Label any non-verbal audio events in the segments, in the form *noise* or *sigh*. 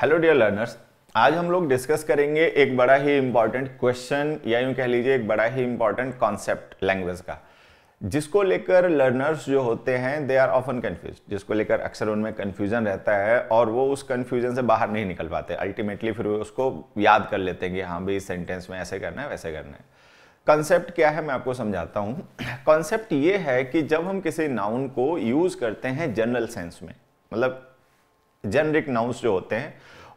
Hello dear learners आज हम लोग डिस्कस करेंगे एक बड़ा ही इंपॉर्टेंट क्वेश्चन या यूं कह लीजिए एक बड़ा ही इम्पॉर्टेंट कॉन्सेप्ट लैंग्वेज का जिसको लेकर लर्नर्स जो होते हैं दे आर ऑफन कन्फ्यूज जिसको लेकर अक्सर उनमें कन्फ्यूजन रहता है और वो उस कन्फ्यूजन से बाहर नहीं निकल पाते अल्टीमेटली फिर वो उसको याद कर लेते हैं कि हाँ भाई इस सेंटेंस में ऐसे करना है वैसे करना है कॉन्सेप्ट क्या है मैं आपको समझाता हूँ कॉन्सेप्ट ये है कि जब हम किसी नाउन को यूज़ करते हैं जनरल सेंस में मतलब जेनरिक नाउंस जो होते हैं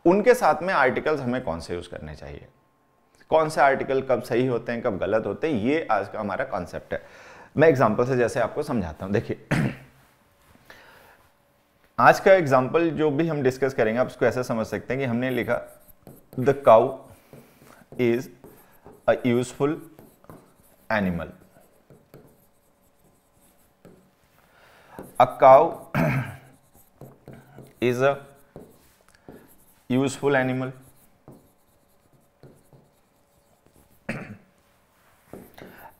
उनके साथ में आर्टिकल्स हमें कौन से यूज़ करने चाहिए कौन से आर्टिकल कब सही होते हैं कब गलत होते हैं ये आज का हमारा कॉन्सेप्ट है मैं एग्जाम्पल से जैसे आपको समझाता हूं देखिए *clears throat* आज का एग्जाम्पल जो भी हम डिस्कस करेंगे आप उसको ऐसा समझ सकते हैं कि हमने लिखा the cow is a useful animal a cow is a useful animal *coughs*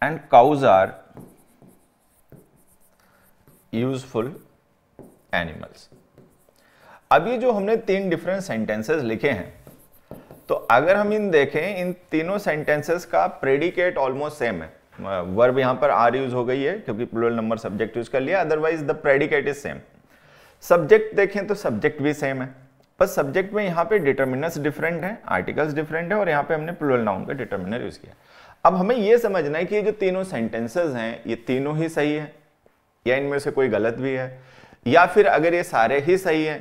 and cows are useful animals अब ये जो हमने तीन डिफरेंट सेंटेंसेस लिखे हैं तो अगर हम इन देखें इन तीनों सेंटेंसेस का प्रेडिकेट ऑलमोस्ट सेम है वर्ब यहां पर आर यूज हो गई है क्योंकि प्लूरल नंबर सब्जेक्ट यूज कर लिया otherwise the predicate is same subject देखें तो सब्जेक्ट भी सेम है बस सब्जेक्ट में यहाँ पे डिटर्मिनर्स डिफरेंट हैं आर्टिकल्स डिफरेंट है और यहाँ पे हमने प्लूरल नाउन का डिटर्मिनर यूज़ किया अब हमें यह समझना है कि ये जो तीनों सेंटेंसेज हैं ये तीनों ही सही है या इनमें से कोई गलत भी है या फिर अगर ये सारे ही सही हैं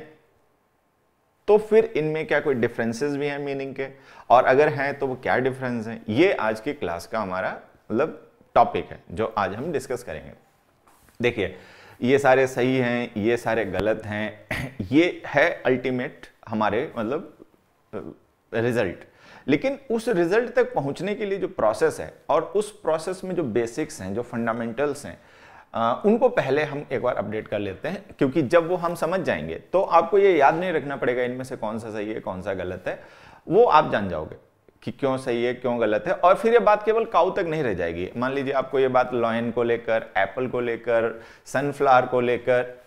तो फिर इनमें क्या कोई डिफरेंसेस भी हैं मीनिंग के और अगर हैं तो वो क्या डिफरेंस है ये आज की क्लास का हमारा मतलब टॉपिक है जो आज हम डिस्कस करेंगे देखिए ये सारे सही हैं ये सारे गलत हैं *clears throat* ये है अल्टीमेट हमारे मतलब रिजल्ट लेकिन उस रिजल्ट तक पहुंचने के लिए जो प्रोसेस है और उस प्रोसेस में जो बेसिक्स हैं जो फंडामेंटल्स हैं उनको पहले हम एक बार अपडेट कर लेते हैं क्योंकि जब वो हम समझ जाएंगे तो आपको ये याद नहीं रखना पड़ेगा इनमें से कौन सा सही है कौन सा गलत है वो आप जान जाओगे कि क्यों सही है क्यों गलत है और फिर ये बात केवल काउ तक नहीं रह जाएगी मान लीजिए आपको ये बात लॉयन को लेकर एप्पल को लेकर सनफ्लावर को लेकर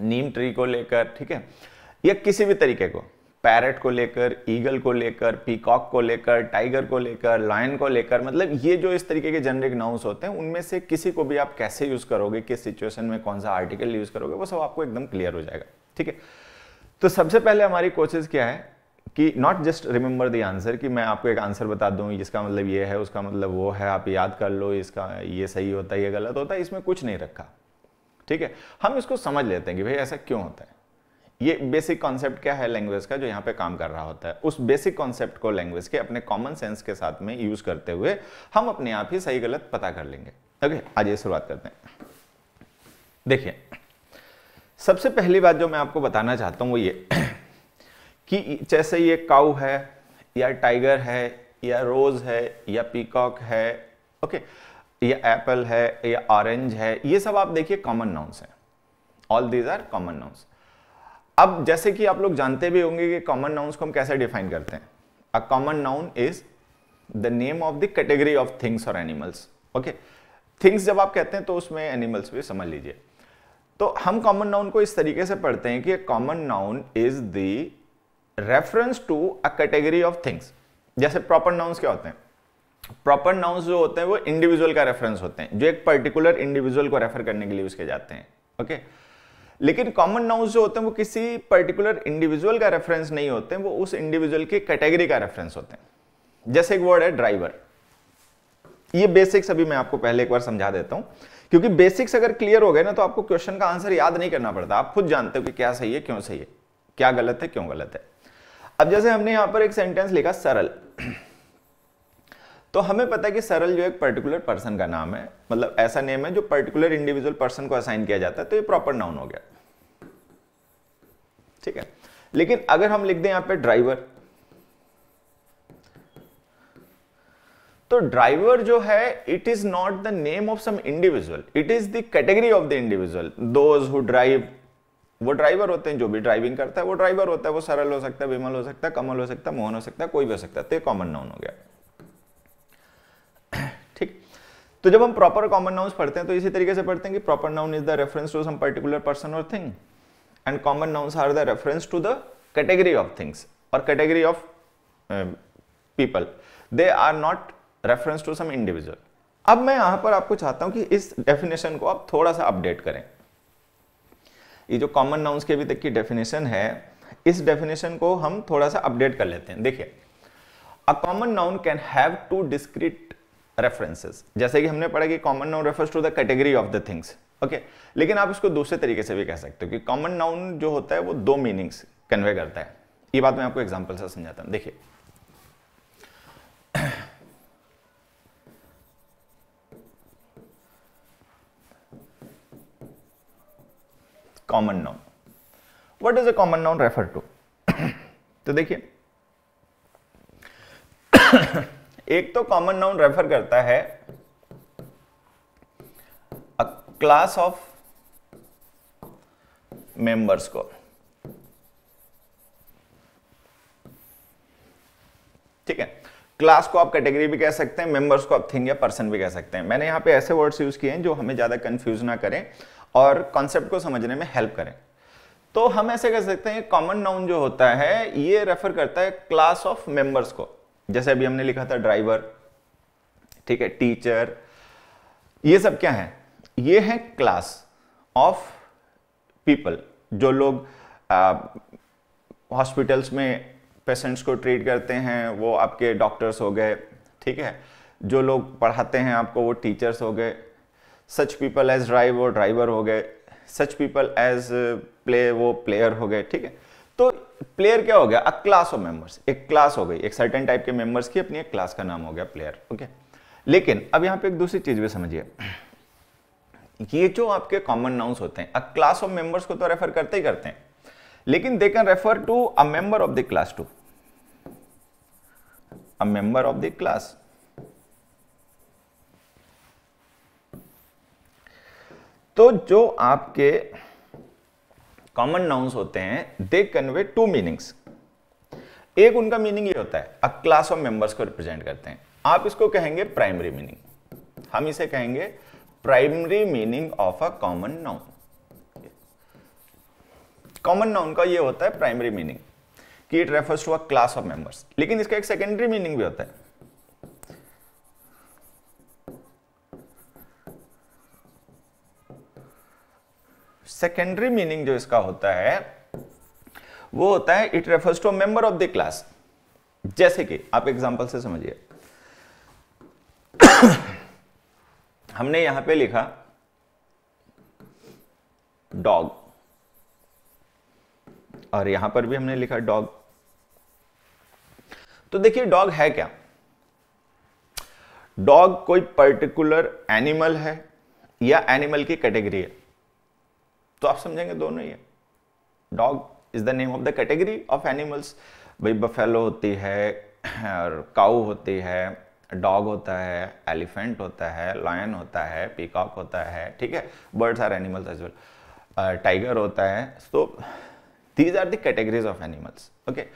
नीम *clears throat* ट्री को लेकर ठीक है या किसी भी तरीके को पैरट को लेकर ईगल को लेकर पीकॉक को लेकर टाइगर को लेकर लायन को लेकर मतलब ये जो इस तरीके के जेनरिक नाउंस होते हैं उनमें से किसी को भी आप कैसे यूज़ करोगे किस सिचुएशन में कौन सा आर्टिकल यूज़ करोगे वो सब आपको एकदम क्लियर हो जाएगा ठीक है तो सबसे पहले हमारी कोशिश क्या है कि not just remember the answer कि मैं आपको एक आंसर बता दूँ इसका मतलब ये है उसका मतलब वो है आप याद कर लो इसका ये सही होता है ये गलत होता है इसमें कुछ नहीं रखा ठीक है हम इसको समझ लेते हैं कि भाई ऐसा क्यों होता है ये बेसिक कॉन्सेप्ट क्या है लैंग्वेज का जो यहाँ पे काम कर रहा होता है उस बेसिक कॉन्सेप्ट को लैंग्वेज के अपने कॉमन सेंस के साथ में यूज करते हुए हम अपने आप ही सही गलत पता कर लेंगे ओके आज ये शुरुआत करते हैं देखिए सबसे पहली बात जो मैं आपको बताना चाहता हूँ वो ये कि जैसे ये काउ है या टाइगर है या रोज़ है या पीकॉक है ओके या एप्पल है या ऑरेंज है ये सब आप देखिए कॉमन नाउन्स हैं all these are common nouns अब जैसे कि आप लोग जानते भी होंगे कि कॉमन नाउन्स को हम कैसे डिफाइन करते हैं a common noun is the name of the category of things और एनिमल्स ओके थिंग्स जब आप कहते हैं तो उसमें एनिमल्स भी समझ लीजिए तो हम कॉमन नाउन को इस तरीके से पढ़ते हैं कि common noun is the reference to a category of things जैसे प्रॉपर नाउंस क्या होते हैं प्रॉपर नाउंस जो होते हैं वो इंडिविजुअल का रेफरेंस होते हैं जो एक पर्टिकुलर इंडिविजुअल को रेफर करने के लिए उसके जाते हैं ओके लेकिन कॉमन नाउंस जो होते हैं वो किसी पर्टिकुलर इंडिविजुअल का रेफरेंस नहीं होते हैं वो उस इंडिविजुअल की कैटेगरी का रेफरेंस होते हैं जैसे एक वर्ड है ड्राइवर ये बेसिक्स अभी मैं आपको पहले एक बार समझा देता हूं क्योंकि बेसिक्स अगर क्लियर हो गए ना तो आपको क्वेश्चन का आंसर याद नहीं करना पड़ता आप खुद जानते हो कि क्या सही है क्यों सही है क्या गलत है क्यों गलत है अब जैसे हमने यहां पर एक सेंटेंस लिखा सरल तो हमें पता है कि सरल जो एक पर्टिकुलर पर्सन का नाम है मतलब ऐसा नेम है जो पर्टिकुलर इंडिविजुअल पर्सन को असाइन किया जाता है तो ये प्रॉपर नाउन हो गया ठीक है लेकिन अगर हम लिख दें यहां पे ड्राइवर तो ड्राइवर जो है it is not the name of some individual it is the category of the individual those who drive वो ड्राइवर होते हैं जो भी ड्राइविंग करता है वो ड्राइवर होता है वो सरल हो सकता है विमल हो सकता है कमल हो सकता है मोहन हो सकता है कोई भी हो सकता है तो ये कॉमन नाउन हो गया *clears throat* ठीक तो जब हम प्रॉपर कॉमन नाउन पढ़ते हैं तो इसी तरीके से पढ़ते हैं कि proper noun is the reference to some particular person और thing and common noun are the reference to the category of things और category of people they are not reference to some individual अब मैं यहां पर आपको चाहता हूं कि इस डेफिनेशन को आप थोड़ा सा अपडेट करें ये जो कॉमन नाउन्स के अभी तक की डेफिनेशन है इस डेफिनेशन को हम थोड़ा सा अपडेट कर लेते हैं देखिए a common noun can have two discrete references जैसे कि हमने पढ़ा कि common noun refers to the category of the things okay लेकिन आप इसको दूसरे तरीके से भी कह सकते हो कि कॉमन नाउन जो होता है वो दो मीनिंग्स कन्वे करता है ये बात मैं आपको एग्जाम्पल से समझाता हूँ देखिए common noun what is a common noun refer to तो देखिए *coughs* एक तो कॉमन नाउन रेफर करता है अ क्लास ऑफ मेंबर्स को ठीक है क्लास को आप कैटेगरी भी कह सकते हैं मेंबर्स को आप थिंग या पर्सन भी कह सकते हैं मैंने यहां पे ऐसे वर्ड्स यूज किए हैं जो हमें ज़्यादा कंफ्यूज ना करें और कॉन्सेप्ट को समझने में हेल्प करें तो हम ऐसे कह सकते हैं कॉमन नाउन जो होता है ये रेफर करता है क्लास ऑफ मेंबर्स को जैसे अभी हमने लिखा था ड्राइवर ठीक है टीचर ये सब क्या है ये है क्लास ऑफ पीपल जो लोग हॉस्पिटल्स में पेशेंट्स को ट्रीट करते हैं वो आपके डॉक्टर्स हो गए ठीक है जो लोग पढ़ाते हैं आपको वो टीचर्स हो गए सच पीपल एज ड्राइव वो ड्राइवर हो गए सच पीपल एज प्ले वो प्लेयर हो गए ठीक है तो प्लेयर क्या हो गया अ क्लास ऑफ मेंबर्स एक क्लास हो गई एक सर्टेन टाइप के मेंबर्स की अपनी एक क्लास का नाम हो गया प्लेयर ओके लेकिन अब यहां पे एक दूसरी चीज भी समझिए ये जो आपके कॉमन नाउंस होते हैं अ क्लास ऑफ मेंबर्स को तो रेफर करते ही करते हैं लेकिन they can refer to a member of the class to a member of the class तो जो आपके कॉमन नाउन्स होते हैं दे कन्वे टू मीनिंग्स एक उनका मीनिंग ये होता है अ क्लास ऑफ मेंबर्स को रिप्रेजेंट करते हैं आप इसको कहेंगे प्राइमरी मीनिंग हम इसे कहेंगे primary meaning of a common noun common noun का ये होता है प्राइमरी मीनिंग कि it refers to a class of members लेकिन इसका एक सेकेंडरी मीनिंग भी होता है सेकेंडरी मीनिंग जो इसका होता है वो होता है it refers to member of the class जैसे कि आप एग्जांपल से समझिए *coughs* हमने यहां पे लिखा डॉग और यहां पर भी हमने लिखा डॉग तो देखिए डॉग है क्या डॉग कोई पर्टिकुलर एनिमल है या एनिमल की कैटेगरी है तो आप समझेंगे दोनों ही dog is the name of the category of animals भाई बफेलो होती है और काऊ होती है डॉग होता है एलिफेंट होता है लायन होता है पीकॉक होता है ठीक है birds are animals as well tiger होता है तो these are the categories of animals okay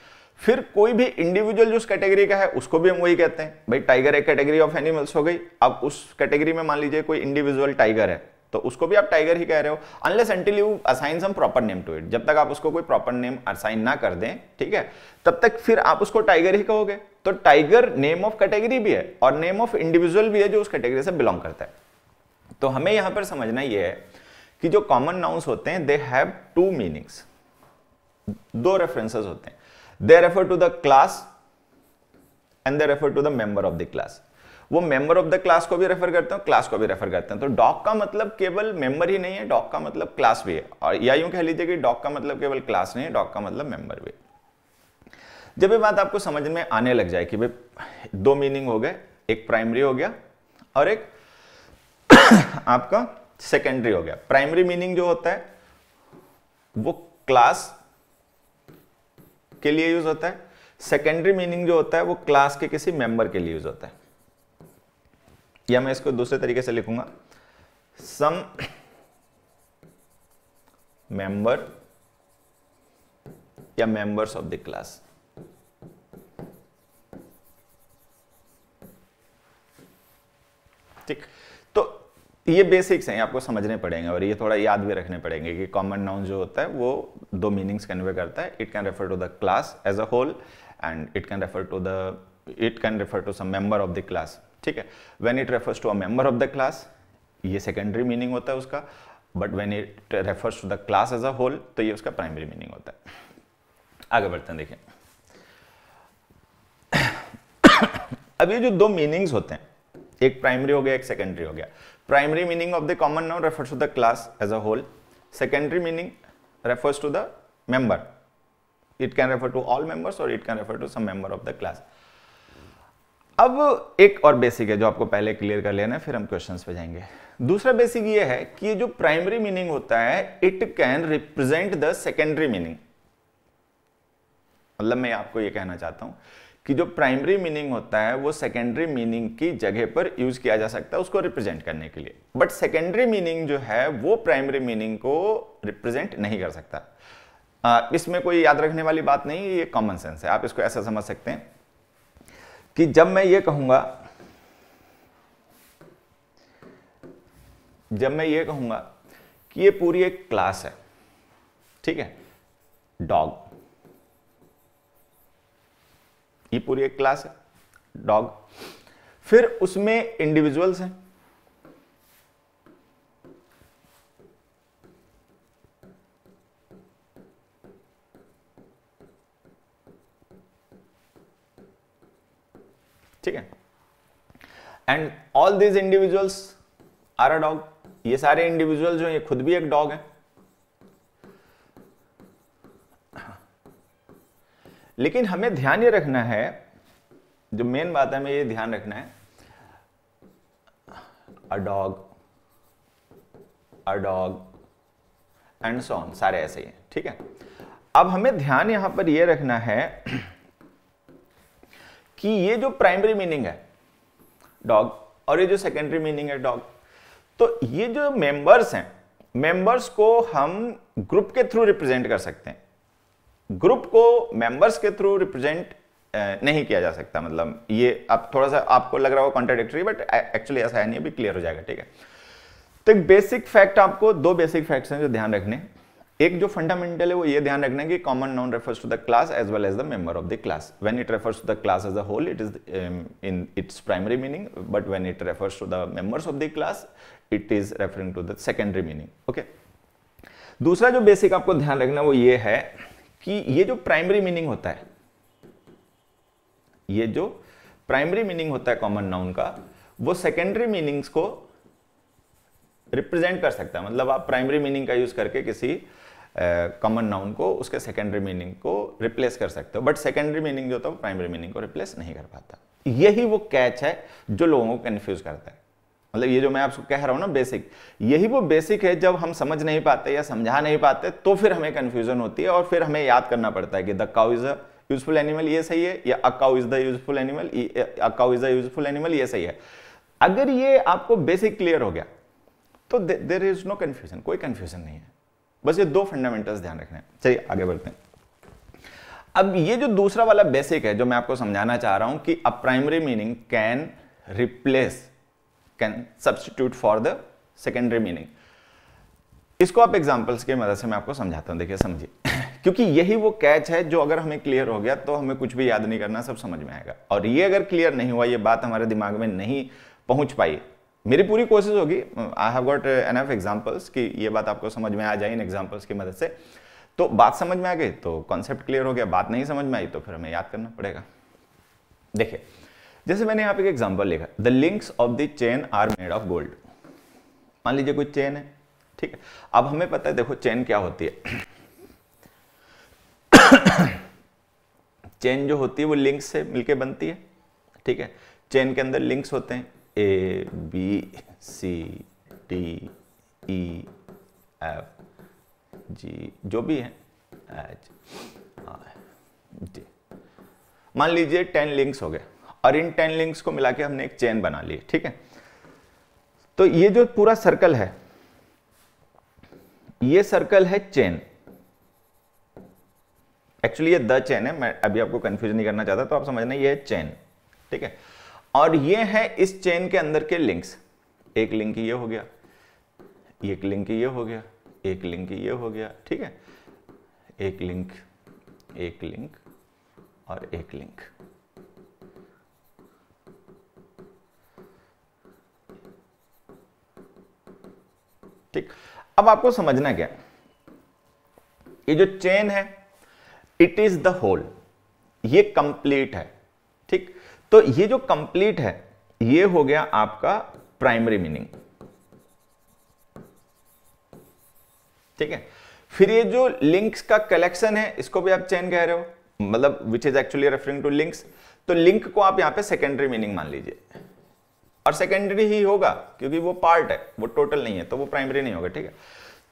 फिर कोई भी इंडिविजुअल जो उस कैटेगरी का है उसको भी हम वही कहते हैं भाई टाइगर एक कैटेगरी ऑफ एनिमल्स हो गई अब उस कैटेगरी में मान लीजिए कोई इंडिविजुअल टाइगर है तो उसको भी आप टाइगर ही कह रहे हो unless until you assign some proper name to it जब तक आप उसको कोई प्रॉपर नेम असाइन ना कर दें ठीक है तब तक फिर आप उसको टाइगर ही कहोगे तो टाइगर नेम ऑफ कैटेगरी भी है और नेम ऑफ इंडिविजुअल भी है जो उस कैटेगरी से बिलोंग करता है तो हमें यहां पर समझना यह है कि जो कॉमन नाउंस होते हैं दे हैव टू मीनिंग्स दो रेफरेंसेस होते हैं they refer to the class and they refer to the member of the class वो मेंबर ऑफ द क्लास को भी रेफर करते हैं क्लास को भी रेफर करते हैं तो डॉक का मतलब केवल मेंबर ही नहीं है डॉक का मतलब क्लास भी है और या यूं कह लीजिए कि डॉक का मतलब केवल क्लास नहीं है डॉक का मतलब मेंबर भी जब ये बात आपको समझ में आने लग जाए कि भाई दो मीनिंग हो गए एक प्राइमरी हो गया और एक *coughs* आपका सेकेंडरी हो गया प्राइमरी मीनिंग जो होता है वो क्लास के लिए यूज होता है सेकेंडरी मीनिंग जो होता है वो क्लास के किसी मेंबर के लिए यूज होता है या मैं इसको दूसरे तरीके से लिखूंगा सम मेंबर या मेंबर्स ऑफ द क्लास ठीक तो ये बेसिक्स हैं आपको समझने पड़ेंगे और ये थोड़ा याद भी रखने पड़ेंगे कि कॉमन नाउन जो होता है वो दो मीनिंग्स कन्वे करता है it can refer to the class as a whole and it can refer to the it can refer to some member of the class ठीक है when it refers to a member of the class ये secondary meaning होता है उसका but when it refers to the class as a whole तो ये उसका primary meaning होता है आगे बढ़ते हैं देखिए अब ये जो दो मीनिंग्स होते हैं एक प्राइमरी हो गया एक सेकेंडरी हो गया primary meaning of the common noun refers to the class as a whole secondary meaning refers to the member it can refer to all members और it can refer to some member of the class अब एक और basic है जो आपको पहले clear कर लेना है फिर हम क्वेश्चंस पे जाएंगे दूसरा बेसिक ये है कि ये जो प्राइमरी मीनिंग होता है it can represent the secondary meaning मतलब मैं आपको ये कहना चाहता हूं कि जो प्राइमरी मीनिंग होता है वो सेकेंडरी मीनिंग की जगह पर यूज किया जा सकता है उसको रिप्रेजेंट करने के लिए बट सेकेंडरी मीनिंग जो है वो प्राइमरी मीनिंग को रिप्रेजेंट नहीं कर सकता इसमें कोई याद रखने वाली बात नहीं ये कॉमन सेंस है आप इसको ऐसा समझ सकते हैं कि जब मैं ये कहूंगा जब मैं ये कहूंगा कि ये पूरी एक क्लास है ठीक है डॉग ये पूरी एक क्लास है डॉग फिर उसमें इंडिविजुअल्स हैं ठीक है and all these individuals are a dog ये सारे इंडिविजुअल जो ये खुद भी एक डॉग है लेकिन हमें ध्यान ये रखना है जो मेन बात है हमें ये ध्यान रखना है a dog a dog and so on सारे ऐसे ही ठीक है अब हमें ध्यान यहां पर यह रखना है कि ये जो प्राइमरी मीनिंग है डॉग और ये जो सेकेंडरी मीनिंग है डॉग तो ये जो मेंबर्स हैं मेंबर्स को हम ग्रुप के थ्रू रिप्रेजेंट कर सकते हैं ग्रुप को मेंबर्स के थ्रू रिप्रेजेंट नहीं किया जा सकता मतलब ये आप थोड़ा सा आपको लग रहा होगा कॉन्ट्राडिक्टरी बट एक्चुअली ऐसा है नहीं अभी क्लियर हो जाएगा ठीक है तो एक बेसिक फैक्ट आपको दो बेसिक फैक्ट्स हैं जो ध्यान रखने एक जो फंडामेंटल है वो ये ध्यान रखना है कि common noun refers to the class as well as the member of the class when it refers to the class as a whole it is in its primary meaning but when it refers to the members of the class it is referring to the secondary meaning okay दूसरा जो basic आपको ध्यान रखना है वो ये है कि ये जो प्राइमरी मीनिंग होता है ये जो प्राइमरी मीनिंग होता है कॉमन नाउन का वो सेकेंडरी मीनिंग्स को रिप्रेजेंट कर सकता है मतलब आप प्राइमरी मीनिंग का यूज करके किसी कॉमन नाउन को उसके सेकेंडरी मीनिंग को रिप्लेस कर सकते हो बट सेकेंडरी मीनिंग जो होता है वो प्राइमरी मीनिंग को रिप्लेस नहीं कर पाता यही वो कैच है जो लोगों को कन्फ्यूज करता है मतलब ये जो मैं आपको कह रहा हूँ ना बेसिक यही वो बेसिक है जब हम समझ नहीं पाते या समझा नहीं पाते तो फिर हमें कन्फ्यूजन होती है और फिर हमें याद करना पड़ता है कि the cow is a useful animal ये सही है या a cow is the useful animal a cow is the useful animal ये सही है अगर ये आपको बेसिक क्लियर हो गया तो देर इज़ नो कन्फ्यूजन कोई कन्फ्यूजन नहीं है बस ये दो फंडामेंटल्स ध्यान रखना है चलिए आगे बढ़ते हैं अब ये जो दूसरा वाला बेसिक है जो मैं आपको समझाना चाह रहा हूं कि a primary meaning can replace can substitute for the secondary meaning इसको आप एग्जाम्पल्स की मदद से मैं आपको समझाता हूँ देखिए समझिए *coughs* क्योंकि यही वो कैच है जो अगर हमें क्लियर हो गया तो हमें कुछ भी याद नहीं करना सब समझ में आएगा और ये अगर क्लियर नहीं हुआ ये बात हमारे दिमाग में नहीं पहुंच पाई मेरी पूरी कोशिश होगी I have got enough examples कि ये बात आपको समझ में आ जाए इन एग्जाम्पल्स की मदद से तो बात समझ में आ गई तो कॉन्सेप्ट क्लियर हो गया बात नहीं समझ में आई तो फिर हमें याद करना पड़ेगा देखिए जैसे मैंने यहाँ पे एक एग्जाम्पल लिखा the links of the chain are made of gold मान लीजिए कोई चेन है ठीक है अब हमें पता है देखो चेन क्या होती है चेन *coughs* जो होती है वो लिंक्स से मिलके बनती है ठीक है चेन के अंदर लिंक्स होते हैं A B C D E F G जो भी है एच मान लीजिए टेन लिंक्स हो गए और इन टेन लिंक्स को मिला के हमने एक चेन बना ली ठीक है तो ये जो पूरा सर्कल है ये सर्कल है चेन एक्चुअली ये द चेन है मैं अभी आपको कंफ्यूज नहीं करना चाहता तो आप समझना ये है चेन ठीक है और ये है इस चेन के अंदर के लिंक्स एक लिंक ये हो गया एक लिंक ये हो गया एक लिंक ये हो गया ठीक है एक लिंक एक लिंक और एक लिंक ठीक अब आपको समझना क्या ये जो चेन है इट इज द होल ये कंप्लीट है ठीक तो ये जो कंप्लीट है ये हो गया आपका प्राइमरी मीनिंग ठीक है फिर ये जो लिंक्स का कलेक्शन है इसको भी आप चैन कह रहे हो मतलब which is actually referring to links तो लिंक को आप यहां पे सेकेंडरी मीनिंग मान लीजिए और सेकेंडरी ही होगा क्योंकि वो पार्ट है वो टोटल नहीं है तो वो प्राइमरी नहीं होगा ठीक है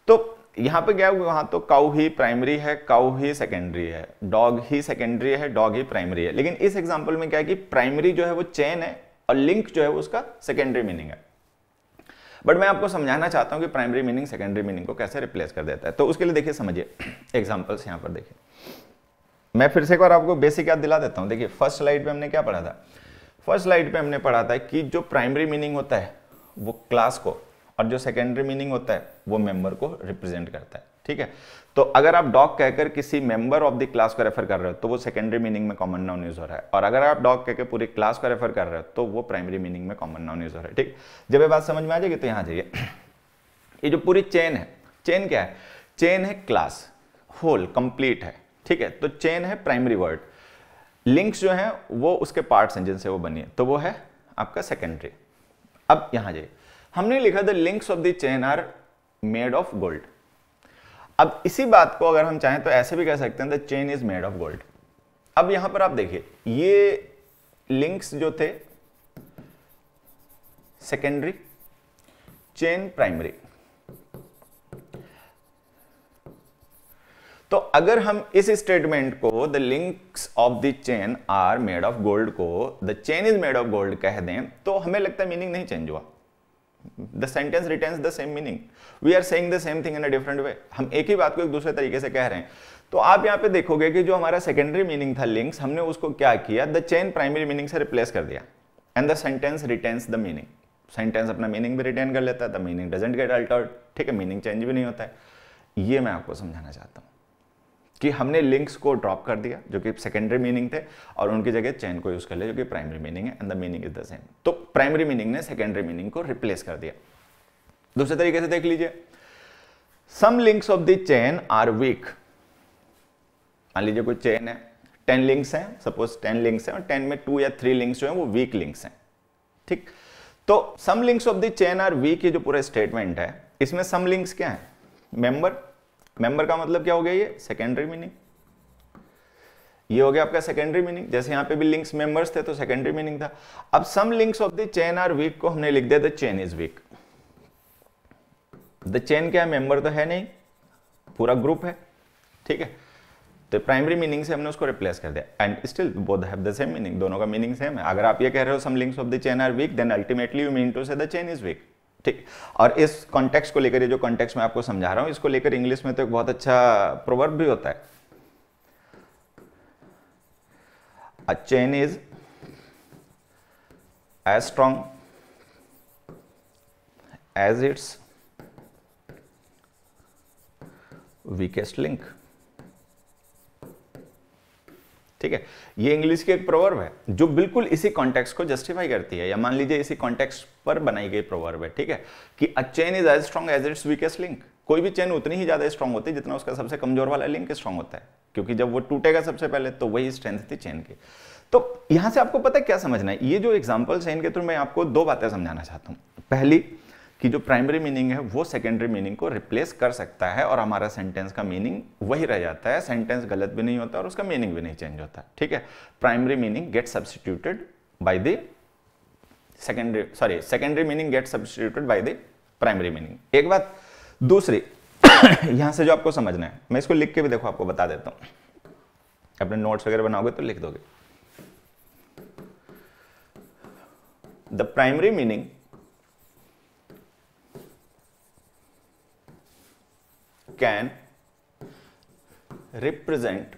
तो यहाँ पे गया वहां तो काउ ही प्राइमरी है काउ ही सेकेंडरी है डॉग ही सेकेंडरी है डॉग ही प्राइमरी है लेकिन इस एग्जाम्पल में क्या है कि प्राइमरी जो है वो चेन है और लिंक जो है वो उसका सेकेंडरी मीनिंग है बट मैं आपको समझाना चाहता हूं कि प्राइमरी मीनिंग सेकेंडरी मीनिंग को कैसे रिप्लेस कर देता है तो उसके लिए देखिए समझिए एग्जाम्पल्स यहां पर देखिए मैं फिर से एक बार आपको बेसिक याद दिला देता हूं देखिए फर्स्ट स्लाइड पे हमने क्या पढ़ा था फर्स्ट स्लाइड पे हमने पढ़ा था कि जो प्राइमरी मीनिंग होता है वो क्लास को और जो सेकेंडरी मीनिंग होता है वो मेंबर को रिप्रेजेंट करता है ठीक है तो अगर आप डॉग कहकर किसी मेंबर ऑफ द क्लास को रेफर कर रहे हो तो वो सेकेंडरी मीनिंग में कॉमन नाउन यूज हो रहा है और अगर आप डॉग कहकर पूरी क्लास को रेफर कर रहे हो तो वो प्राइमरी मीनिंग में कॉमन नाउन यूज हो रहा है ठीक जब ये बात समझ में आ जाएगी तो यहां जाइए ये जो पूरी चेन है चेन क्या है चेन है क्लास होल कंप्लीट है ठीक है तो चेन है प्राइमरी वर्ड लिंक्स जो है वो उसके पार्ट्स हैं जिनसे वो बनी है तो वो है आपका सेकेंडरी अब यहाँ जाइए हमने लिखा the links of the chain are made of gold अब इसी बात को अगर हम चाहें तो ऐसे भी कह सकते हैं the chain is made of gold अब यहां पर आप देखिए ये लिंक्स जो थे सेकेंडरी चेन प्राइमरी तो अगर हम इस स्टेटमेंट को the links of the chain are made of gold को the chain is made of gold कह दें तो हमें लगता है मीनिंग नहीं चेंज हुआ the sentence retains the same meaning we are saying the same thing in a different way हम एक ही बात को एक दूसरे तरीके से कह रहे हैं तो आप यहाँ पे देखोगे कि जो हमारा सेकेंडरी मीनिंग था लिंक्स हमने उसको क्या किया द चेन प्राइमरी मीनिंग से रिप्लेस कर दिया and the sentence retains the meaning sentence अपना मीनिंग भी रिटेन कर लेता है the meaning doesn't get altered ठीक है मीनिंग चेंज भी नहीं होता है ये मैं आपको समझाना चाहता हूँ कि हमने लिंक्स को ड्रॉप कर दिया जो कि सेकेंडरी मीनिंग थे और उनकी जगह चैन को यूज़ कर लिया जो कि प्राइमरी मीनिंग है and the meaning is the same तो प्राइमरी मीनिंग ने सेकेंडरी मीनिंग को रिप्लेस कर दिया दूसरे तरीके से देख लीजिए some links of the chain are weak मान लीजिए कोई चैन है टेन लिंक्स हैं सपोज टेन लिंक्स हैं और टेन में टू या थ्री लिंक्स जो हैं वो वीक लिंक्स हैं ठीक तो some links of the chain are weak ये जो पूरा स्टेटमेंट है इसमें सम लिंक्स क्या है मेंबर मेंबर का मतलब क्या हो गया ये सेकेंडरी मीनिंग ये हो गया आपका सेकेंडरी मीनिंग जैसे यहां पे भी लिंक्स मेंबर्स थे तो सेकेंडरी मीनिंग था अब some links of the chain are weak को हमने लिख दिया the chain is weak the chain क्या है मेंबर तो है नहीं पूरा ग्रुप है ठीक है तो प्राइमरी मीनिंग से हमने उसको रिप्लेस कर दिया and still both have the same meaning दोनों का मीनिंग सेम है अगर आप ये कह रहे हो some links of the chain are weak then ultimately you mean to say the chain is weak ठीक और इस कॉन्टेक्स्ट को लेकर ये जो कॉन्टेक्स्ट मैं आपको समझा रहा हूं इसको लेकर इंग्लिश में तो एक बहुत अच्छा प्रोवर्ब भी होता है a chain is as strong as its weakest link ठीक है ये इंग्लिश की एक प्रोवर्ब है जो बिल्कुल इसी कॉन्टेक्स्ट को जस्टिफाई करती है या मान लीजिए इसी कॉन्टेक्स्ट पर बनाई गई प्रोवर्ब है ठीक है कि a chain is as strong as its weakest link कोई भी चेन उतनी ही ज़्यादा स्ट्रॉन्ग होती है जितना उसका सबसे कमजोर वाला लिंक स्ट्रॉन्ग होता है क्योंकि जब वो टूटेगा सबसे पहले तो वही स्ट्रेंथ थी चेन की तो यहां से आपको पता है क्या समझना है ये जो एग्जाम्पल्स है इनके थ्रू मैं आपको दो बातें समझाना चाहता हूं पहली कि जो प्राइमरी मीनिंग है वो सेकेंडरी मीनिंग को रिप्लेस कर सकता है और हमारा सेंटेंस का मीनिंग वही रह जाता है सेंटेंस गलत भी नहीं होता और उसका मीनिंग भी नहीं चेंज होता ठीक है primary meaning get substituted by the secondary sorry secondary meaning get substituted by the primary meaning एक बात दूसरी *coughs* यहां से जो आपको समझना है मैं इसको लिख के भी देखो आपको बता देता हूं अपने नोट्स वगैरह बनाओगे तो लिख दोगे the primary meaning can represent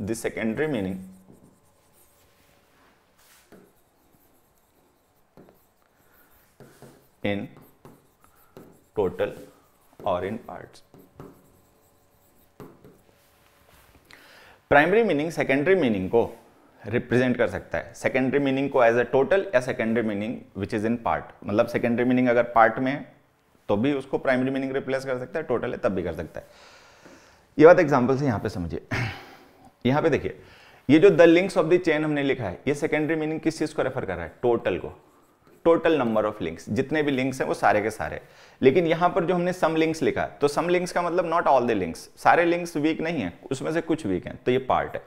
the secondary meaning in total और in parts primary meaning secondary meaning को रिप्रेजेंट कर सकता है सेकेंडरी मीनिंग को एज अ टोटल या secondary meaning which is in part मतलब सेकेंडरी मीनिंग अगर पार्ट में है तो भी उसको प्राइमरी मीनिंग रिप्लेस कर सकता है टोटल है तब भी कर सकता है ये बात एग्जाम्पल से यहां पे समझिए यहां पे देखिए ये जो the links of the chain हमने लिखा है ये सेकेंडरी मीनिंग किस चीज़ को रेफर कर रहा है टोटल को टोटल नंबर ऑफ लिंक्स जितने भी लिंक्स हैं वो सारे के सारे लेकिन यहां पर जो हमने सम लिंक्स लिखा तो सम लिंक्स का मतलब नॉट ऑल द लिंक्स सारे लिंक्स वीक नहीं है उसमें से कुछ वीक हैं तो ये पार्ट है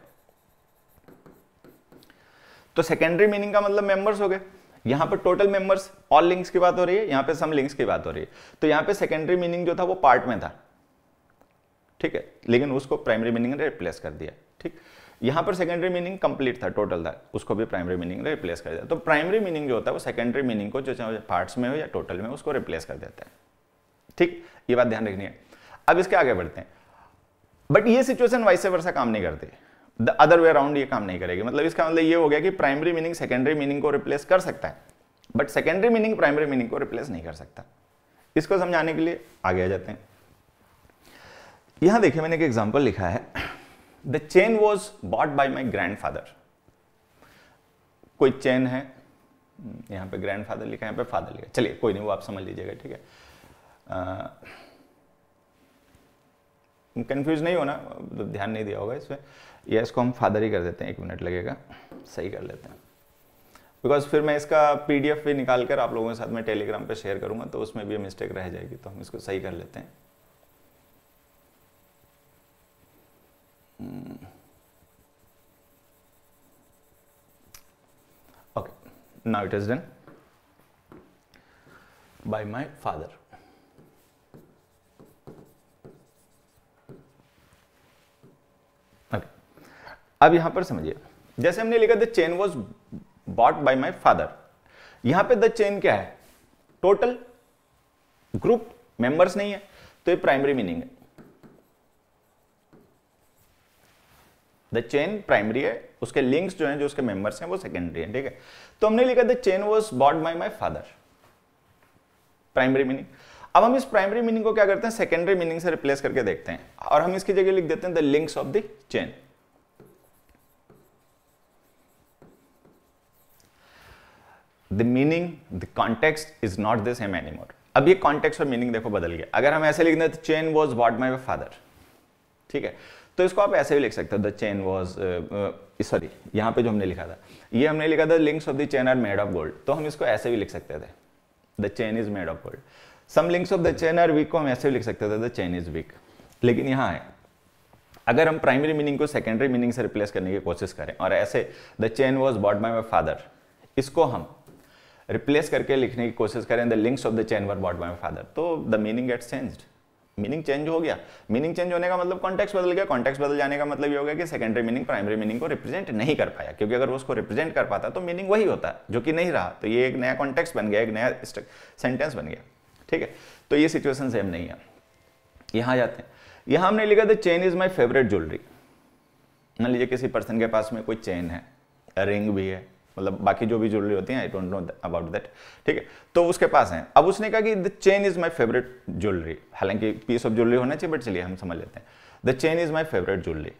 तो सेकेंडरी मीनिंग का मतलब मेंबर्स हो गए यहां पर टोटल मेंबर्स ऑल लिंक्स की बात हो रही है यहां पर सम लिंक्स की बात हो रही है तो यहां पर सेकेंडरी मीनिंग जो था वो पार्ट में था ठीक है लेकिन उसको प्राइमरी मीनिंग ने रिप्लेस कर दिया ठीक है यहां पर सेकेंडरी मीनिंग कंप्लीट था टोटल था उसको भी प्राइमरी मीनिंग रिप्लेस कर दिया तो प्राइमरी मीनिंग जो होता है वो सेकेंडरी मीनिंग को जो चाहे पार्ट्स में हो या टोटल में उसको रिप्लेस कर देता है ठीक ये बात ध्यान रखनी है अब इसके आगे बढ़ते हैं बट ये सिचुएशन वाइस वर्षा काम नहीं करती द अदर वे अराउंड ये काम नहीं करेगी मतलब इसका मतलब ये हो गया कि प्राइमरी मीनिंग सेकेंडरी मीनिंग को रिप्लेस कर सकता है but secondary meaning primary meaning को रिप्लेस नहीं कर सकता इसको समझाने के लिए आगे आ जाते हैं यहां देखिए मैंने एक एग्जाम्पल लिखा है the chain was bought by my father कोई चेन है हम्म, यहाँ पे ग्रैंडफादर लिखा है यहाँ पे फादर लिखा चलिए कोई नहीं वो आप समझ लीजिएगा ठीक है कंफ्यूज नहीं होना तो ध्यान नहीं दिया होगा इसमें या इसको हम फादर ही कर देते हैं एक मिनट लगेगा सही कर लेते हैं बिकॉज फिर मैं इसका पीडीएफ भी निकाल कर आप लोगों के साथ में टेलीग्राम पे शेयर करूंगा तो उसमें भी मिस्टेक रह जाएगी तो हम इसको सही कर लेते हैं Mm. Okay, now it is done by my father. अब यहां पर समझिए जैसे हमने लिखा the chain was bought by my father यहां पे द चेन क्या है टोटल ग्रुप मेंबर्स नहीं है तो ये प्राइमरी मीनिंग है द चेन प्राइमरी है उसके लिंक्स जो हैं जो उसके मेंबर्स हैं वो सेकेंडरी है ठीक है तो हमने लिखा the chain was bought by my father primary meaning अब हम इस प्राइमरी मीनिंग को क्या करते हैं सेकेंडरी मीनिंग से रिप्लेस करके देखते हैं और हम इसकी जगह लिख देते हैं the links of the chain the meaning the context is not the same anymore अब ये कॉन्टेक्स्ट और मीनिंग देखो बदल गया अगर हम ऐसे लिख दें तो chain was bought my father ठीक है तो इसको आप ऐसे भी लिख सकते हो द चेन वॉज सॉरी यहाँ पे जो हमने लिखा था ये हमने लिखा था links of the chain are made of gold तो हम इसको ऐसे भी लिख सकते थे the chain is made of gold some links of the chain are weak को हम ऐसे भी लिख सकते थे द चेन इज वीक लेकिन यहाँ है अगर हम प्राइमरी मीनिंग को सेकेंडरी मीनिंग से रिप्लेस करने की कोशिश करें और ऐसे the chain was bought by my father इसको हम रिप्लेस करके लिखने की कोशिश करें the links of the chain were bought by father तो the meaning gets changed meaning change हो गया मीनिंग चेंज होने का मतलब कॉन्टेक्स बदल गया कॉन्टेक्स बदल जाने का मतलब ये हो गया कि सेकेंडरी मीनिंग प्राइमरी मीनिंग को रिप्रेजेंट नहीं कर पाया क्योंकि अगर वो उसको रिप्रेजेंट कर पाता तो मीनिंग वही होता जो कि नहीं रहा तो ये एक नया कॉन्टेक्स बन गया एक नया सेंटेंस बन गया ठीक है तो ये सिचुएशन सेम नहीं है यहाँ जाते हैं यहाँ हमने लिखा था chain is my favourite jewellery मान लीजिए किसी पर्सन के पास में कोई चेन है रिंग भी है मतलब बाकी जो भी ज्वेलरी होती है I don't know about that ठीक है तो उसके पास है अब उसने कहा कि the chain is my favourite jewellery हालांकि पीस ऑफ ज्वेलरी होना चाहिए बट चलिए हम समझ लेते हैं the chain is my favourite jewellery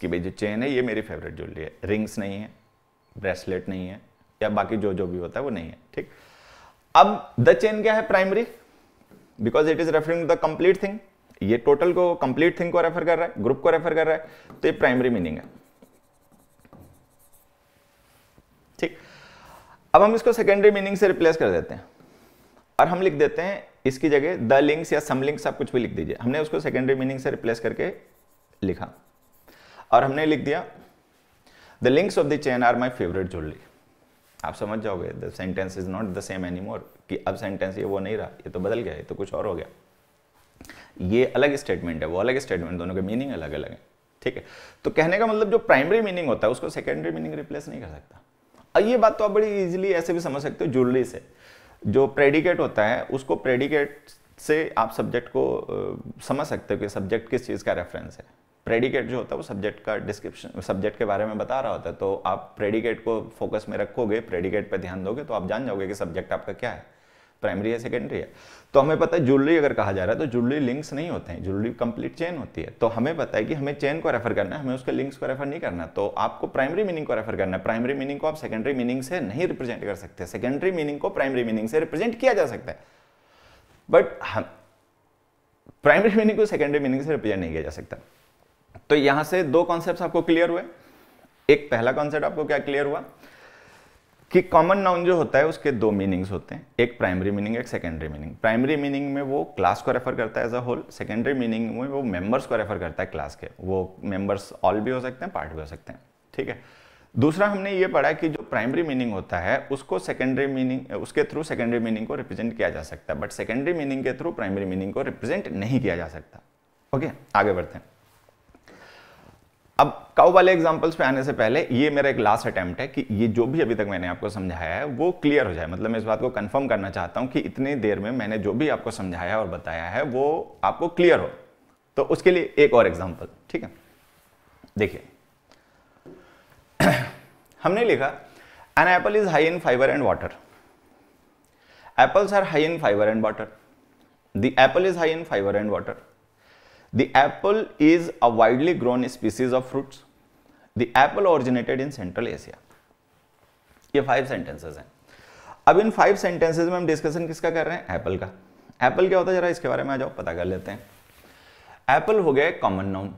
कि भाई जो चेन है ये मेरी फेवरेट ज्वेलरी है रिंग्स नहीं है ब्रेसलेट नहीं है या बाकी जो जो भी होता है वो नहीं है ठीक अब द चेन क्या है primary because it is referring the complete thing ये टोटल को कंप्लीट थिंग को रेफर कर रहा है ग्रुप को रेफर कर रहा है तो ये प्राइमरी मीनिंग है अब हम इसको सेकेंडरी मीनिंग से रिप्लेस कर देते हैं और हम लिख देते हैं इसकी जगह द लिंक्स या सम लिंक्स आप कुछ भी लिख दीजिए हमने उसको सेकेंडरी मीनिंग से रिप्लेस करके लिखा और हमने लिख दिया the links of the chain are my favourite jewellery आप समझ जाओगे the sentence is not the same any more कि अब सेंटेंस ये वो नहीं रहा ये तो बदल गया ये तो कुछ और हो गया ये अलग स्टेटमेंट है वो अलग स्टेटमेंट दोनों के मीनिंग अलग अलग है ठीक है तो कहने का मतलब जो प्राइमरी मीनिंग होता है उसको सेकेंडरी मीनिंग रिप्लेस नहीं कर सकता ये बात तो आप बड़ी इजीली ऐसे भी समझ सकते हो जुलरी से जो प्रेडिकेट होता है उसको प्रेडिकेट से आप सब्जेक्ट को समझ सकते हो कि सब्जेक्ट किस चीज़ का रेफरेंस है प्रेडिकेट जो होता है वो सब्जेक्ट का डिस्क्रिप्शन सब्जेक्ट के बारे में बता रहा होता है तो आप प्रेडिकेट को फोकस में रखोगे प्रेडिकेट पर ध्यान दोगे तो आप जान जाओगे कि सब्जेक्ट आपका क्या है प्राइमरी है सेकेंडरी है तो हमें पता है जुलरी अगर कहा जा रहा है तो जुलरी लिंक्स नहीं होते हैं जुलरी कंप्लीट चेन होती है तो हमें पता है कि हमें चेन को रेफर करना है हमें उसके लिंक्स को रेफर नहीं करना तो आपको प्राइमरी मीनिंग को रेफर करना है प्राइमरी मीनिंग को आप सेकेंडरी मीनिंग से नहीं रिप्रेजेंट कर सकते सेकेंडरी मीनिंग को प्राइमरी मीनिंग से रिप्रेजेंट किया जा सकता है बट हम प्राइमरी मीनिंग को सेकेंडरी मीनिंग से रिप्रेजेंट नहीं किया जा सकता तो यहां से दो कॉन्सेप्ट आपको क्लियर हुए एक पहला कॉन्सेप्ट आपको क्या क्लियर हुआ कि कॉमन नाउन जो होता है उसके दो मीनिंग्स होते हैं एक प्राइमरी मीनिंग एक सेकेंडरी मीनिंग प्राइमरी मीनिंग में वो क्लास को रेफर करता है as a whole secondary meaning में वो मेंबर्स को रेफर करता है क्लास के वो मेंबर्स ऑल भी हो सकते हैं पार्ट भी हो सकते हैं ठीक है दूसरा हमने ये पढ़ा कि जो प्राइमरी मीनिंग होता है उसको सेकेंडरी मीनिंग उसके थ्रू सेकेंडरी मीनिंग को रिप्रेजेंट किया जा सकता है बट सेकेंडरी मीनिंग के थ्रू प्राइमरी मीनिंग को रिप्रेजेंट नहीं किया जा सकता ओके okay? आगे बढ़ते हैं अब काउ वाले एग्जांपल्स पे आने से पहले ये मेरा एक लास्ट अटैम्प्ट है कि ये जो भी अभी तक मैंने आपको समझाया है वो क्लियर हो जाए मतलब मैं इस बात को कंफर्म करना चाहता हूँ कि इतनी देर में मैंने जो भी आपको समझाया और बताया है वो आपको क्लियर हो तो उसके लिए एक और एग्जाम्पल ठीक है देखिए *clears throat* हमने लिखा an apple is high in fibre and water apples are high in fibre and water the apple is high in fibre and water The apple is a widely grown species of fruits. The apple originated in Central Asia. ये five sentences हैं अब in five sentences में हम discussion किसका कर रहे हैं Apple का एप्पल क्या होता है जरा इसके बारे में आ जाओ पता कर लेते हैं एप्पल हो गया कॉमन नाउन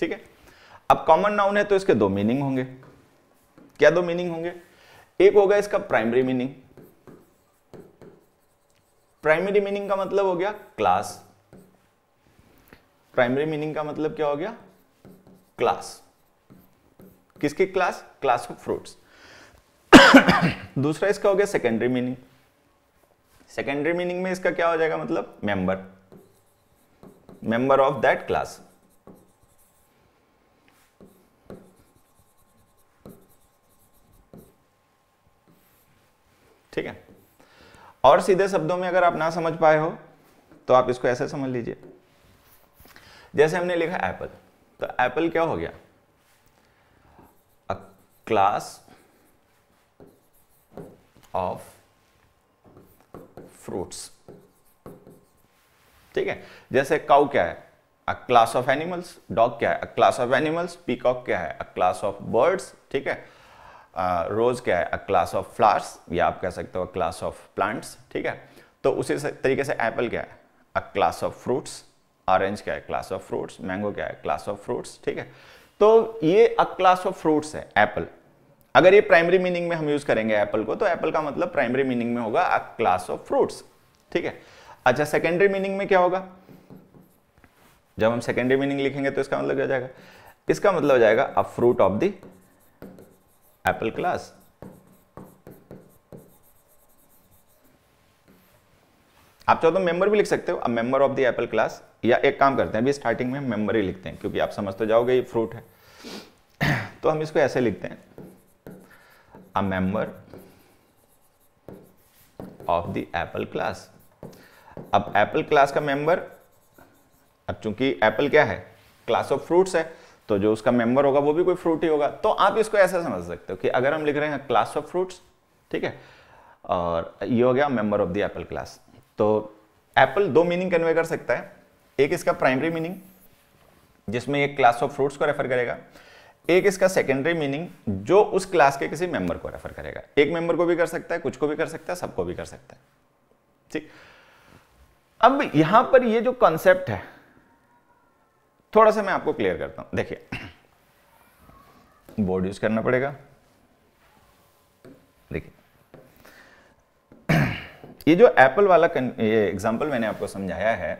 ठीक है अब कॉमन नाउन है तो इसके दो मीनिंग होंगे क्या दो मीनिंग होंगे एक होगा इसका प्राइमरी मीनिंग प्राइमरी मीनिंग का मतलब हो गया क्लास प्राइमरी मीनिंग का मतलब क्या हो गया क्लास किसकी क्लास क्लास ऑफ फ्रूट्स दूसरा इसका हो गया सेकेंडरी मीनिंग सेकेंडरी मीनिंग में इसका क्या हो जाएगा मतलब member member of that class ठीक है और सीधे शब्दों में अगर आप ना समझ पाए हो तो आप इसको ऐसे समझ लीजिए जैसे हमने लिखा एप्पल तो एप्पल क्या हो गया अ क्लास ऑफ फ्रूट्स ठीक है जैसे काउ क्या है a class of animals dog क्या है a class of animals peacock क्या है अ क्लास ऑफ बर्ड्स ठीक है रोज़ क्या है अ क्लास ऑफ फ्लावर्स या आप कह सकते हो क्लास ऑफ प्लांट्स ठीक है तो उसी तरीके से एप्पल क्या है a class of fruits orange क्या है क्लास ऑफ फ्रूट्स मैंगो क्या है क्लास ऑफ फ्रूट्स ठीक है तो ये अ क्लास ऑफ फ्रूट्स है एप्पल अगर ये प्राइमरी मीनिंग में हम यूज करेंगे एप्पल को तो एप्पल का मतलब प्राइमरी मीनिंग में होगा अ क्लास ऑफ फ्रूट्स ठीक है अच्छा सेकेंडरी मीनिंग में क्या होगा जब हम सेकेंडरी मीनिंग लिखेंगे तो इसका मतलब क्या जाएगा इसका मतलब हो जाएगा a fruit of the apple class आप चाहो तो मेंबर भी लिख सकते हो अब member of the apple class या एक काम करते हैं अभी स्टार्टिंग में मेंबर ही लिखते हैं क्योंकि आप समझ तो जाओगे ये फ्रूट है तो हम इसको ऐसे लिखते हैं a member of the apple class अब एप्पल क्लास का मेंबर अब चूंकि एप्पल क्या है क्लास ऑफ फ्रूट्स है तो जो उसका मेंबर होगा वो भी कोई फ्रूट ही होगा तो आप इसको ऐसा समझ सकते हो कि अगर हम लिख रहे हैं क्लास ऑफ फ्रूट्स ठीक है और ये हो गया member of the apple class तो एप्पल दो मीनिंग कन्वे कर सकता है एक इसका प्राइमरी मीनिंग जिसमें एक क्लास ऑफ फ्रूट्स को रेफर करेगा एक इसका सेकेंडरी मीनिंग जो उस क्लास के किसी मेंबर को रेफर करेगा एक मेंबर को भी कर सकता है कुछ को भी कर सकता है सबको भी कर सकता है ठीक अब यहां पर ये जो कॉन्सेप्ट है थोड़ा सा मैं आपको क्लियर करता हूं देखिए बोर्ड यूज करना पड़ेगा देखिए ये जो एप्पल वाला ये एग्जाम्पल मैंने आपको समझाया है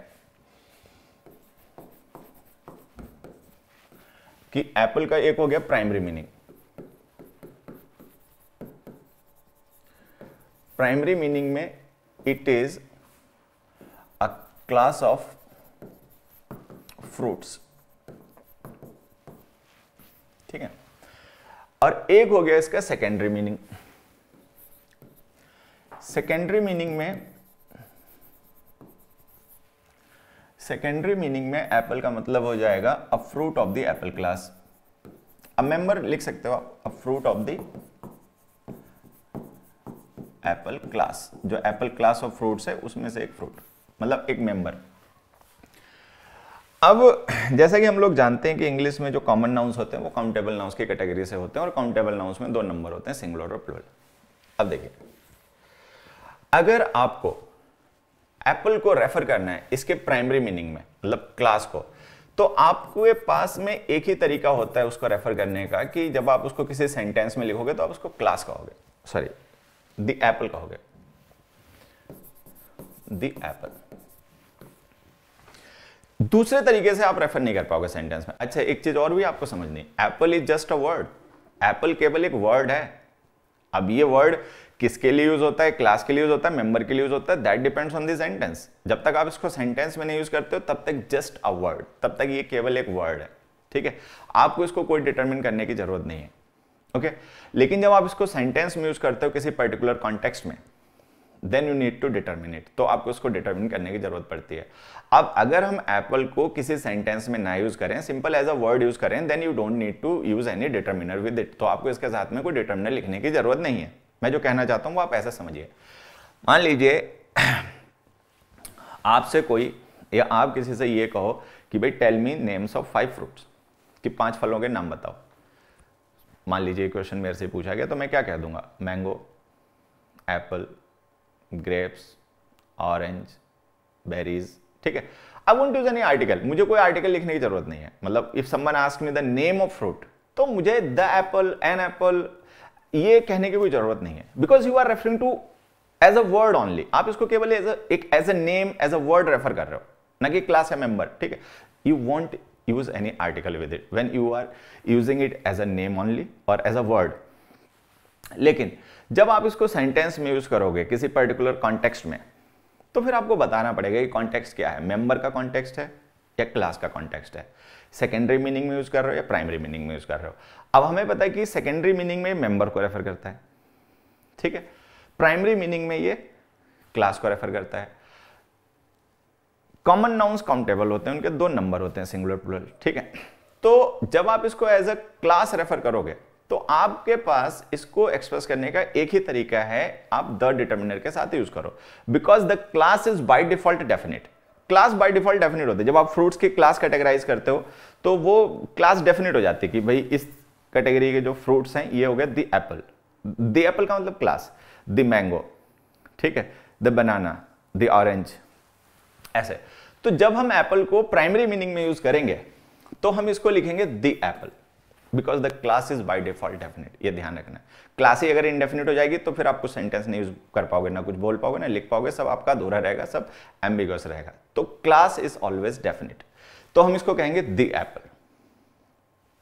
कि एप्पल का एक हो गया प्राइमरी मीनिंग प्राइमरी मीनिंग में it is a class of fruits ठीक है और एक हो गया इसका सेकेंडरी मीनिंग सेकेंडरी मीनिंग में सेकेंडरी मीनिंग में एप्पल का मतलब हो जाएगा a fruit of the apple class a member लिख सकते हो a fruit of the apple class जो एप्पल क्लास ऑफ फ्रूट्स है उसमें से एक फ्रूट मतलब एक मेंबर अब जैसा कि हम लोग जानते हैं कि इंग्लिश में जो कॉमन नाउंस होते हैं वो काउंटेबल नाउंस की कैटेगरी से होते हैं और काउंटेबल नाउंस में दो नंबर होते हैं सिंगुलर और प्लूरल अब देखिए अगर आपको एप्पल को रेफर करना है इसके प्राइमरी मीनिंग में मतलब क्लास को तो आपके पास में एक ही तरीका होता है उसको रेफर करने का कि जब आप उसको किसी सेंटेंस में लिखोगे तो आप उसको क्लास कहोगे सॉरी द एप्पल कहोगे द एप्पल दूसरे तरीके से आप रेफर नहीं कर पाओगे सेंटेंस में अच्छा एक चीज और भी आपको समझनी apple is just a word apple केवल एक वर्ड है अब ये वर्ड किसके लिए यूज होता है क्लास के लिए यूज होता है मेंबर के लिए यूज होता है that depends on sentence sentence जब तक आप इसको सेंटेंस में नहीं यूज करते हो तब तक जस्ट अ वर्ड तब तक ये केवल एक वर्ड है ठीक है आपको इसको कोई डिटर्मिन करने की जरूरत नहीं है ओके okay? लेकिन जब आप इसको सेंटेंस में यूज करते हो किसी पर्टिकुलर कॉन्टेक्स्ट में then you need to determine it तो आपको उसको डिटर्मिन करने की ज़रूरत पड़ती है अब अगर हम एप्पल को किसी सेंटेंस में ना यूज़ करें simple as a word use करें then you don't need to use any determiner with it तो आपको इसके साथ में कोई डिटर्मिनर लिखने की ज़रूरत नहीं है मैं जो कहना चाहता हूँ वो आप ऐसा समझिए मान लीजिए *clears throat* आपसे कोई या आप किसी से ये कहो कि भाई tell me names of five fruits कि पांच फलों के नाम बताओ मान लीजिए क्वेश्चन मेरे से पूछा गया तो मैं क्या कह दूंगा mango apple grapes orange berries ठीक है I won't use any article मुझे कोई आर्टिकल लिखने की जरूरत नहीं है मतलब if someone ask me the name of fruit तो मुझे द एप्पल एन एप्पल ये कहने की कोई जरूरत नहीं है because you are referring to as a word only आप इसको केवल एज एक as a name as a word refer कर रहे हो ना कि क्लास है मेंबर ठीक है you won't use any article with it when you are using it as a name only और एज अ वर्ड लेकिन जब आप इसको सेंटेंस में यूज करोगे किसी पर्टिकुलर कॉन्टेक्स्ट में तो फिर आपको बताना पड़ेगा कि कॉन्टेक्स्ट क्या है मेंबर का कॉन्टेक्स्ट है या क्लास का कॉन्टेक्स्ट है सेकेंडरी मीनिंग में यूज कर रहे हो या प्राइमरी मीनिंग में यूज कर रहे हो अब हमें पता है कि सेकेंडरी मीनिंग में मेंबर को रेफर करता है ठीक है प्राइमरी मीनिंग में ये क्लास को रेफर करता है कॉमन नाउंस काउंटेबल होते हैं उनके दो नंबर होते हैं सिंगुलर प्लुरल ठीक है तो जब आप इसको एज अ क्लास रेफर करोगे तो आपके पास इसको एक्सप्रेस करने का एक ही तरीका है आप द डिटर्मिनर के साथ यूज करो because the class is by default definite class by default definite होते हैं जब आप फ्रूट्स की क्लास कैटेगराइज करते हो तो वो क्लास डेफिनेट हो जाती है कि भाई इस कैटेगरी के जो फ्रूट्स हैं ये हो गए द एप्पल द एप्पल का मतलब क्लास द मैंगो ठीक है द बनाना द ऑरेंज ऐसे तो जब हम एप्पल को प्राइमरी मीनिंग में यूज करेंगे तो हम इसको लिखेंगे the apple because the class is by default definite ये ध्यान रखना क्लास ही अगर इनडेफिनेट हो जाएगी तो फिर आपको सेंटेंस नहीं यूज कर पाओगे ना कुछ बोल पाओगे ना लिख पाओगे सब आपका दोहरा रहेगा सब एम्बिगस रहेगा तो क्लास इज ऑलवेज डेफिनेट तो हम इसको कहेंगे the apple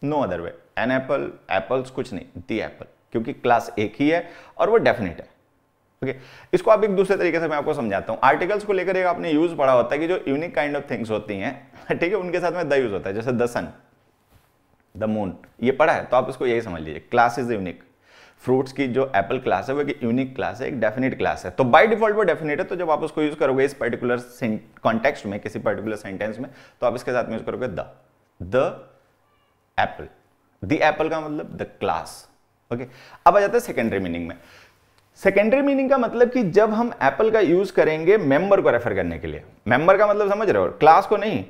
no other way an apple apples कुछ नहीं द एप्पल क्योंकि क्लास एक ही है और वो डेफिनेट है ओके okay. इसको आप एक दूसरे तरीके से मैं आपको समझाता हूँ आर्टिकल्स को लेकर एक आपने यूज पढ़ा होता है कि जो यूनिक काइंड ऑफ थिंग्स होती हैं *laughs* ठीक है उनके साथ में द यूज होता है जैसे द सन द मून ये पढ़ा है तो आप इसको यही समझ लीजिए क्लास इज यूनिक फ्रूट्स की जो एप्पल क्लास है वो एक यूनिक क्लास है एक डेफिनेट क्लास है तो बाय डिफॉल्ट वो डेफिनेट है तो जब आप उसको यूज करोगे इस पर्टिकुलर कॉन्टेक्स्ट में किसी पर्टिकुलर सेंटेंस में तो आप इसके साथ में यूज करोगे the the apple the apple का मतलब द क्लास ओके अब आ जाता है सेकेंडरी मीनिंग में सेकेंडरी मीनिंग का मतलब कि जब हम एप्पल का यूज करेंगे मेंबर को रेफर करने के लिए मेंबर का मतलब समझ रहे हो क्लास को नहीं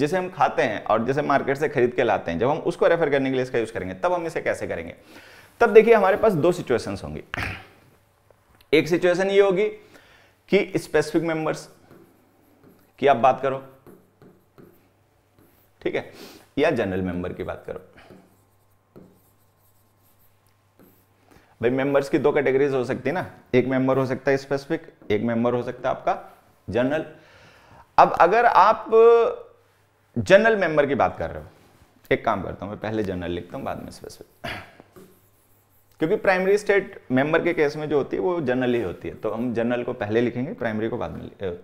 जिसे हम खाते हैं और जिसे मार्केट से खरीद के लाते हैं जब हम उसको रेफर करने के लिए इसका यूज़ करेंगे तब हम इसे कैसे करेंगे तब देखिए हमारे पास दो सिचुएशंस होंगी एक सिचुएशन ये होगी कि स्पेसिफिक मेंबर्स की आप बात करो ठीक है या जनरल मेंबर की बात करो भाई मेंबर्स की दो कैटेगरीज हो सकती है ना एक मेंबर हो सकता है स्पेसिफिक एक मेंबर हो सकता है आपका जनरल अब अगर आप जनरल मेंबर की बात कर रहे हो एक काम करता हूं मैं पहले जनरल लिखता हूं बाद में स्पेसिफिक क्योंकि प्राइमरी स्टेट मेंबर के केस में जो होती है वो जनरल ही होती है तो हम जनरल को पहले लिखेंगे प्राइमरी को बाद में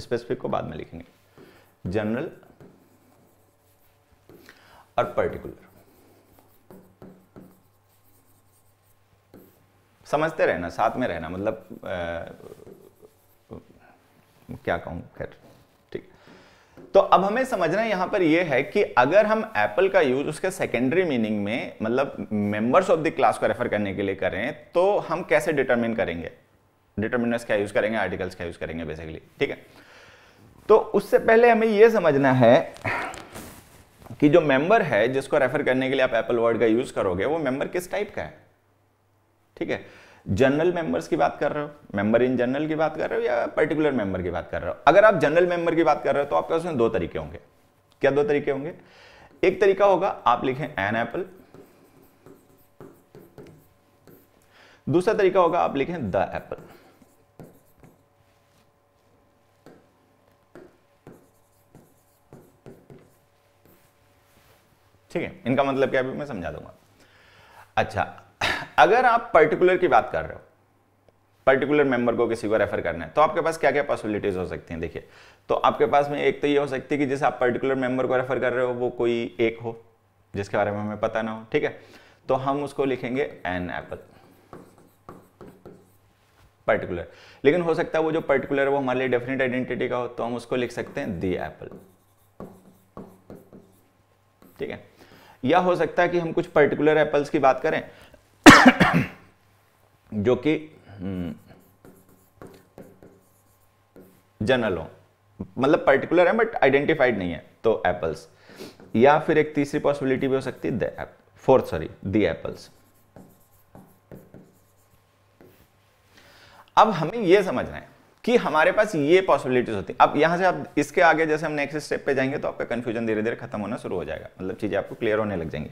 स्पेसिफिक को बाद में लिखेंगे जनरल और पर्टिकुलर समझते रहना साथ में रहना मतलब आ, क्या कहूं खैर तो अब हमें समझना यहां पर यह है कि अगर हम एप्पल का यूज उसके सेकेंडरी मीनिंग में मतलब मेंबर्स ऑफ द क्लास को रेफर करने के लिए करें तो हम कैसे डिटरमिन करेंगे डिटरमिनर्स क्या यूज करेंगे आर्टिकल्स क्या यूज करेंगे बेसिकली ठीक है तो उससे पहले हमें यह समझना है कि जो मेंबर है जिसको रेफर करने के लिए आप एप्पल वर्ड का यूज करोगे वो मेंबर किस टाइप का है ठीक है जनरल मेंबर्स की बात कर रहे हो मेंबर इन जनरल की बात कर रहे हो या पर्टिकुलर मेंबर की बात कर रहे हो अगर आप जनरल मेंबर की बात कर रहे हो तो आपके उसमें दो तरीके होंगे क्या दो तरीके होंगे एक तरीका होगा आप लिखें एन एप्पल दूसरा तरीका होगा आप लिखें द एप्पल ठीक है इनका मतलब क्या मैं समझा दूंगा अच्छा अगर आप पर्टिकुलर की बात कर रहे हो पर्टिकुलर मेंबर को किसी को रेफर करना है तो आपके पास क्या क्या पॉसिबिलिटीज हो सकती हैं देखिए तो आपके पास में एक तो ये हो सकती है कि जिसे आप पर्टिकुलर मेंबर को रेफर कर रहे हो वो कोई एक हो जिसके बारे में हमें पता ना हो ठीक है तो हम उसको लिखेंगे एन एपल पर्टिकुलर लेकिन हो सकता है वो जो पर्टिकुलर है वो हमारे लिए डेफिनेट आइडेंटिटी का हो तो हम उसको लिख सकते हैं दी एपल ठीक है या हो सकता है कि हम कुछ पर्टिकुलर एप्पल्स की बात करें जो कि हम्म, जनरल हो मतलब पर्टिकुलर है बट आइडेंटिफाइड नहीं है तो एप्पल्स या फिर एक तीसरी पॉसिबिलिटी भी हो सकती है फोर्थ सॉरी दी एप्पल्स अब हमें यह समझना है कि हमारे पास ये पॉसिबिलिटीज होती अब यहां से आप इसके आगे जैसे हम नेक्स्ट स्टेप पे जाएंगे तो आपका कंफ्यूजन धीरे धीरे खत्म होना शुरू हो जाएगा मतलब चीजें आपको क्लियर होने लग जाएंगी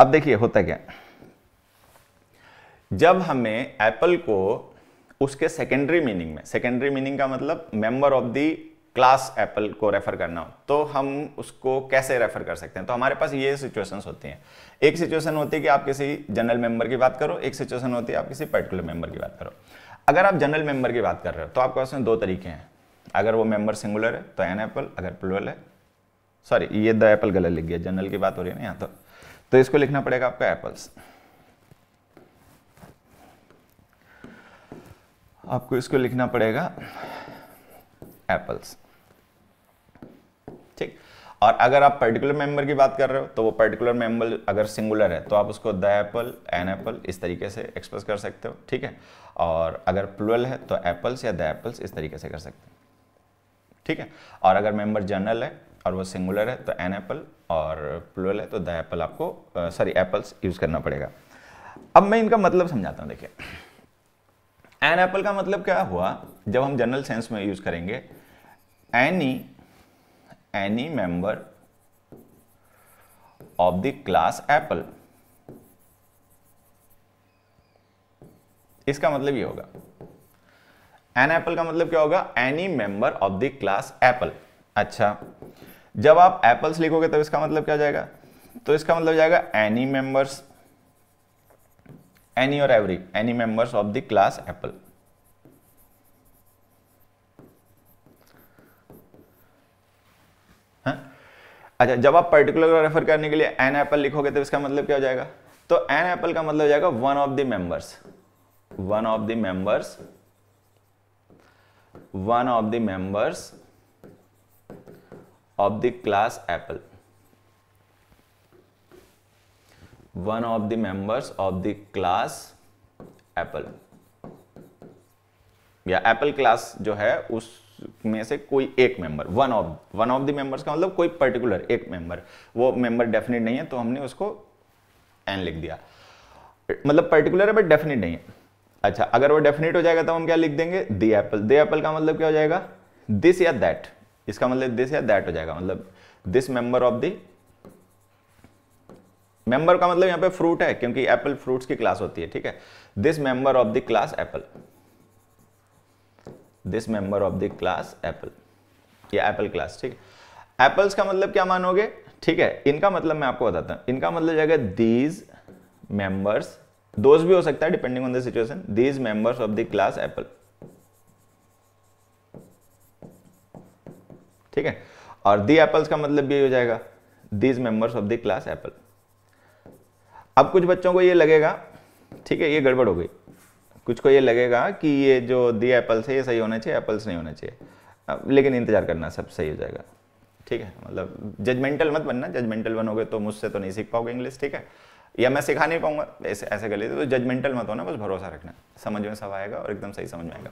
अब देखिए होता क्या है जब हमें एप्पल को उसके सेकेंडरी मीनिंग में सेकेंडरी मीनिंग का मतलब member of the class apple को रेफर करना हो तो हम उसको कैसे रेफर कर सकते हैं तो हमारे पास ये सिचुएशंस होती हैं एक सिचुएशन होती है कि आप किसी जनरल मेंबर की बात करो एक सिचुएशन होती है आप किसी पर्टिकुलर मेंबर की बात करो अगर आप जनरल मेंबर की बात कर रहे हो तो आपके पास में दो तरीके हैं अगर वो मेंबर सिंगुलर है तो एन एप्पल अगर प्लूरल है सॉरी ये द एप्पल गलत लिख गया जनरल की बात हो रही है ना यहाँ तो, तो इसको लिखना पड़ेगा आपका एप्पल्स आपको इसको लिखना पड़ेगा एप्पल्स ठीक और अगर आप पर्टिकुलर मेंबर की बात कर रहे हो तो वो पर्टिकुलर मेंबर अगर सिंगुलर है तो आप उसको द एप्पल एन एप्पल इस तरीके से एक्सप्रेस कर सकते हो ठीक है और अगर प्लुअल है तो एप्पल्स या द एप्पल्स इस तरीके से कर सकते हो ठीक है और अगर मेंबर जनरल है और वो सिंगुलर है तो एन एप्पल और प्लुअल है तो द एप्पल आपको सॉरी एप्पल्स यूज़ करना पड़ेगा अब मैं इनका मतलब समझाता हूँ देखिए एन एप्पल का मतलब क्या हुआ जब हम जनरल सेंस में यूज करेंगे any any member of the class apple इसका मतलब ये होगा एन एप्पल का मतलब क्या होगा any member of the class apple अच्छा जब आप एप्पल्स लिखोगे तब इसका मतलब क्या जाएगा तो इसका मतलब जाएगा any members any or every any members of the class apple अच्छा जब आप पर्टिकुलर रेफर करने के लिए एन एप्पल लिखोगे तो इसका मतलब क्या हो जाएगा तो एन एप्पल का मतलब हो जाएगा one of the members one of the members one of the members of the class apple one of the members of the class apple या एप्पल क्लास जो है उसमें से कोई एक member one of one of the members का मतलब कोई पर्टिकुलर एक मेंबर वो मेंबर डेफिनेट नहीं है तो हमने उसको एन लिख दिया मतलब पर्टिकुलर है बट डेफिनेट नहीं है अच्छा अगर वो डेफिनेट हो जाएगा तो हम क्या लिख देंगे दी एप्पल द एप्पल का मतलब क्या हो जाएगा दिस या दैट इसका मतलब दिस या दैट हो जाएगा मतलब this member of the member का मतलब यहां पे फ्रूट है क्योंकि एप्पल फ्रूट्स की क्लास होती है ठीक है this member of the class apple this member of the class apple या एप्पल क्लास ठीक है एप्पल्स का मतलब क्या मानोगे ठीक है इनका मतलब मैं आपको बताता हूं इनका मतलब जाएगा दीज मेंबर्स दोज भी हो सकता है depending on the situation these members of the class apple ठीक है और दी एप्पल्स का मतलब भी हो जाएगा these members of the class apple अब कुछ बच्चों को ये लगेगा ठीक है ये गड़बड़ हो गई कुछ को ये लगेगा कि ये जो दी एप्पल्स है ये सही होना चाहिए एप्पल्स नहीं होना चाहिए लेकिन इंतज़ार करना सब सही हो जाएगा ठीक है मतलब जजमेंटल मत बनना जजमेंटल बनोगे तो मुझसे तो नहीं सीख पाओगे इंग्लिश ठीक है या मैं सिखा नहीं पाऊंगा ऐसे ऐसे कर लेते तो जजमेंटल मत होना बस भरोसा रखना समझ में सब आएगा और एकदम सही समझ में आएगा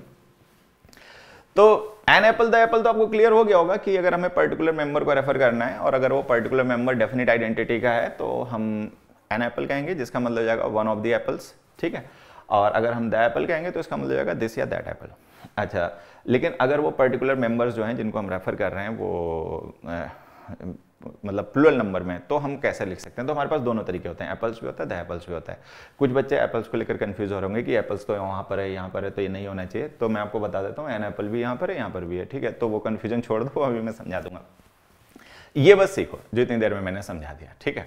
तो एन एप्पल द एप्पल तो आपको क्लियर हो गया होगा कि अगर हमें पर्टिकुलर मेंबर को रेफर करना है और अगर वो पर्टिकुलर मेंबर डेफिनेट आइडेंटिटी का है तो हम एन एप्पल कहेंगे जिसका मतलब जाएगा वन ऑफ द एप्पल्स ठीक है और अगर हम द एप्पल कहेंगे तो इसका मतलब जाएगा दिस या दैट एप्पल अच्छा लेकिन अगर वो पर्टिकुलर मेंबर्स जो हैं जिनको हम रेफ़र कर रहे हैं वो मतलब प्लूरल नंबर में तो हम कैसे लिख सकते हैं तो हमारे पास दोनों तरीके होते हैं एप्पल्स भी होता है द एप्पल्स भी होता है कुछ बच्चे एप्पल्स को लेकर कन्फ्यूज हो रहे होंगे कि एप्पल्स तो वहाँ पर है यहाँ पर है तो ये नहीं होना चाहिए तो मैं आपको बता देता हूँ एन एप्पल भी यहाँ पर है यहाँ पर भी है ठीक है तो वो कन्फ्यूजन छोड़ दो अभी मैं समझा दूंगा ये बस सीखो जितनी देर में मैंने समझा दिया ठीक है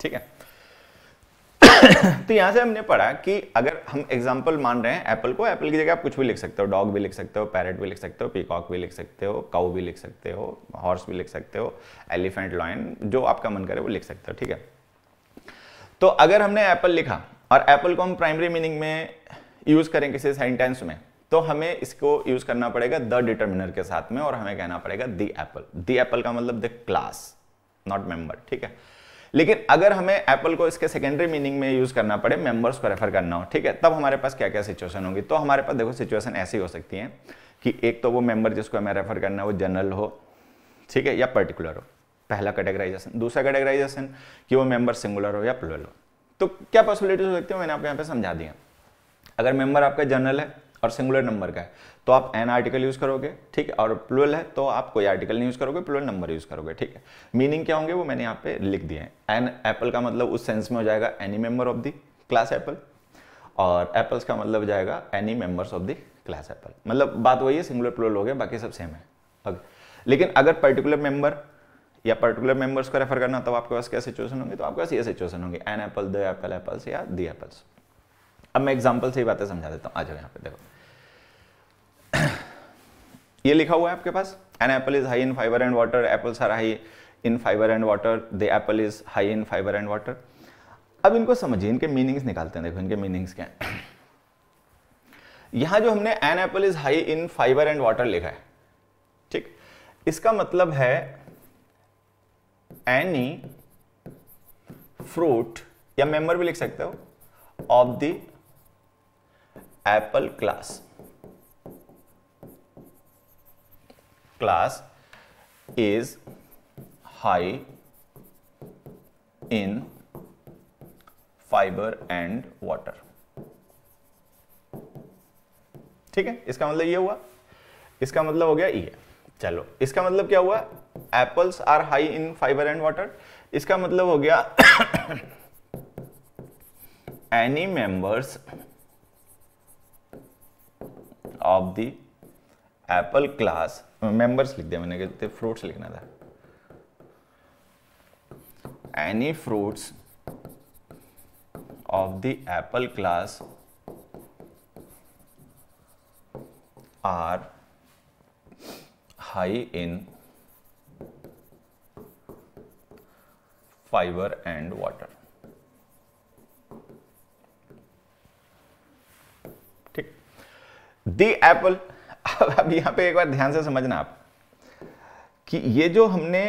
ठीक है तो यहां से हमने पढ़ा कि अगर हम एग्जाम्पल मान रहे हैं एप्पल को एप्पल की जगह आप कुछ भी लिख सकते हो डॉग भी लिख सकते हो पैरट भी लिख सकते हो पीकॉक भी लिख सकते हो काउ भी लिख सकते हो हॉर्स भी लिख सकते हो एलिफेंट लॉयन जो आपका मन करे वो लिख सकते हो ठीक है तो अगर हमने एप्पल लिखा और एप्पल को हम प्राइमरी मीनिंग में यूज करें किसी सेंटेंस में तो हमें इसको यूज करना पड़ेगा द डिटर्मिनर के साथ में और हमें कहना पड़ेगा दी एप्पल द एप्पल का मतलब द क्लास नॉट मेंबर ठीक है लेकिन अगर हमें एप्पल को इसके सेकेंडरी मीनिंग में यूज करना पड़े मेंबर्स को रेफर करना हो ठीक है तब हमारे पास क्या क्या सिचुएशन होगी तो हमारे पास देखो सिचुएशन ऐसी हो सकती है कि एक तो वो मेंबर जिसको हमें रेफर करना है वो जनरल हो ठीक है या पर्टिकुलर हो पहला कैटेगराइजेशन दूसरा कैटेगराइजेशन कि वो मेंबर सिंगुलर हो या प्लुरल हो तो क्या पॉसिबिलिटीज हो सकती है मैंने आपको यहाँ पे समझा दिया अगर मेंबर आपका जनरल है और सिंगुलर नंबर का है तो आप एन आर्टिकल यूज़ करोगे ठीक है और प्लुअल है तो आप कोई आर्टिकल नहीं यूज़ करोगे प्लुअल नंबर यूज़ करोगे ठीक है मीनिंग क्या होंगे वो मैंने यहाँ पे लिख दिए एन एप्पल का मतलब उस सेंस में हो जाएगा any member of the class apple और एप्पल्स का मतलब हो जाएगा any members of the class apple मतलब बात वही है सिंगुलर प्लुअल हो गया बाकी सब सेम है ओके लेकिन अगर पर्टिकुलर मेंबर या पर्टिकुलर मेंबर्स को रेफर करना तो आपके पास क्या सिचुएशन होंगे तो आपके पास ये सिचुएशन होंगे an apple the apple apples या दी एप्पल्स अब मैं एग्जाम्पल से ही बातें समझा देता हूँ आ जाओ यहाँ पे देखो *clears throat* ये लिखा हुआ है आपके पास an apple is high in fibre and water apples are high in fibre and water the apple is high in fibre and water अब इनको समझिए इनके मीनिंग्स निकालते हैं देखो इनके मीनिंग्स क्या है *clears throat* यहां जो हमने an apple is high in fibre and water लिखा है ठीक इसका मतलब है एनी फ्रूट या मेंबर भी लिख सकते हो of the apple class class is high in fibre and water ठीक है इसका मतलब ये हुआ इसका मतलब हो गया ये चलो इसका मतलब क्या हुआ apples are high in fibre and water इसका मतलब हो गया any *coughs* members of the apple class members लिख दिया मैंने कहते तो फ्रूट्स लिखना था any fruits of the apple class are high in fibre and water the apple *laughs* अब अब यहां पे एक बार ध्यान से समझना आप कि ये जो हमने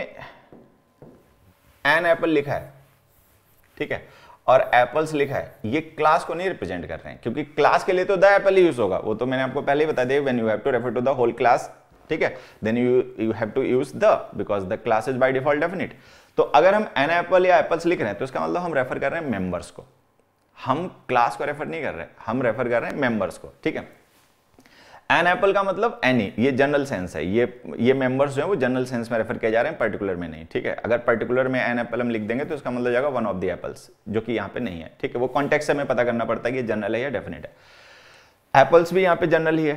एन एप्पल लिखा है ठीक है और एप्पल्स लिखा है ये क्लास को नहीं रिप्रेजेंट कर रहे हैं क्योंकि क्लास के लिए तो द एप्पल यूज होगा वो तो मैंने आपको पहले ही बता दिया when you have to refer to the whole class ठीक है then you you have to use the because the class is by default definite तो अगर हम एन एप्पल या एप्पल्स लिख रहे हैं तो इसका मतलब हम रेफर कर रहे हैं मेंबर्स को हम क्लास को रेफर नहीं कर रहे हम रेफर कर रहे हैं मेंबर्स को ठीक है एन एप्पल का मतलब एनी ये जनरल सेंस है ये ये मेंबर्स जो है वो जनरल सेंस में रेफर किए जा रहे हैं पर्टिकुलर में नहीं ठीक है अगर पर्टिकुलर में एन एप्पल हम लिख देंगे तो इसका मतलब जाएगा वन ऑफ द एप्पल्स जो कि यहाँ पे नहीं है ठीक है वो कॉन्टेक्ट से हमें पता करना पड़ता है कि ये जनरल है या डेफिनेट है एप्पल्स भी यहाँ पे जनरल ही है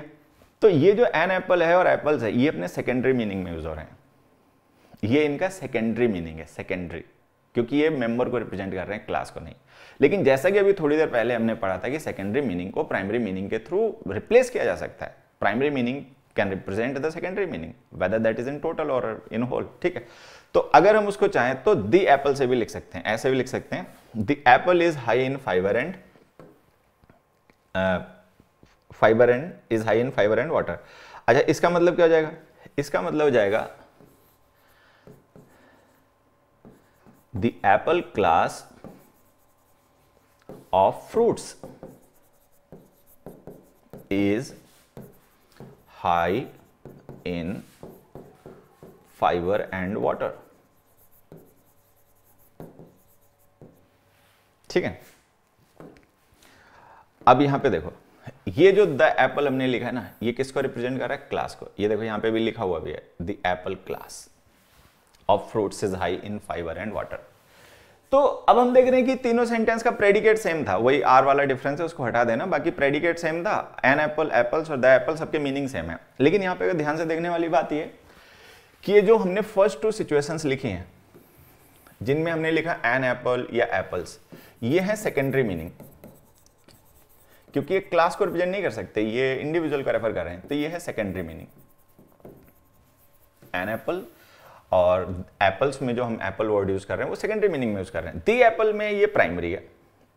तो ये जो एन एप्पल है और एप्पल्स है ये अपने सेकेंडरी मीनिंग में यूज हो रहे हैं ये इनका सेकेंडरी मीनिंग है सेकेंडरी क्योंकि ये मेंबर को रिप्रेजेंट कर रहे हैं क्लास को नहीं लेकिन जैसा कि अभी थोड़ी देर पहले हमने पढ़ा था कि सेकेंडरी मीनिंग को प्राइमरी मीनिंग के थ्रू रिप्लेस किया जा सकता है primary meaning can represent the secondary meaning whether that is in total और इन होल ठीक है तो अगर हम उसको चाहें तो दी एप्पल से भी लिख सकते हैं ऐसे भी लिख सकते हैं the apple is high in fibre and fibre and is high in fibre and water अच्छा इसका मतलब क्या हो जाएगा इसका मतलब हो जाएगा the apple class of fruits is high in fiber and water ठीक है अब यहां पे देखो ये जो द एप्पल हमने लिखा है ना ये किसको रिप्रेजेंट कर रहा है क्लास को ये देखो यहां पे भी लिखा हुआ भी है the apple class of fruits is high in fibre and water तो अब हम देख रहे हैं कि तीनों सेंटेंस का प्रेडिकेट सेम था वही आर वाला डिफरेंस है उसको हटा देना बाकी प्रेडिकेट सेम था एन एप्पल एप्पल्स और द एप्पल सबके मीनिंग सेम है लेकिन यहाँ पे अगर ध्यान से देखने वाली बात ये कि ये जो हमने फर्स्ट टू सिचुएशंस लिखी हैं जिनमें हमने लिखा एन एप्पल या एप्पल्स ये है सेकेंडरी मीनिंग क्योंकि ये क्लास को रिप्रेजेंट नहीं कर सकते ये इंडिविजुअल को रेफर कर रहे हैं तो ये है सेकेंडरी मीनिंग एन एप्पल और एप्पल्स में जो हम एप्पल वर्ड यूज़ कर रहे हैं वो सेकेंडरी मीनिंग में यूज़ कर रहे हैं दी एप्पल में ये प्राइमरी है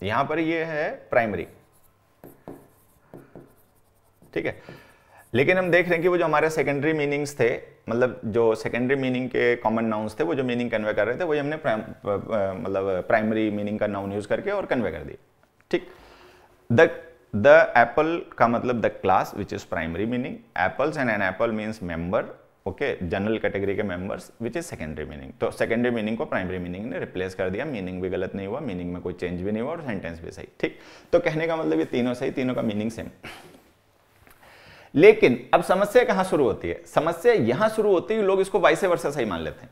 यहां पर ये है प्राइमरी ठीक है लेकिन हम देख रहे हैं कि वो जो हमारे सेकेंडरी मीनिंग्स थे मतलब जो सेकेंडरी मीनिंग के कॉमन नाउन्स थे वो जो मीनिंग कन्वे कर रहे थे वही हमने मतलब प्राइमरी मीनिंग का नाउन यूज़ करके और कन्वे कर दिया ठीक द द एप्पल का मतलब the class which is primary meaning apples and an apple means member okay general category के members which is secondary meaning तो सेकेंडरी मीनिंग को प्राइमरी मीनिंग ने रिप्लेस कर दिया मीनिंग भी गलत नहीं हुआ मीनिंग में कोई चेंज भी नहीं हुआ और सेंटेंस भी सही ठीक तो कहने का मतलब ये तीनों सही तीनों का मीनिंग सेम लेकिन अब समस्या कहां शुरू होती है समस्या यहां शुरू होती है लोग इसको वाइस वर्षा सही मान लेते हैं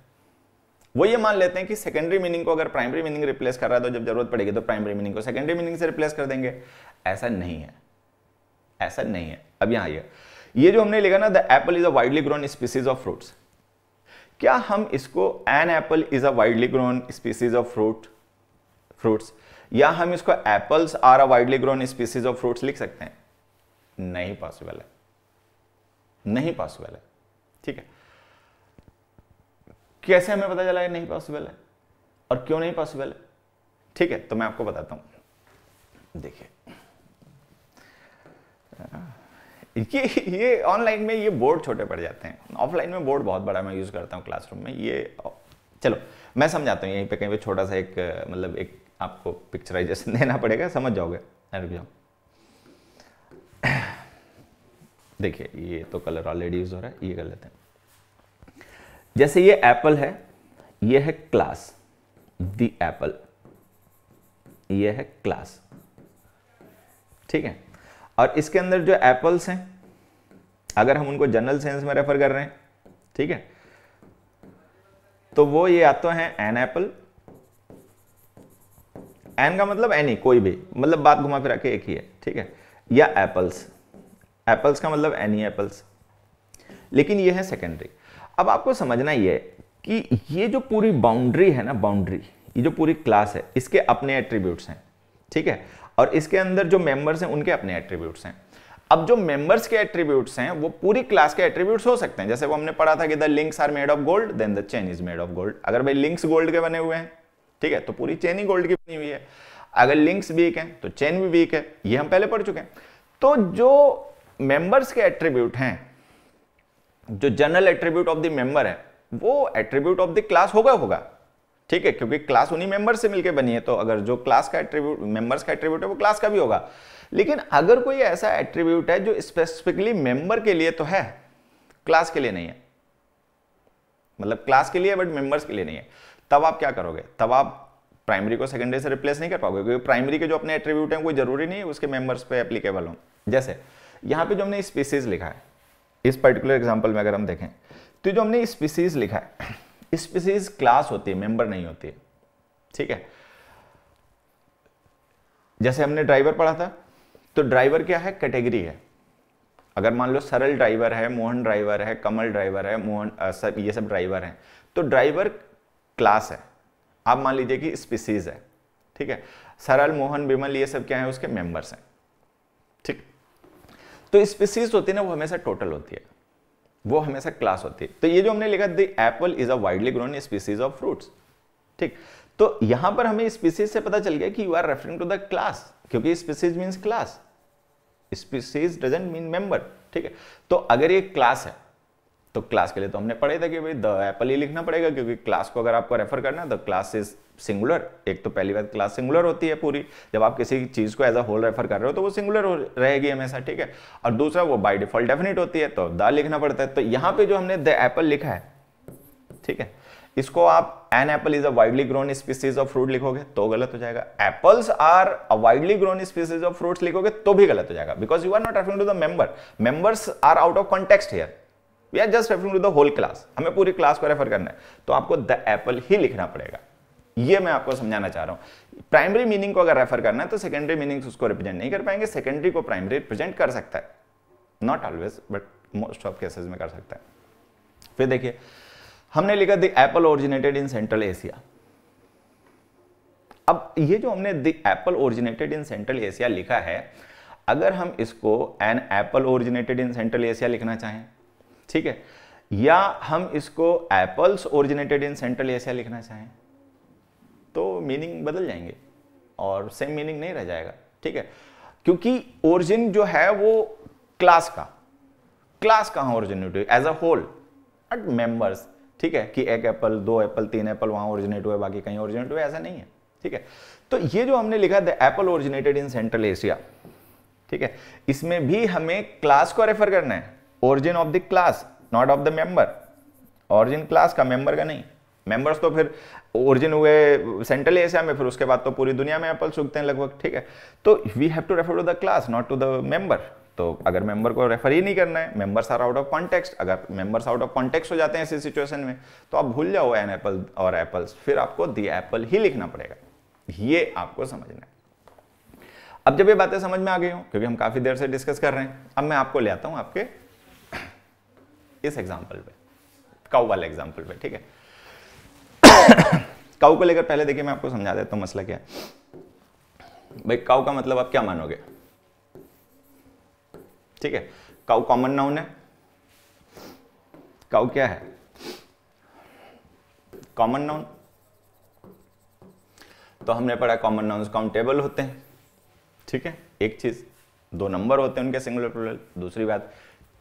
वो ये मान लेते हैं कि सेकेंडरी मीनिंग को अगर प्राइमरी मीनिंग रिप्लेस कर रहा है तो जब जरूरत पड़ेगी तो प्राइमरी मीनिंग को सेकेंडरी मीनिंग से रिप्लेस कर देंगे ऐसा नहीं है ऐसा नहीं है अब यहां आइए ये जो हमने लिखा ना the apple is a widely grown species of fruits क्या हम इसको an apple is a widely grown species of fruit fruits या हम इसको apples are a widely grown species of fruits लिख सकते हैं नहीं पॉसिबल है नहीं पॉसिबल है ठीक है कैसे हमें पता चला है नहीं पॉसिबल है और क्यों नहीं पॉसिबल है ठीक है तो मैं आपको बताता हूं देखिए ये ये ऑनलाइन में ये बोर्ड छोटे पड़ जाते हैं ऑफलाइन में बोर्ड बहुत बड़ा मैं यूज़ करता हूँ क्लासरूम में ये चलो मैं समझाता हूँ यहीं पे कहीं पे छोटा सा एक मतलब एक आपको पिक्चराइजेशन *laughs* देना पड़ेगा समझ जाओगे रुक जाओ देखिए ये तो कलर ऑलरेडी यूज़ हो रहा है ये कर लेते हैं जैसे ये एप्पल है ये है क्लास दी एप्पल ये है क्लास ठीक है और इसके अंदर जो एप्पल्स हैं अगर हम उनको जनरल सेंस में रेफर कर रहे हैं ठीक है तो वो ये या तो हैं एन एप्पल एन का मतलब एनी कोई भी मतलब बात घुमा फिरा के एक ही है ठीक है या एप्पल्स एप्पल्स का मतलब एनी एप्पल्स लेकिन ये है सेकेंडरी अब आपको समझना ये कि ये जो पूरी बाउंड्री है ना बाउंड्री ये जो पूरी क्लास है इसके अपने एट्रीब्यूट्स हैं ठीक है और इसके अंदर जो मेंबर्स हैं उनके अपने एट्रीब्यूट्स हैं अब जो मेंबर्स के एट्रीब्यूट्स हैं वो पूरी क्लास के एट्रीब्यूट्स हो सकते हैं जैसे वो हमने पढ़ा था कि the links are made of gold then the chain is made of gold अगर भाई लिंक्स गोल्ड के बने हुए हैं ठीक है तो पूरी चेन ही गोल्ड की बनी हुई है अगर लिंक्स वीक हैं तो चेन भी वीक है ये हम पहले पढ़ चुके हैं तो जो मेंबर्स के एट्रीब्यूट हैं जो general attribute of the member है वो एट्रीब्यूट ऑफ द क्लास होगा होगा ठीक है क्योंकि क्लास उन्हीं मेंबर से मिलकर बनी है तो अगर जो क्लास का एट्रीब्यूट मेंबर्स का एट्रीब्यूट है वो क्लास का भी होगा लेकिन अगर कोई ऐसा एट्रीब्यूट है जो स्पेसिफिकली मेंबर के लिए तो है क्लास के लिए नहीं है मतलब क्लास के लिए बट मेंबर्स के लिए नहीं है तब आप क्या करोगे तब आप प्राइमरी को सेकेंडरी से रिप्लेस नहीं कर पाओगे क्योंकि प्राइमरी के जो अपने एट्रीब्यूट हैं वो जरूरी नहीं है उसके मेंबर्स पे एप्लीकेबल हों जैसे यहां पे जो हमने स्पीसीज लिखा है इस पर्टिकुलर एग्जाम्पल में अगर हम देखें तो जो हमने स्पीसीज लिखा है स्पीसीज क्लास होती है मेंबर नहीं होती है ठीक है जैसे हमने ड्राइवर पढ़ा था तो ड्राइवर क्या है कैटेगरी है अगर मान लो सरल ड्राइवर है मोहन ड्राइवर है कमल ड्राइवर है मोहन आ, सब ये सब ड्राइवर हैं तो ड्राइवर क्लास है आप मान लीजिए कि स्पीसीज है ठीक है सरल मोहन बिमल ये सब क्या है उसके मेंबर्स हैं ठीक तो स्पीसीज होती है ना वो हमेशा टोटल होती है वो हमेशा क्लास होती है तो ये जो हमने लिखा the apple is a widely grown species of fruits ठीक तो यहां पर हमें स्पीसीज से पता चल गया कि you are referring to the class क्योंकि species means class species doesn't mean member ठीक है तो अगर ये क्लास है तो क्लास के लिए तो हमने पढ़े थे कि भाई द एप्पल ही लिखना पड़ेगा क्योंकि क्लास को अगर आपको रेफर करना है तो क्लास इज सिंगुलर एक तो पहली बात क्लास सिंगुलर होती है पूरी जब आप किसी चीज़ को एज अ होल रेफर कर रहे हो तो वो सिंगुलर रहेगी हमेशा ठीक है और दूसरा वो बाय डिफॉल्ट डेफिनेट होती है तो द लिखना पड़ता है तो यहां पे जो हमने द एप्पल लिखा है ठीक है इसको आप an apple is a widely grown species of fruit लिखोगे तो गलत हो जाएगा apples are a widely grown species of fruits लिखोगे तो भी गलत हो जाएगा because you are not referring to the member members are out of context here we are just referring to the whole class हमें पूरी क्लास को refer करना है तो आपको द एप्पल ही लिखना पड़ेगा ये मैं आपको समझाना चाह रहा हूं प्राइमरी मीनिंग को अगर रेफर करना है तो सेकेंडरी मीनिंग उसको रिप्रेजेंट नहीं कर पाएंगे सेकेंडरी को प्राइमरी रिप्रेजेंट कर सकता है not always but most of cases में कर सकता है फिर देखिए हमने लिखा the apple originated in Central Asia अब ये जो हमने the apple originated in Central Asia लिखा है अगर हम इसको an apple originated in Central Asia लिखना चाहें ठीक है या हम इसको apples originated in Central Asia लिखना चाहें तो मीनिंग बदल जाएंगे और सेम मीनिंग नहीं रह जाएगा ठीक है क्योंकि ओरिजिन जो है वो क्लास का क्लास कहाँ ओरिजिनेट हुई as a whole at members ठीक है कि एक एप्पल दो एप्पल तीन एप्पल वहां ओरिजिनेट हुए बाकी कहीं ओरिजिनेट हुए ऐसा नहीं है ठीक है तो ये जो हमने लिखा the apple originated in Central Asia ठीक है इसमें भी हमें क्लास को रेफर करना है origin of the class not of the member origin class का मेंबर का नहीं मेंबर्स तो फिर ओरिजिन हुए सेंट्रल एशिया में फिर उसके बाद तो पूरी दुनिया में एप्पल सूखते हैं लगभग ठीक है तो we have to refer to the class not to the member तो अगर मेंबर को रेफर ही नहीं करना है members are out of context अगर मेंबर्स आउट ऑफ कॉन्टेक्स्ट हो जाते हैं ऐसी सिचुएशन में तो आप भूल जाओ एन एप्पल और एप्पल्स फिर आपको दी एप्पल ही लिखना पड़ेगा ये आपको समझना है अब जब ये बातें समझ में आ गई हूं क्योंकि हम काफ़ी देर से डिस्कस कर रहे हैं अब मैं आपको ले आता हूं आपके किस एग्जाम्पल पे काउ वाले एग्जाम्पल पे ठीक है काउ *coughs* को लेकर पहले देखिए मैं आपको समझा देता हूँ मसला क्या है भाई काउ का मतलब आप क्या मानोगे ठीक है काउ कॉमन नाउन है काउ क्या है कॉमन नाउन तो हमने पढ़ा कॉमन नाउन्स काउंटेबल होते हैं ठीक है एक चीज दो नंबर होते हैं उनके सिंगुलर प्लूरल दूसरी बात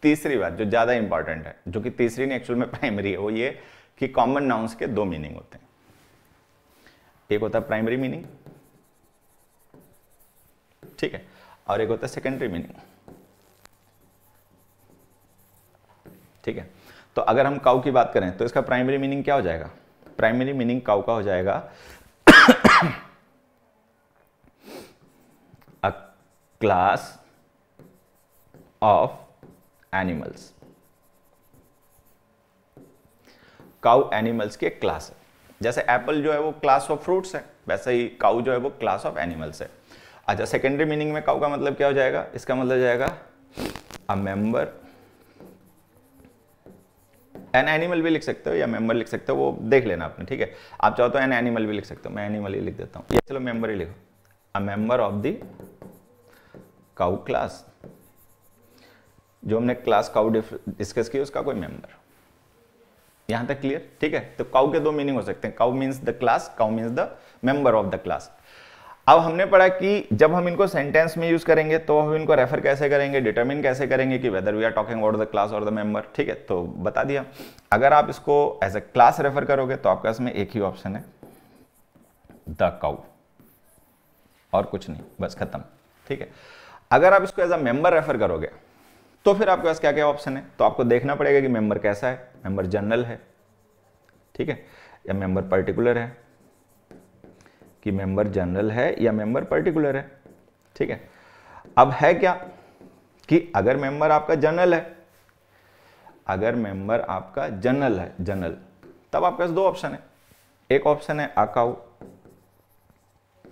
तीसरी बात जो ज़्यादा इंपॉर्टेंट है जो कि तीसरी नहीं एक्चुअल में प्राइमरी है वो ये कि कॉमन नाउंस के दो मीनिंग होते हैं एक होता है प्राइमरी मीनिंग ठीक है और एक होता है सेकेंडरी मीनिंग ठीक है तो अगर हम काउ की बात करें तो इसका प्राइमरी मीनिंग क्या हो जाएगा प्राइमरी मीनिंग काउ का हो जाएगा class *coughs* of animals cow animals की एक क्लास है जैसे एप्पल जो है वो क्लास ऑफ फ्रूट्स है वैसे ही काउ जो है वो क्लास ऑफ एनिमल्स है अच्छा सेकेंडरी मीनिंग में काउ का मतलब क्या हो जाएगा इसका मतलब जाएगा अ मेंबर एन एनिमल भी लिख सकते हो या मेंबर लिख सकते हो वो देख लेना आपने ठीक है आप चाहो तो एन एनिमल भी लिख सकते हो मैं एनिमल ही लिख देता हूं चलो मेंबर ही लिखो a member of the cow class जो हमने क्लास काउ डिस्कस किया उसका कोई मेंबर यहां तक क्लियर ठीक है तो काउ के दो मीनिंग हो सकते हैं cow means the class cow means the member of the class अब हमने पढ़ा कि जब हम इनको सेंटेंस में यूज करेंगे तो हम इनको रेफर कैसे करेंगे डिटर्मिन कैसे करेंगे कि whether we are talking about the class और द मेंबर ठीक है तो बता दिया अगर आप इसको एज ए क्लास रेफर करोगे तो आपका इसमें एक ही ऑप्शन है द काउ और कुछ नहीं बस खत्म ठीक है अगर आप इसको एज अ मेंबर रेफर करोगे तो फिर आपके पास क्या क्या ऑप्शन है तो आपको देखना पड़ेगा कि मेंबर कैसा है मेंबर जनरल है ठीक है या मेंबर पर्टिकुलर है कि मेंबर जनरल है या मेंबर पर्टिकुलर है ठीक है अब है क्या कि अगर मेंबर आपका जनरल है अगर मेंबर आपका जनरल है जनरल तब आपके पास दो ऑप्शन है एक ऑप्शन है अकाउ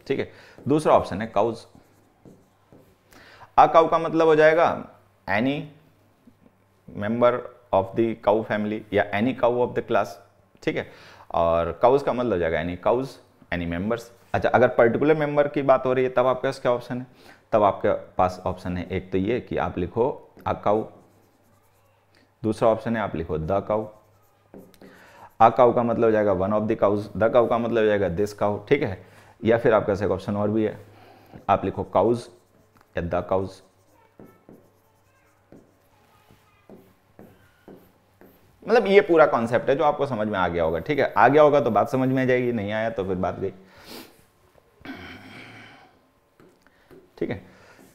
ठीक है दूसरा ऑप्शन है काउज अकाउ का मतलब हो जाएगा any member of the cow family या any cow of the class ठीक है और काउज का मतलब जाएगा एनी काउज एनी मेंबर्स अच्छा अगर पर्टिकुलर मेंबर की बात हो रही है तब आपके पास क्या ऑप्शन है तब आपके पास ऑप्शन है एक तो ये कि आप लिखो अ काउ दूसरा ऑप्शन है आप लिखो द काउ अ काउ का मतलब हो जाएगा one of the cows the cow का मतलब हो जाएगा दिस काउ ठीक है या फिर आपके पास एक ऑप्शन और भी है आप लिखो काउज या द काउज मतलब ये पूरा कॉन्सेप्ट है जो आपको समझ में आ गया होगा ठीक है आ गया होगा तो बात समझ में आ जाएगी नहीं आया तो फिर बात गई ठीक है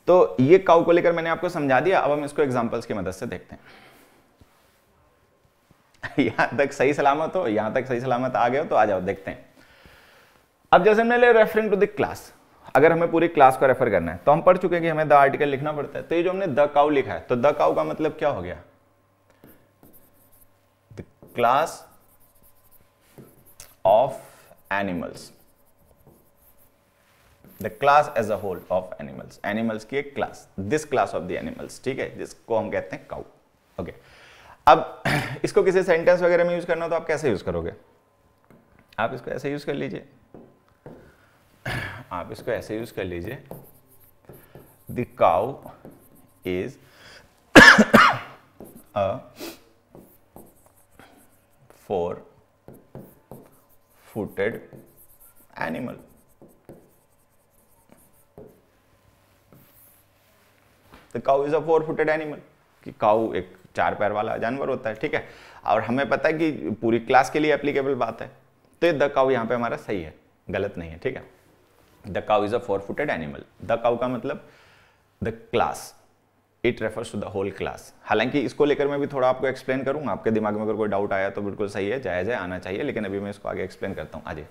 तो ये काउ को लेकर मैंने आपको समझा दिया अब हम इसको एग्जाम्पल्स की मदद से देखते हैं *laughs* यहां तक सही सलामत हो यहां तक सही सलामत आ गया हो तो आ जाओ देखते हैं अब जैसे हमने ले रेफरिंग टू द क्लास अगर हमें पूरी क्लास को रेफर करना है तो हम पढ़ चुके हैं कि हमें द आर्टिकल लिखना पड़ता है तो ये जो हमने द काउ लिखा है तो द काउ का मतलब क्या हो गया class of animals the class as a whole of animals animals की एक class this class of the animals ठीक है जिसको हम कहते हैं काउ ओके अब *clears throat* इसको किसी सेंटेंस वगैरह में यूज करना हो तो आप कैसे यूज करोगे आप इसको ऐसे यूज कर लीजिए *clears throat* आप इसको ऐसे यूज कर लीजिए the cow is a four footed animal the cow is a four footed animal कि काउ एक चार पैर वाला जानवर होता है ठीक है और हमें पता है कि पूरी क्लास के लिए एप्लीकेबल बात है तो ये द काउ यहां पे हमारा सही है गलत नहीं है ठीक है the cow is a four footed animal the cow का मतलब the class it refers to the whole class हालांकि इसको लेकर मैं भी थोड़ा आपको एक्सप्लेन करूंगा आपके दिमाग में अगर कोई डाउट आया तो बिल्कुल सही है जायज़ है आना चाहिए लेकिन अभी मैं इसको आगे एक्सप्लेन करता हूँ आज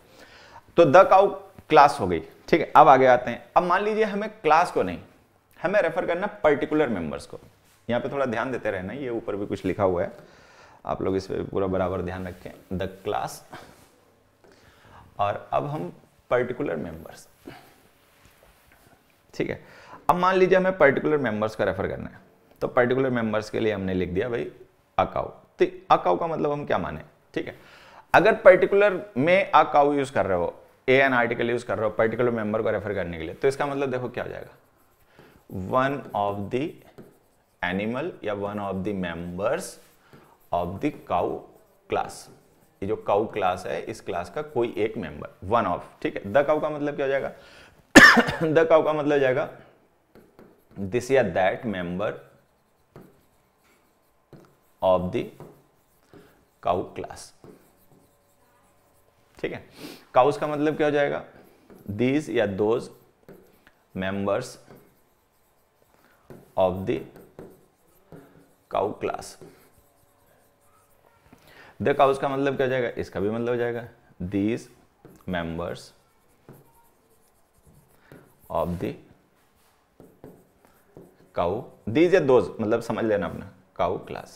तो द काउ क्लास हो गई ठीक है अब आगे आते हैं अब मान लीजिए हमें क्लास को नहीं हमें रेफर करना पर्टिकुलर मेंबर्स को यहाँ पे थोड़ा ध्यान देते रहना ये ऊपर भी कुछ लिखा हुआ है आप लोग इस पर पूरा बराबर ध्यान रखें द क्लास और अब हम पर्टिकुलर मेंबर्स ठीक है अब मान लीजिए हमें पर्टिकुलर मेंबर्स का रेफर करना है तो पर्टिकुलर मेंबर्स के लिए हमने लिख दिया भाई अकाउ तो अकाउ का मतलब हम क्या माने ठीक है अगर पर्टिकुलर में अकाउ यूज कर रहे हो ए एन आर्टिकल यूज कर रहे हो पर्टिकुलर मेंबर को रेफर करने के लिए तो इसका मतलब देखो क्या हो जाएगा वन ऑफ द एनिमल या one of the members of the cow class ये जो काउ क्लास है इस क्लास का कोई एक मेंबर वन ऑफ ठीक है द काउ का मतलब क्या हो जाएगा द *coughs* काउ का मतलब जाएगा this या that member of the cow class ठीक है काउस का मतलब क्या हो जाएगा दीज या those members of the cow class the cows का मतलब क्या हो जाएगा इसका भी मतलब हो जाएगा these members of the cow these uh those मतलब समझ लेना अपना काउ क्लास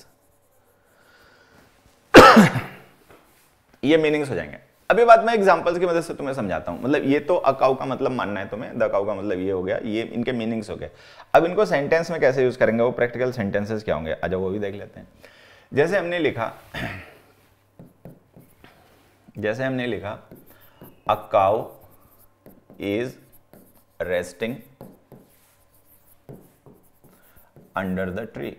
*coughs* ये मीनिंग्स हो जाएंगे अभी बात मैं एग्जांपल्स की मदद मतलब से तुम्हें समझाता हूं मतलब ये तो अकाउ का मतलब मानना है तुम्हें द अकाउ का मतलब ये हो गया ये इनके मीनिंग्स हो गए अब इनको सेंटेंस में कैसे यूज करेंगे वो प्रैक्टिकल सेंटेंसेस क्या होंगे अच्छा वो भी देख लेते हैं जैसे हमने लिखा *coughs* जैसे हमने लिखा a cow is resting under the tree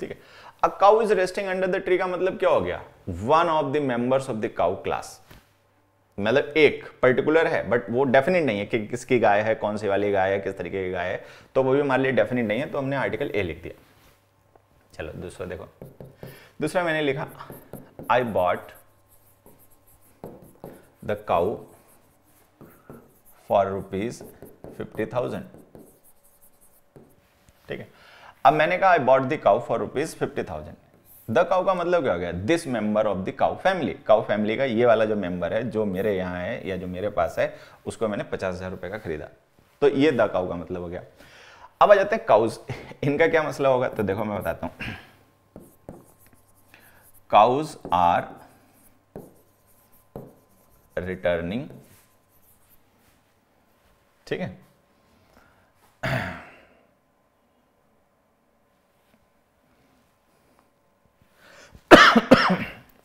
ठीक है a cow is resting under the tree का मतलब क्या हो गया one of the members of the cow class मतलब एक पर्टिकुलर है बट वो डेफिनेट नहीं है कि किसकी गाय है कौन सी वाली गाय है किस तरीके की गाय है तो वो भी हमारे लिए डेफिनेट नहीं है तो हमने आर्टिकल ए लिख दिया चलो दूसरा देखो दूसरा मैंने लिखा I bought the cow for rupees fifty thousand ठीक है अब मैंने कहा I bought the cow for rupees fifty thousand the cow का मतलब क्या हो गया this member of the cow family cow family का ये वाला जो मेंबर है जो मेरे यहां है या जो मेरे पास है उसको मैंने पचास हजार रुपए का खरीदा तो ये द काउ का मतलब हो गया अब आ जाते हैं काउज इनका क्या मसला होगा तो देखो मैं बताता हूं काउज आर रिटर्निंग ठीक है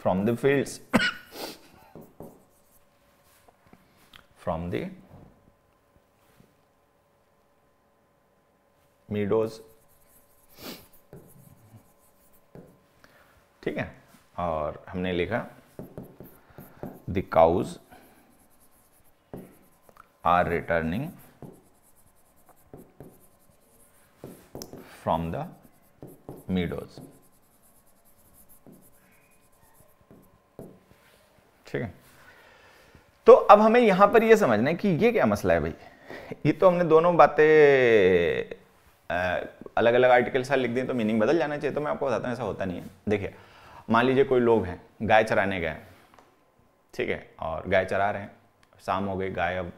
from the field from the meadows ठीक है और हमने लिखा the cows are returning from the meadows ठीक है तो अब हमें यहां पर यह समझना है कि ये क्या मसला है भाई ये तो हमने दोनों बातें अलग अलग आर्टिकल साथ लिख दिए तो मीनिंग बदल जाना चाहिए तो मैं आपको बताता हूँ ऐसा होता नहीं है देखिए मान लीजिए कोई लोग हैं गाय चराने गए ठीक है और गाय चरा रहे हैं शाम हो गई गाय अब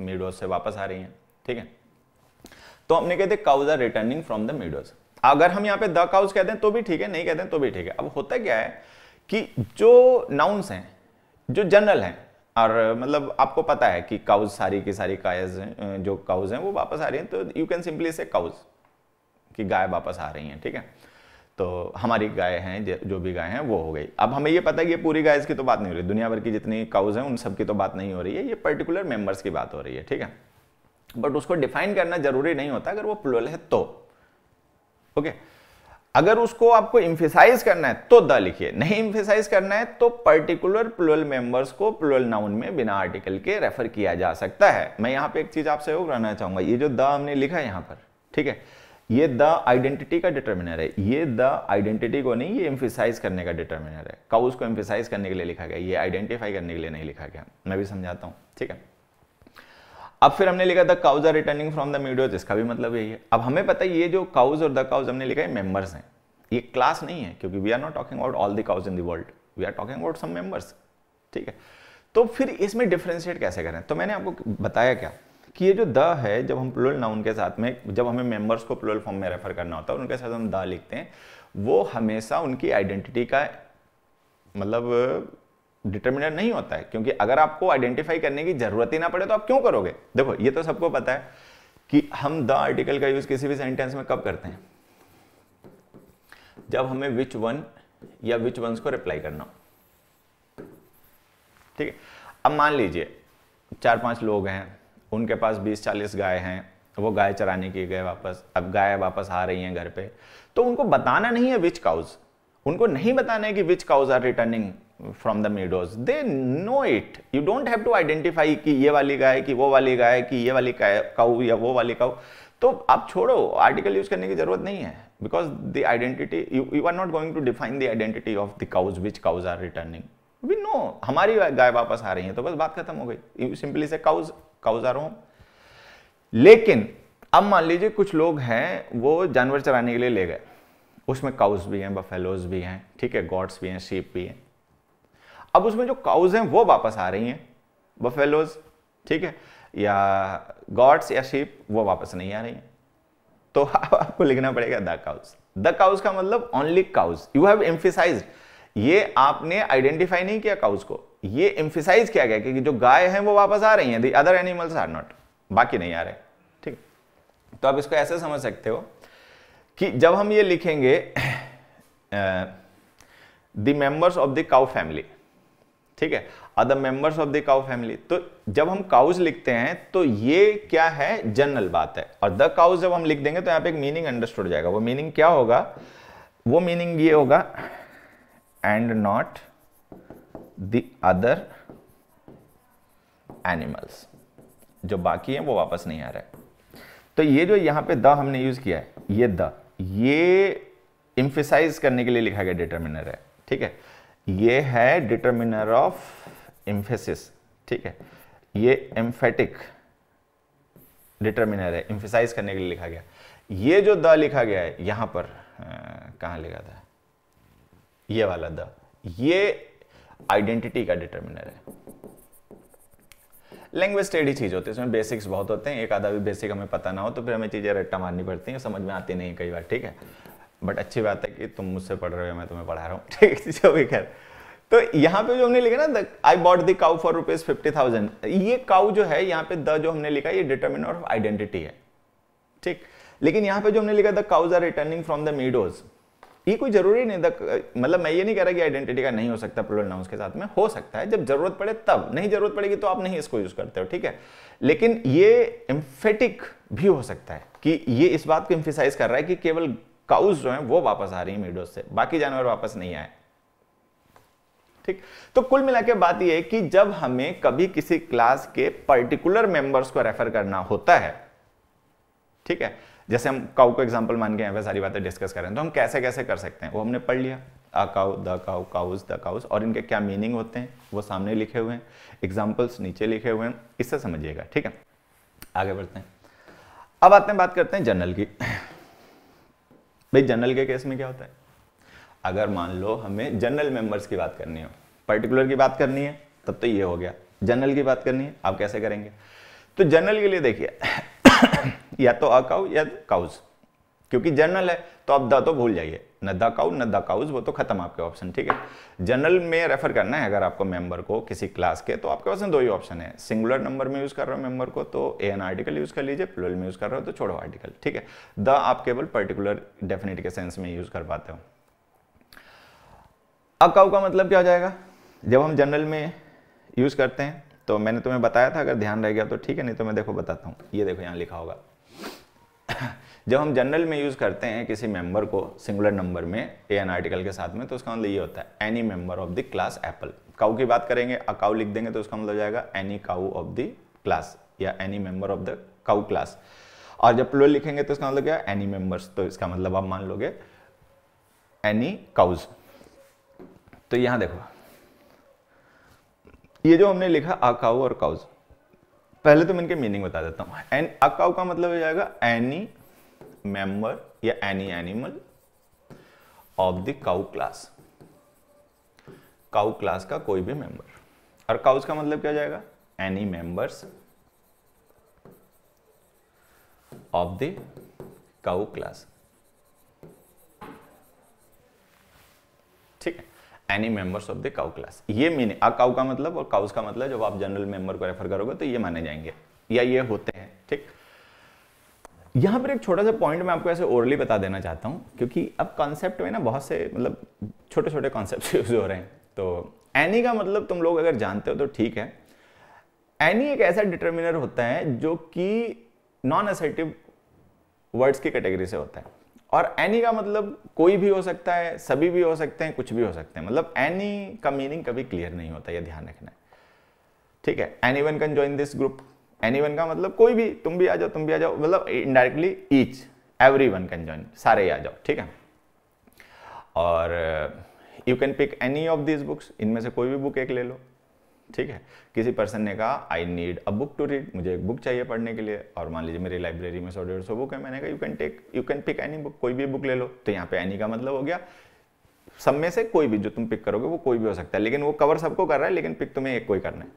मीडोज से वापस आ रही हैं ठीक है तो हमने कहते cows are returning from the meadows अगर हम यहाँ पे द काउज कहते हैं तो भी ठीक है नहीं कहते हैं तो भी ठीक है अब होता क्या है कि जो नाउन्स हैं जो जनरल हैं और मतलब आपको पता है कि काउज सारी की सारी कायज जो काउज हैं वो वापस आ रही हैं तो you can simply say cows कि गाय वापस आ रही हैं ठीक है तो हमारी गाय हैं जो भी गाय हैं वो हो गई अब हमें ये पता है कि ये पूरी गाय की तो बात नहीं हो रही दुनिया भर की जितनी काउज हैं उन सब की तो बात नहीं हो रही है ये पर्टिकुलर मेंबर्स की बात हो रही है ठीक है बट उसको डिफाइन करना जरूरी नहीं होता अगर वो प्लोल है तो ओके अगर उसको आपको इम्फिसाइज करना है तो द लिखिए नहीं इम्फिसाइज करना है तो पर्टिकुलर प्लुरल मेंबर्स को प्लुरल नाउन में बिना आर्टिकल के रेफर किया जा सकता है मैं यहाँ पे एक चीज आपसे और कहना चाहूंगा ये जो द हमने लिखा है यहाँ पर ठीक है ये द आइडेंटिटी का डिटर्मिनर है ये द आइडेंटिटी को नहीं ये एम्फिसाइज करने का डिटर्मिनर है काउस उसको एम्फिसाइज करने के लिए लिखा गया ये आइडेंटिफाई करने के लिए नहीं लिखा गया मैं भी समझाता हूँ ठीक है अब फिर हमने लिखा the cows are returning from the meadows इसका भी मतलब यही है अब हमें पता है ये जो काउज और द काउज हमने लिखा है मेंबर्स हैं ये क्लास नहीं है क्योंकि we are not talking about all the cows in the world we are talking about some members ठीक है तो फिर इसमें डिफ्रेंशिएट कैसे करें तो मैंने आपको बताया क्या कि ये जो द है जब हम प्लोल नाउन के साथ में जब हमें मेंबर्स को प्लोल फॉर्म में रेफर करना होता है उनके साथ हम द लिखते हैं वो हमेशा उनकी आइडेंटिटी का मतलब डिटर्मिनेट नहीं होता है क्योंकि अगर आपको आइडेंटिफाई करने की जरूरत ही ना पड़े तो आप क्यों करोगे देखो ये तो सबको पता है कि हम द आर्टिकल का यूज किसी भी सेंटेंस में कब करते हैं जब हमें विच वन या विच वंस को रिप्लाई करना हो ठीक है अब मान लीजिए चार पांच लोग हैं उनके पास 20-40 गाय हैं वो गाय चराने के गए वापस अब गाय वापस आ रही हैं घर पे तो उनको बताना नहीं है विच काउज उनको नहीं बताना है कि which cows are returning from the meadows they know it you don't have to identify कि ये वाली गाय कि वो वाली गाय कि ये वाली काउ या वो वाली काऊ तो आप छोड़ो आर्टिकल यूज करने की जरूरत नहीं है because the identity you are not going to define the identity of the cows which cows are returning we know हमारी गाय वापस आ रही है तो बस बात खत्म हो गई you simply say cows cows are लेकिन अब मान लीजिए कुछ लोग हैं वो जानवर चराने के लिए ले गए उसमें काउज भी हैं बफेलोज भी हैं ठीक है गॉड्स भी हैं शीप भी हैं अब उसमें जो काउज हैं वो वापस आ रही हैं बफेलोज ठीक है या गॉड्स या शीप वो वापस नहीं आ रही हैं तो *laughs* आपको लिखना पड़ेगा द काउज द काउज का मतलब only cows you have emphasised ये आपने आइडेंटिफाई नहीं किया काउज को ये एम्फिसाइज किया गया कि जो गाय है वो वापस आ रही है the other animals are not बाकी नहीं आ रहे ठीक तो आप इसको ऐसे समझ सकते हो कि जब हम ये लिखेंगे the members of the cow family ठीक है other members of the cow family तो जब हम काउज लिखते हैं तो ये क्या है जनरल बात है और द काउज जब हम लिख देंगे तो यहाँ पे एक मीनिंग अंडरस्टूड जाएगा वो मीनिंग क्या होगा वो मीनिंग ये होगा and not the other animals जो बाकी है वो वापस नहीं आ रहा है तो ये जो यहां पे द हमने यूज़ किया है ये द ये इम्फिसाइज करने के लिए लिखा गया डिटर्मिनर है ठीक है ये है डिटर्मिनर ऑफ इम्फेसिस ठीक है ये एम्फेटिक डिटर्मिनर है इम्फिसाइज करने के लिए लिखा गया ये जो द लिखा गया है यहां पर कहा लिखा था ये वाला द ये आइडेंटिटी का डिटर्मिनर है लैंग्वेज स्टडी चीज होती है इसमें बेसिक्स बहुत होते हैं एक आधा भी बेसिक हमें पता ना हो तो फिर हमें चीज़ें रट्टा मारनी पड़ती हैं समझ में आती नहीं कई बार ठीक है बट अच्छी बात है कि तुम मुझसे पढ़ रहे हो मैं तुम्हें पढ़ा रहा हूँ *laughs* ठीक है जो भी खैर तो यहाँ पे जो हमने लिखा ना I bought the cow for rupees fifty thousand ये काउ जो है यहाँ पे द जो हमने लिखा ये डिटर्मिनर ऑफ आइडेंटिटी है ठीक लेकिन यहाँ पे जो हमने लिखा the cows are returning from the meadows ये कोई जरूरी नहीं मतलब मैं ये नहीं कह रहा कि आइडेंटिटी का नहीं हो सकता प्लोल नाउंस के साथ में हो सकता है जब जरूरत पड़े तब नहीं जरूरत पड़ेगी तो आप नहीं इसको यूज करते हो ठीक है लेकिन ये इम्फेटिक भी हो सकता है कि ये इस बात को इम्फिसाइज कर रहा है कि केवल काउज जो है वो वापस आ रही है मीडोज से बाकी जानवर वापस नहीं आए ठीक तो कुल मिला के बात यह है कि जब हमें कभी किसी क्लास के पर्टिकुलर मेंबर्स को रेफर करना होता है ठीक है जैसे हम काउ को एग्जाम्पल मान के यहाँ पे सारी बातें डिस्कस करें तो हम कैसे कैसे कर सकते हैं वो हमने पढ़ लिया a cow the cow cows the cows और इनके क्या मीनिंग होते हैं वो सामने लिखे हुए हैं एग्जाम्पल्स नीचे लिखे हुए हैं इससे समझिएगा ठीक है आगे बढ़ते हैं अब आते हैं बात करते हैं जनरल की भाई जनरल के केस में क्या होता है अगर मान लो हमें जनरल मेंबर्स की बात करनी हो पर्टिकुलर की बात करनी है तब तो ये हो गया जनरल की बात करनी है आप कैसे करेंगे तो जनरल के लिए देखिए या तो अकाउ या काउज क्योंकि जनरल है तो आप द तो भूल जाइए न द काउ न द काउज वो तो खत्म आपके ऑप्शन ठीक है जनरल में रेफर करना है अगर आपको मेंबर को किसी क्लास के तो आपके पास दो ही ऑप्शन है सिंगुलर नंबर में यूज कर रहे हो मेंबर को तो ए एन आर्टिकल यूज कर लीजिए प्लोल में यूज कर रहे हो तो छोड़ो आर्टिकल ठीक है द आप केवल पर्टिकुलर डेफिनेट के सेंस में यूज कर पाते हो अकाउ का मतलब क्या हो जाएगा जब हम जनरल में यूज करते हैं तो मैंने तुम्हें बताया था अगर ध्यान रह गया तो ठीक है नहीं तो मैं देखो बताता हूँ ये देखो यहाँ लिखा होगा जब हम जनरल में यूज़ करते हैं किसी मेंबर को सिंगुलर नंबर में ए एन आर्टिकल के साथ में तो उसका मतलब ये होता है any member of the class apple cow की बात करेंगे अकाउ लिख देंगे तो उसका मतलब जाएगा any cow of the class या any member of the cow class और जब प्लोर लिखेंगे तो इसका मतलब क्या एनी मेंबर्स तो इसका मतलब आप मान लोगे एनी काउज तो यहाँ देखो ये जो हमने लिखा अकाउ और काउज पहले तो मैं इनके मीनिंग बता देता हूं एन अकाउ का मतलब हो जाएगा एनी मेंबर या any animal of the cow class cow class का कोई भी मेंबर और काउस का मतलब क्या जाएगा any members of the cow class any members of the cow class ये मीनिंग अ काउ का मतलब और काउस का मतलब जब आप जनरल मेंबर को रेफर करोगे तो ये माने जाएंगे या ये होते हैं ठीक यहां पर एक छोटा सा पॉइंट मैं आपको ऐसे ओरली बता देना चाहता हूं क्योंकि अब कॉन्सेप्ट में ना बहुत से मतलब छोटे छोटे कॉन्सेप्ट यूज हो रहे हैं तो एनी का मतलब तुम लोग अगर जानते हो तो ठीक है एनी एक ऐसा डिटर्मिनर होता है जो कि नॉन असर्टिव वर्ड्स की कैटेगरी से होता है और एनी का मतलब कोई भी हो सकता है सभी भी हो सकते हैं कुछ भी हो सकते हैं मतलब एनी का मीनिंग कभी क्लियर नहीं होता यह ध्यान रखना है ठीक है anyone can join this group anyone का मतलब कोई भी तुम भी आ जाओ तुम भी आ जाओ मतलब indirectly each everyone can join सारे आ जाओ ठीक है और you can pick any of this books इनमें से कोई भी बुक एक ले लो ठीक है किसी पर्सन ने कहा I need a book to read मुझे एक बुक चाहिए पढ़ने के लिए और मान लीजिए मेरी लाइब्रेरी में सौ डेढ़ सौ बुक है मैंने कहा you can take you can pick any book कोई भी बुक ले लो तो यहाँ पे एनी का मतलब हो गया सब में से कोई भी जो तुम पिक करोगे वो कोई भी हो सकता है लेकिन वो कवर सबको कर रहा है लेकिन पिक तुम्हें एक कोई करना है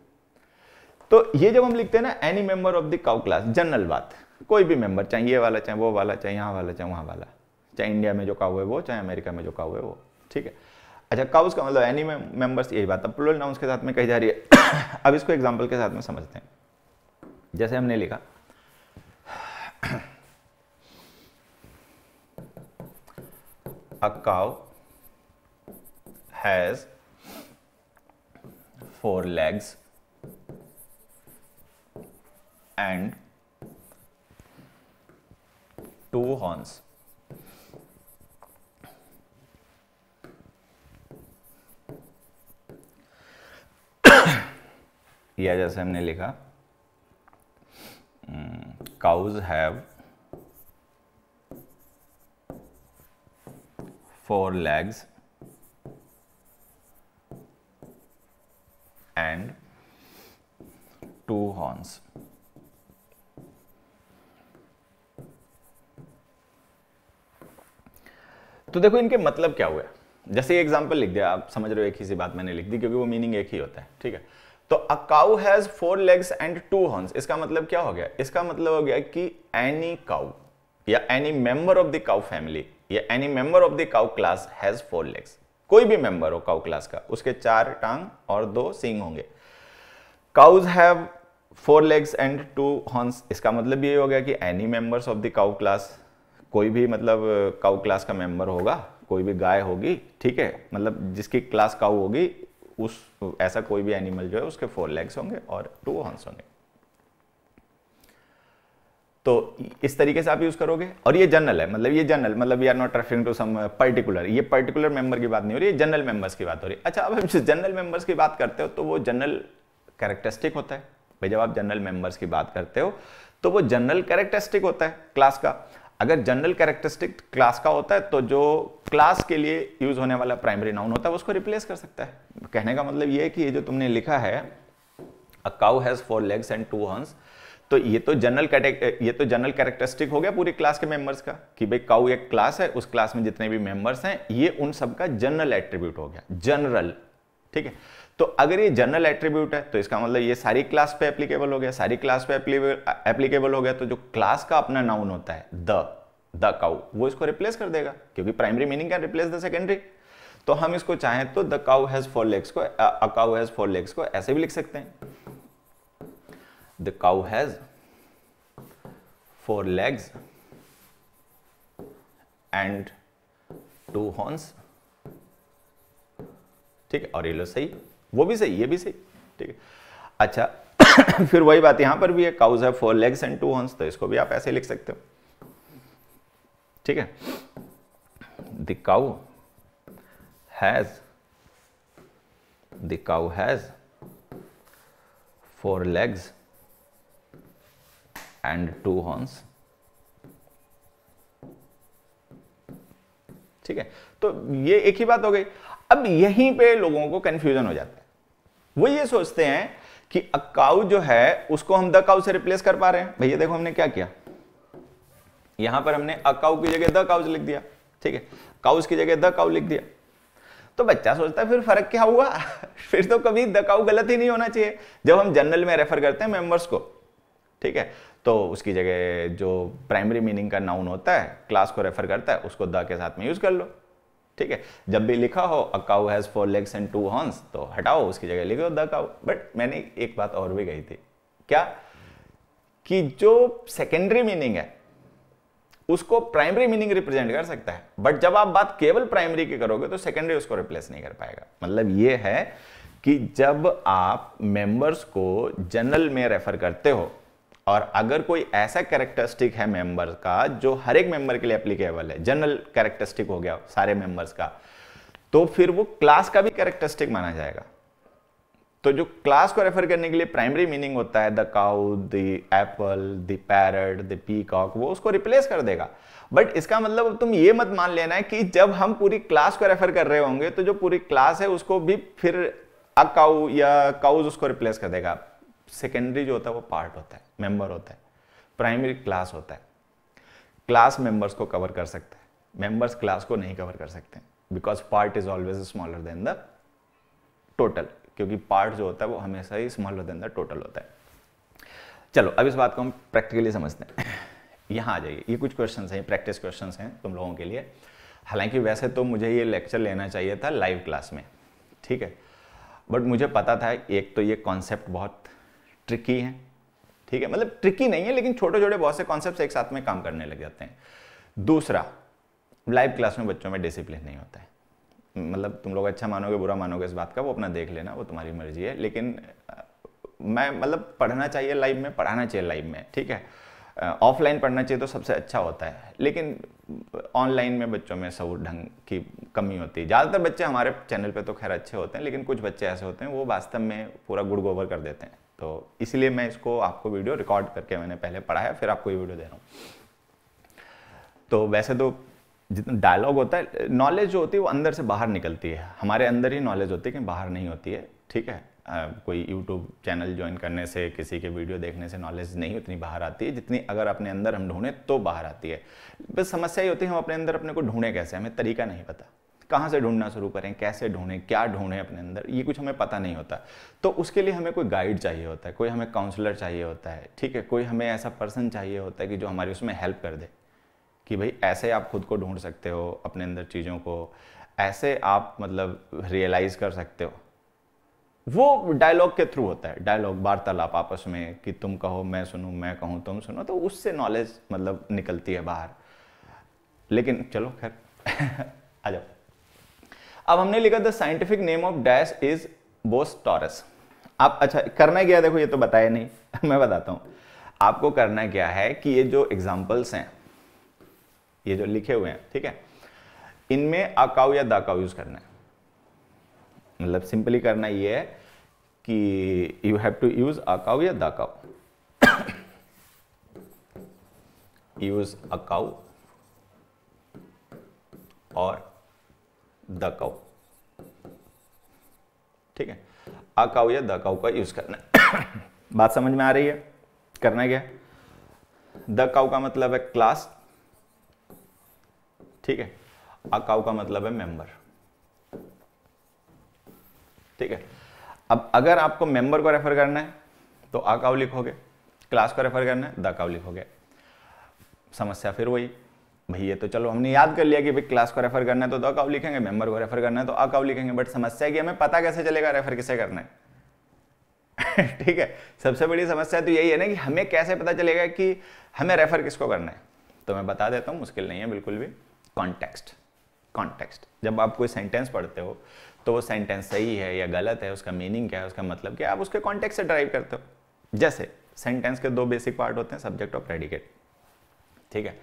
तो ये जब हम लिखते हैं ना any member of the cow class general बात कोई भी मेंबर चाहे ये वाला चाहे वो वाला चाहे यहाँ वाला चाहे वहाँ वाला चाहे इंडिया में जो काउ है वो चाहे अमेरिका में जो काउ है वो ठीक है अच्छा काउस का मतलब एनी मेंबर्स यही बात अब प्लूरल नाउंस के साथ में कही जा रही है *coughs* अब इसको एग्जाम्पल के साथ में समझते हैं जैसे हमने लिखा a cow has four legs and two horns दिया जैसे हमने लिखा cows have four legs and two horns तो देखो इनके मतलब क्या हुआ जैसे एग्जाम्पल लिख दिया आप समझ रहे हो एक ही सी बात मैंने लिख दी क्योंकि वो मीनिंग एक ही होता है ठीक है तो a cow has four legs and two horns इसका मतलब क्या हो गया इसका मतलब हो गया कि एनी काउ या any member of the cow family या any member of the cow class has four legs कोई भी मेंबर हो काउ क्लास का उसके चार टांग और दो सिंग होंगे cows have four legs and two horns इसका मतलब ये हो गया कि any members of the cow class कोई भी मतलब काउ क्लास का मेंबर होगा कोई भी गाय होगी ठीक है मतलब जिसकी क्लास काउ होगी उस ऐसा कोई भी एनिमल जो है उसके फोर लेग्स होंगे और टू हॉर्न्स होंगे तो इस तरीके से आप यूज़ करोगे और ये जनरल है मतलब ये जनरल मतलब we are not referring to some particular ये पर्टिकुलर मेंबर की बात नहीं हो रही है जनरल मेंबर्स की बात हो रही है अच्छा अब हम जनरल मेंबर्स की बात करते हो तो वो जनरल कैरेक्टरिस्टिक होता है भाई जब आप जनरल मेंबर्स की बात करते हो तो वो जनरल कैरेक्टरिस्टिक होता है क्लास का अगर जनरल कैरेक्टरिस्टिक क्लास का होता है तो जो क्लास के लिए यूज होने वाला प्राइमरी नाउन होता है उसको रिप्लेस कर सकता है कहने का मतलब यह है कि ये जो तुमने लिखा है a cow has four legs and two horns तो ये तो जनरल ये तो जनरल कैरेक्टरिस्टिक हो गया पूरी क्लास के मेंबर्स का कि भाई काउ एक क्लास है उस क्लास में जितने भी मेंबर्स हैं ये उन सबका जनरल एट्रीब्यूट हो गया जनरल ठीक है तो अगर ये जनरल एट्रीब्यूट है तो इसका मतलब ये सारी क्लास पे एप्लीकेबल हो गया सारी क्लास पे एप्लीकेबल हो गया तो जो क्लास का अपना नाउन होता है द द काउ वो इसको रिप्लेस कर देगा क्योंकि प्राइमरी मीनिंग क्या रिप्लेस द सेकेंडरी तो हम इसको चाहें तो the cow has four legs को a cow has four legs को ऐसे भी लिख सकते हैं the cow has four legs and two horns ठीक है और ये लो सही वो भी सही ये भी सही ठीक है अच्छा *coughs* फिर वही बात यहां पर भी है काउज है four legs and two horn तो इसको भी आप ऐसे लिख सकते हो ठीक है the cow has the cow has four legs and two horns ठीक है तो ये एक ही बात हो गई अब यहीं पे लोगों को कंफ्यूजन हो जाता है वो ये सोचते हैं कि अकाउ जो है उसको हम द काउ से रिप्लेस कर पा रहे हैं भैया देखो हमने क्या किया यहां पर हमने अकाउ की जगह द काउज लिख दिया ठीक है काउज की जगह द काउ लिख दिया तो बच्चा सोचता है फिर फर्क क्या हुआ *laughs* फिर तो कभी द काउ गलत ही नहीं होना चाहिए जब हम जनरल में रेफर करते हैं मेंबर्स को ठीक है तो उसकी जगह जो प्राइमरी मीनिंग का नाउन होता है क्लास को रेफर करता है उसको द के साथ में यूज कर लो ठीक है जब भी लिखा हो a cow has four legs and two horns तो हटाओ उसकी जगह लिखो द काउ बट मैंने एक बात और भी कही थी क्या कि जो सेकेंडरी मीनिंग है उसको प्राइमरी मीनिंग रिप्रेजेंट कर सकता है बट जब आप बात केवल प्राइमरी की करोगे तो सेकेंडरी उसको रिप्लेस नहीं कर पाएगा मतलब ये है कि जब आप मेंबर्स को जनरल में रेफर करते हो और अगर कोई ऐसा कैरेक्टरिस्टिक है मेंबर का जो हर एक मेंबर के लिए एप्लीकेबल है जनरल कैरेक्टरिस्टिक हो गया सारे मेंबर्स का तो फिर वो क्लास का भी कैरेक्टरिस्टिक माना जाएगा तो जो क्लास को रेफर करने के लिए प्राइमरी मीनिंग होता है the cow the apple the parrot the peacock वो उसको रिप्लेस कर देगा बट इसका मतलब तुम ये मत मान लेना है कि जब हम पूरी क्लास को रेफर कर रहे होंगे तो जो पूरी क्लास है उसको भी फिर अ काउ या काउज उसको रिप्लेस कर देगा सेकेंडरी जो होता है वो पार्ट होता है मेंबर होता है प्राइमरी क्लास होता है क्लास मेंबर्स को कवर कर सकता है मेंबर्स क्लास को नहीं कवर कर सकते because part is always smaller than the total क्योंकि पार्ट जो होता है वो हमेशा ही स्मॉलर देन द टोटल होता है चलो अब इस बात को हम प्रैक्टिकली समझते हैं यहाँ आ जाइए ये कुछ क्वेश्चन हैं प्रैक्टिस क्वेश्चन हैं तुम लोगों के लिए हालांकि वैसे तो मुझे ये लेक्चर लेना चाहिए था लाइव क्लास में ठीक है बट मुझे पता था एक तो ये कॉन्सेप्ट बहुत ट्रिकी हैं ठीक है मतलब ट्रिकी नहीं है लेकिन छोटे छोटे बहुत से कॉन्सेप्ट एक साथ में काम करने लग जाते हैं दूसरा लाइव क्लास में बच्चों में डिसिप्लिन नहीं होता है मतलब तुम लोग अच्छा मानोगे बुरा मानोगे इस बात का वो अपना देख लेना वो तुम्हारी मर्जी है लेकिन मैं मतलब पढ़ना चाहिए लाइव में पढ़ाना चाहिए लाइव में ठीक है ऑफलाइन पढ़ना चाहिए तो सबसे अच्छा होता है लेकिन ऑनलाइन में बच्चों में सब ढंग की कमी होती है ज़्यादातर बच्चे हमारे चैनल पे तो खैर अच्छे होते हैं लेकिन कुछ बच्चे ऐसे होते हैं वो वास्तव में पूरा गुड़ गोबर कर देते हैं तो इसलिए मैं इसको आपको वीडियो रिकॉर्ड करके मैंने पहले पढ़ा है फिर आपको ये वीडियो दे रहा हूँ तो वैसे तो जितना डायलॉग होता है नॉलेज जो होती है वो अंदर से बाहर निकलती है हमारे अंदर ही नॉलेज होती है कि बाहर नहीं होती है ठीक है आ, कोई यूट्यूब चैनल ज्वाइन करने से किसी के वीडियो देखने से नॉलेज नहीं उतनी बाहर आती है जितनी अगर अपने अंदर हम ढूंढें तो बाहर आती है बस समस्या ये होती है हम अपने अंदर अपने को ढूंढें कैसे हमें तरीका नहीं पता कहाँ से ढूंढना शुरू करें कैसे ढूंढें क्या ढूंढें अपने अंदर ये कुछ हमें पता नहीं होता तो उसके लिए हमें कोई गाइड चाहिए होता है कोई हमें काउंसलर चाहिए होता है ठीक है कोई हमें ऐसा पर्सन चाहिए होता है कि जो हमारी उसमें हेल्प कर दे कि भाई ऐसे आप खुद को ढूंढ सकते हो अपने अंदर चीज़ों को ऐसे आप मतलब रियलाइज़ कर सकते हो वो डायलॉग के थ्रू होता है डायलॉग वार्तालाप आपस में कि तुम कहो मैं सुनूं मैं कहूं तुम सुनो तो उससे नॉलेज मतलब निकलती है बाहर लेकिन चलो खैर *laughs* आ जाओ अब हमने लिखा the scientific name of dash is Bos taurus आप अच्छा करना क्या देखो ये तो बताया नहीं *laughs* मैं बताता हूं आपको करना क्या है कि ये जो एग्जाम्पल्स हैं ये जो लिखे हुए हैं ठीक है इनमें अकाउ या दाकाउ यूज करना है मतलब सिंपली करना ये है कि you have to use a cow या दाकाउ यूज अकाउ और द काउ ठीक है अकाउ या द काउ का यूज करना *coughs* बात समझ में आ रही है करना क्या द काउ का मतलब है क्लास ठीक है अकाउ का मतलब है मेंबर ठीक है अब अगर आपको मेंबर को रेफर करना है तो अकाउ लिखोगे क्लास को रेफर करना है द काउ लिखोगे समस्या फिर वही भैया तो चलो हमने याद कर लिया कि भाई क्लास को रेफर करना है तो अकाउ लिखेंगे मेंबर को रेफर करना है तो अकाउ लिखेंगे बट समस्या है कि हमें पता कैसे चलेगा रेफर किसे करना है *laughs* ठीक है सबसे बड़ी समस्या तो यही है ना कि हमें कैसे पता चलेगा कि हमें रेफर किसको करना है तो मैं बता देता हूँ मुश्किल नहीं है बिल्कुल भी कॉन्टेक्स्ट कॉन्टेक्स्ट जब आप कोई सेंटेंस पढ़ते हो तो वो सेंटेंस सही है या गलत है उसका मीनिंग क्या है उसका मतलब क्या आप उसके कॉन्टेक्स्ट से ड्राइव करते हो जैसे सेंटेंस के दो बेसिक पार्ट होते हैं सब्जेक्ट और प्रेडिकेट ठीक है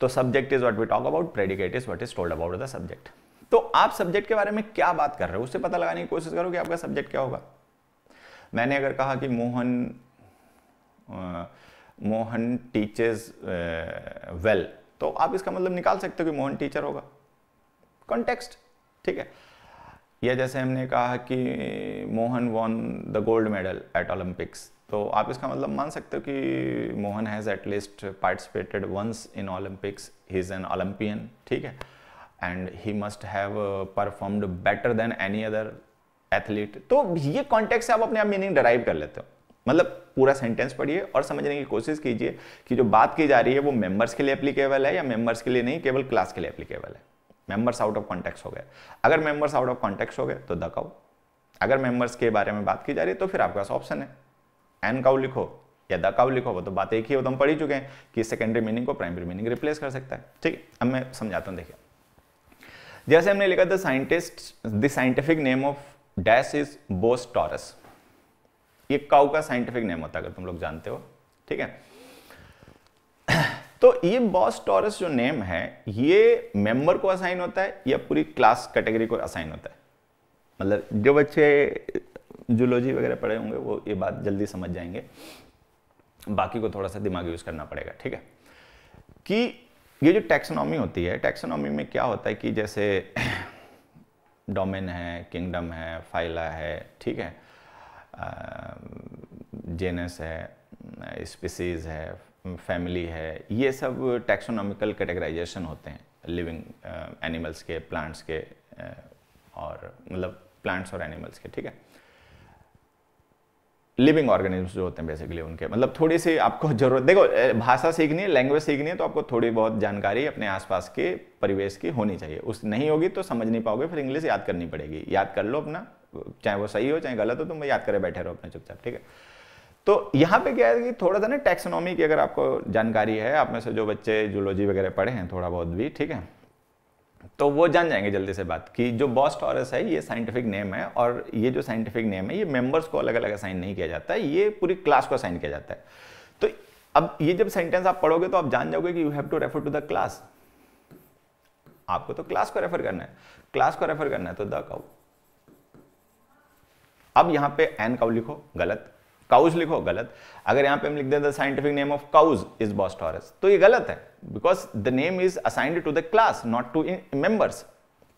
तो subject is what we talk about predicate is what is told about the subject तो आप सब्जेक्ट के बारे में क्या बात कर रहे हो उससे पता लगाने की कोशिश करो कि आपका सब्जेक्ट क्या होगा मैंने अगर कहा कि मोहन आ, मोहन टीचर्स वेल तो आप इसका मतलब निकाल सकते हो कि मोहन टीचर होगा कॉन्टेक्स्ट ठीक है या जैसे हमने कहा कि Mohan won the gold medal at Olympics तो आप इसका मतलब मान सकते हो कि Mohan has at least participated once in Olympics he is an Olympian ठीक है and he must have performed better than any other athlete तो ये कॉन्टेक्ट से आप अपने आप मीनिंग डराइव कर लेते हो मतलब पूरा सेंटेंस पढ़िए और समझने की कोशिश कीजिए कि जो बात की जा रही है वो मेंबर्स के लिए एप्लीकेबल है या मेंबर्स के लिए नहीं केवल क्लास के लिए एप्लीकेबल है मेंबर्स आउट ऑफ कॉन्टेक्स हो गए अगर मेंबर्स आउट ऑफ कॉन्टेक्स हो गए तो दकाओ अगर मेंबर्स के बारे में बात की जा रही है तो फिर आपके पास ऑप्शन है एन काउ लिखो या द काउ लिखो वो तो बात एक ही है वो तो हम पढ़ ही चुके हैं कि सेकेंडरी मीनिंग को प्राइमरी मीनिंग रिप्लेस कर सकता है ठीक है अब मैं समझाता हूँ देखिए जैसे हमने लिखा the scientist the scientific name of dash is Bos taurus ये काउ का साइंटिफिक नेम होता है अगर तुम लोग जानते हो ठीक है तो ये बॉस टॉरस जो नेम है ये मेंबर को असाइन होता है या पूरी क्लास कैटेगरी को असाइन होता है मतलब जो बच्चे जूलॉजी वगैरह पढ़े होंगे वो ये बात जल्दी समझ जाएंगे बाकी को थोड़ा सा दिमाग यूज़ करना पड़ेगा ठीक है कि ये जो टैक्सोनॉमी होती है टैक्सोनॉमी में क्या होता है कि जैसे डोमेन *clears throat* है किंगडम है फाइला है ठीक है जेनस है स्पीसीज है फैमिली है ये सब टैक्सोनॉमिकल कैटेगराइजेशन होते हैं लिविंग एनिमल्स के प्लांट्स के और मतलब प्लांट्स और एनिमल्स के ठीक है लिविंग ऑर्गेनिज्म जो होते हैं बेसिकली उनके मतलब थोड़ी सी आपको जरूरत देखो भाषा सीखनी है लैंग्वेज सीखनी है तो आपको थोड़ी बहुत जानकारी अपने आसपास के परिवेश की होनी चाहिए उस नहीं होगी तो समझ नहीं पाओगे फिर इंग्लिश याद करनी पड़ेगी याद कर लो अपना चाहे वो सही हो चाहे गलत हो तुम याद करे बैठे रहो अपने चुपचाप ठीक है तो यहाँ पे क्या है कि थोड़ा सा ना टैक्सोनॉमी की अगर आपको जानकारी है आप में से जो बच्चे जूलॉजी वगैरह पढ़े हैं थोड़ा बहुत भी ठीक है तो वो जान जाएंगे जल्दी से बात कि जो बॉस टॉरस है ये साइंटिफिक नेम है और ये जो साइंटिफिक नेम है ये मेंबर्स को अलग अलग असाइन नहीं किया जाता है ये पूरी क्लास को असाइन किया जाता है तो अब ये जब सेंटेंस आप पढ़ोगे तो आप जान जाओगे कि you have to refer to the class आपको तो क्लास को रेफर करना है क्लास को रेफर करना है तो द काउ अब यहां पे एन काउ लिखो गलत काउज लिखो गलत अगर यहां पे हम लिख दें the scientific name of cows is Bos taurus तो ये गलत है because the name is assigned to the class not to in members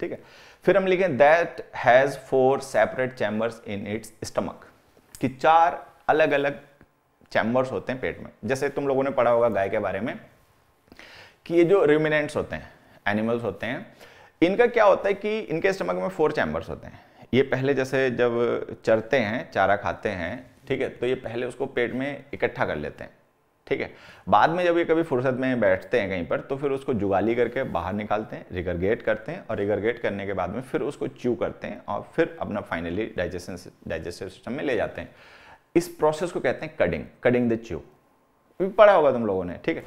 ठीक है फिर हम लिखें that has four separate chambers in its stomach कि चार अलग अलग चैम्बर्स होते हैं पेट में जैसे तुम लोगों ने पढ़ा होगा गाय के बारे में कि ये जो रिमिनेंट्स होते हैं एनिमल्स होते हैं इनका क्या होता है कि इनके स्टमक में फोर चैम्बर्स होते हैं ये पहले जैसे जब चरते हैं चारा खाते हैं ठीक है तो ये पहले उसको पेट में इकट्ठा कर लेते हैं ठीक है बाद में जब ये कभी फुर्सत में बैठते हैं कहीं पर तो फिर उसको जुगाली करके बाहर निकालते हैं रिगरगेट करते हैं और रिगरगेट करने के बाद में फिर उसको च्यू करते हैं और फिर अपना फाइनली डाइजेशन डाइजेस्टिव सिस्टम में ले जाते हैं इस प्रोसेस को कहते हैं कडिंग कडिंग द च्यू पढ़ा होगा तुम लोगों ने ठीक है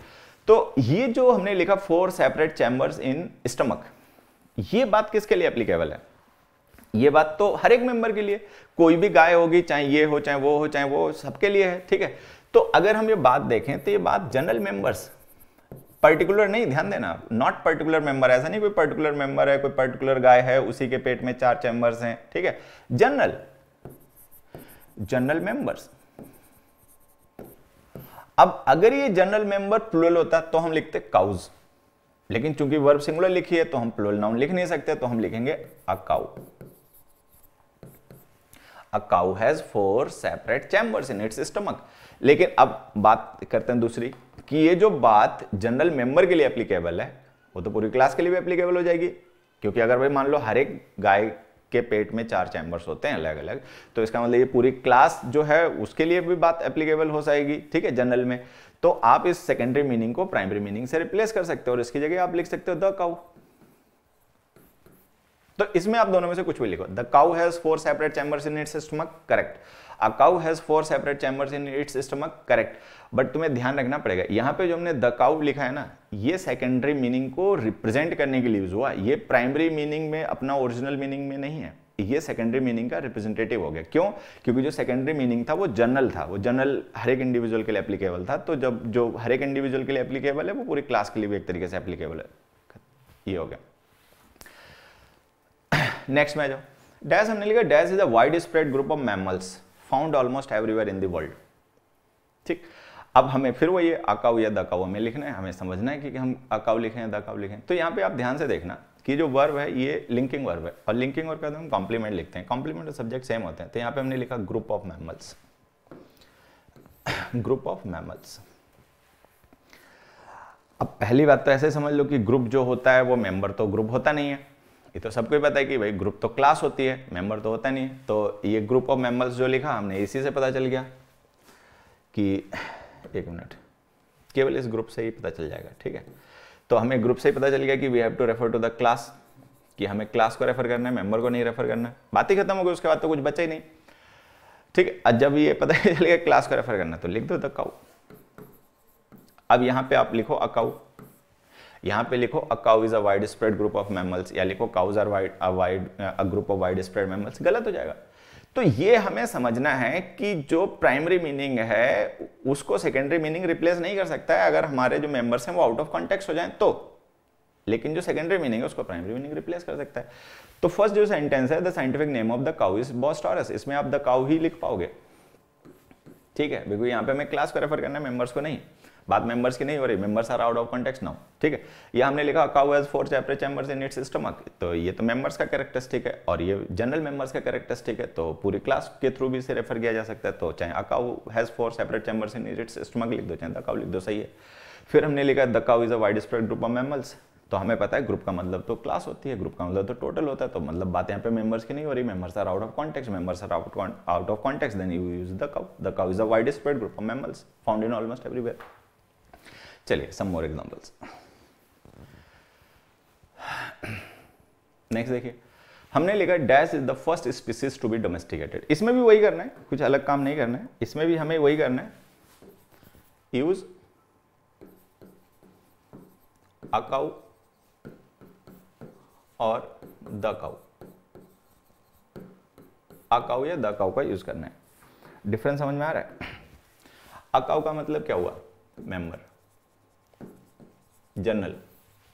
तो ये जो हमने लिखा four separate chambers in stomach ये बात किसके लिए अप्लीकेबल है ये बात तो हर एक मेंबर के लिए कोई भी गाय होगी चाहे ये हो चाहे वो हो चाहे वो सबके लिए है ठीक है तो अगर हम ये बात देखें तो ये बात जनरल मेंबर्स पर्टिकुलर नहीं ध्यान देना नॉट पर्टिकुलर मेंबर ऐसा नहीं कोई पर्टिकुलर मेंबर है कोई पर्टिकुलर गाय है उसी के पेट में चार चैम्बर्स हैं ठीक है जनरल जनरल मेंबर्स अब अगर ये जनरल मेंबर प्लुरल होता तो हम लिखते काउज लेकिन चूंकि वर्ब सिंगुलर लिखी है तो हम प्लुरल नाउन लिख नहीं सकते तो हम लिखेंगे a cow a cow has four separate chambers in its stomach लेकिन अब बात करते हैं दूसरी कि ये जो बात जनरल मेंबर के लिए एप्लीकेबल है वो तो पूरी क्लास के लिए भी एप्लीकेबल हो जाएगी क्योंकि अगर भाई मान लो हर एक गाय के पेट में चार चैम्बर्स होते हैं अलग अलग तो इसका मतलब ये पूरी क्लास जो है उसके लिए भी बात एप्लीकेबल हो जाएगी ठीक है जनरल में तो आप इस सेकेंडरी मीनिंग को प्राइमरी मीनिंग से रिप्लेस कर सकते हो और इसकी जगह आप लिख सकते हो द काउ तो इसमें आप दोनों में से कुछ भी लिखो the cow has four separate chambers in its stomach correct a cow has four separate chambers in its stomach correct but तुम्हें ध्यान रखना पड़ेगा यहां पे जो हमने द काउ लिखा है ना ये सेकेंडरी मीनिंग को रिप्रेजेंट करने के लिए यूज हुआ ये प्राइमरी मीनिंग में अपना ओरिजिनल मीनिंग में नहीं है ये सेकेंडरी मीनिंग का रिप्रेजेंटेटिव हो गया क्यों क्योंकि जो सेकेंडरी मीनिंग था वो जनरल था वो जनरल हर एक इंडिविजुअल के लिए एप्लीकेबल था तो जब जो हर एक इंडिविजुअल के लिए एप्लीकेबल है वो पूरी क्लास के लिए भी एक तरीके से एप्लीकेबल है ये हो गया नेक्स्ट में आ जाओ डैश हमने लिखा dash is a wide spread group of mammals found almost everywhere in the world ठीक अब हमें फिर वही अकाउ या दकाउ हमें लिखना है हमें समझना है कि, कि हम अकाउ लिखें या दकाउ लिखें तो यहाँ पे आप ध्यान से देखना कि जो वर्ब है ये लिंकिंग वर्ब है और लिंकिंग वर्ब का हम कॉम्प्लीमेंट लिखते हैं कॉम्प्लीमेंट और सब्जेक्ट सेम होते हैं तो यहाँ पे हमने लिखा group of mammals group of mammals अब पहली बात तो ऐसे समझ लो कि ग्रुप जो होता है वो मेंबर तो ग्रुप होता नहीं है ये तो सबको ही पता है कि भाई ग्रुप तो क्लास होती है मेंबर तो होता नहीं तो ये ग्रुप ऑफ मेंबर्स जो लिखा हमने इसी से पता चल गया कि एक मिनट केवल इस ग्रुप से ही पता चल जाएगा ठीक है तो हमें ग्रुप से ही पता चल गया कि we have to refer to the class कि हमें क्लास को रेफर करना है मेंबर को नहीं रेफर करना बात ही खत्म हो गई उसके बाद तो कुछ बचा ही नहीं ठीक है जब ये पता *laughs* चल गया क्लास को रेफर करना तो लिख दो द काउ अब यहां पे आप लिखो अकाउ यहाँ पे लिखो a cow is a wide spread group of mammals या लिखो cows are wide a wide a group of widespread mammals गलत हो जाएगा तो ये हमें समझना है कि जो प्राइमरी मीनिंग है उसको सेकेंडरी मीनिंग रिप्लेस नहीं कर सकता है अगर हमारे जो मेंबर्स हैं वो आउट ऑफ कॉन्टेक्स्ट हो जाएं तो लेकिन जो सेकेंडरी मीनिंग है उसको प्राइमरी मीनिंग रिप्लेस कर सकता है तो फर्स्ट जो सेंटेंस है the scientific name of the cow is Bos taurus इसमें आप द काउ ही लिख पाओगे ठीक है बिल्कुल यहाँ पे मैं क्लास को रेफर करना है मेंबर्स को नहीं बात मेंबर्स की नहीं हो रही members are out of context now ठीक है ये हमने लिखा cow has four chapter chambers in it system तो ये तो मेंबर्स का कैरेक्टरिस्टिक है और ये जनरल मेंबर्स का कैरेक्टरिस्टिक है तो पूरी क्लास के थ्रू भी इसे रेफर किया जा सकता है तो चाहे a cow has four separate chambers in it system लिख दो चाहे दकाउ लिख दो सही है फिर हमने लिखा the cow is a wide spread group of mammals तो हमें पता है ग्रुप का मतलब तो क्लास होती है ग्रुप का मतलब तो टोटल होता है तो मतलब बात यहाँ पे मेंबर्स की नहीं हो रही members are out of context members are out out of context then you use the cow the cow is a wide spread group of mammals found in almost everywhere चलिए सम मोर एग्जाम्पल्स नेक्स्ट देखिए हमने लिखा dash is the first species to be domesticated इसमें भी वही करना है कुछ अलग काम नहीं करना है इसमें भी हमें वही करना है यूज अकाउ और द काउ अकाउ या द काउ का यूज करना है डिफरेंस समझ में आ रहा है अकाउ का मतलब क्या हुआ मेंबर जनरल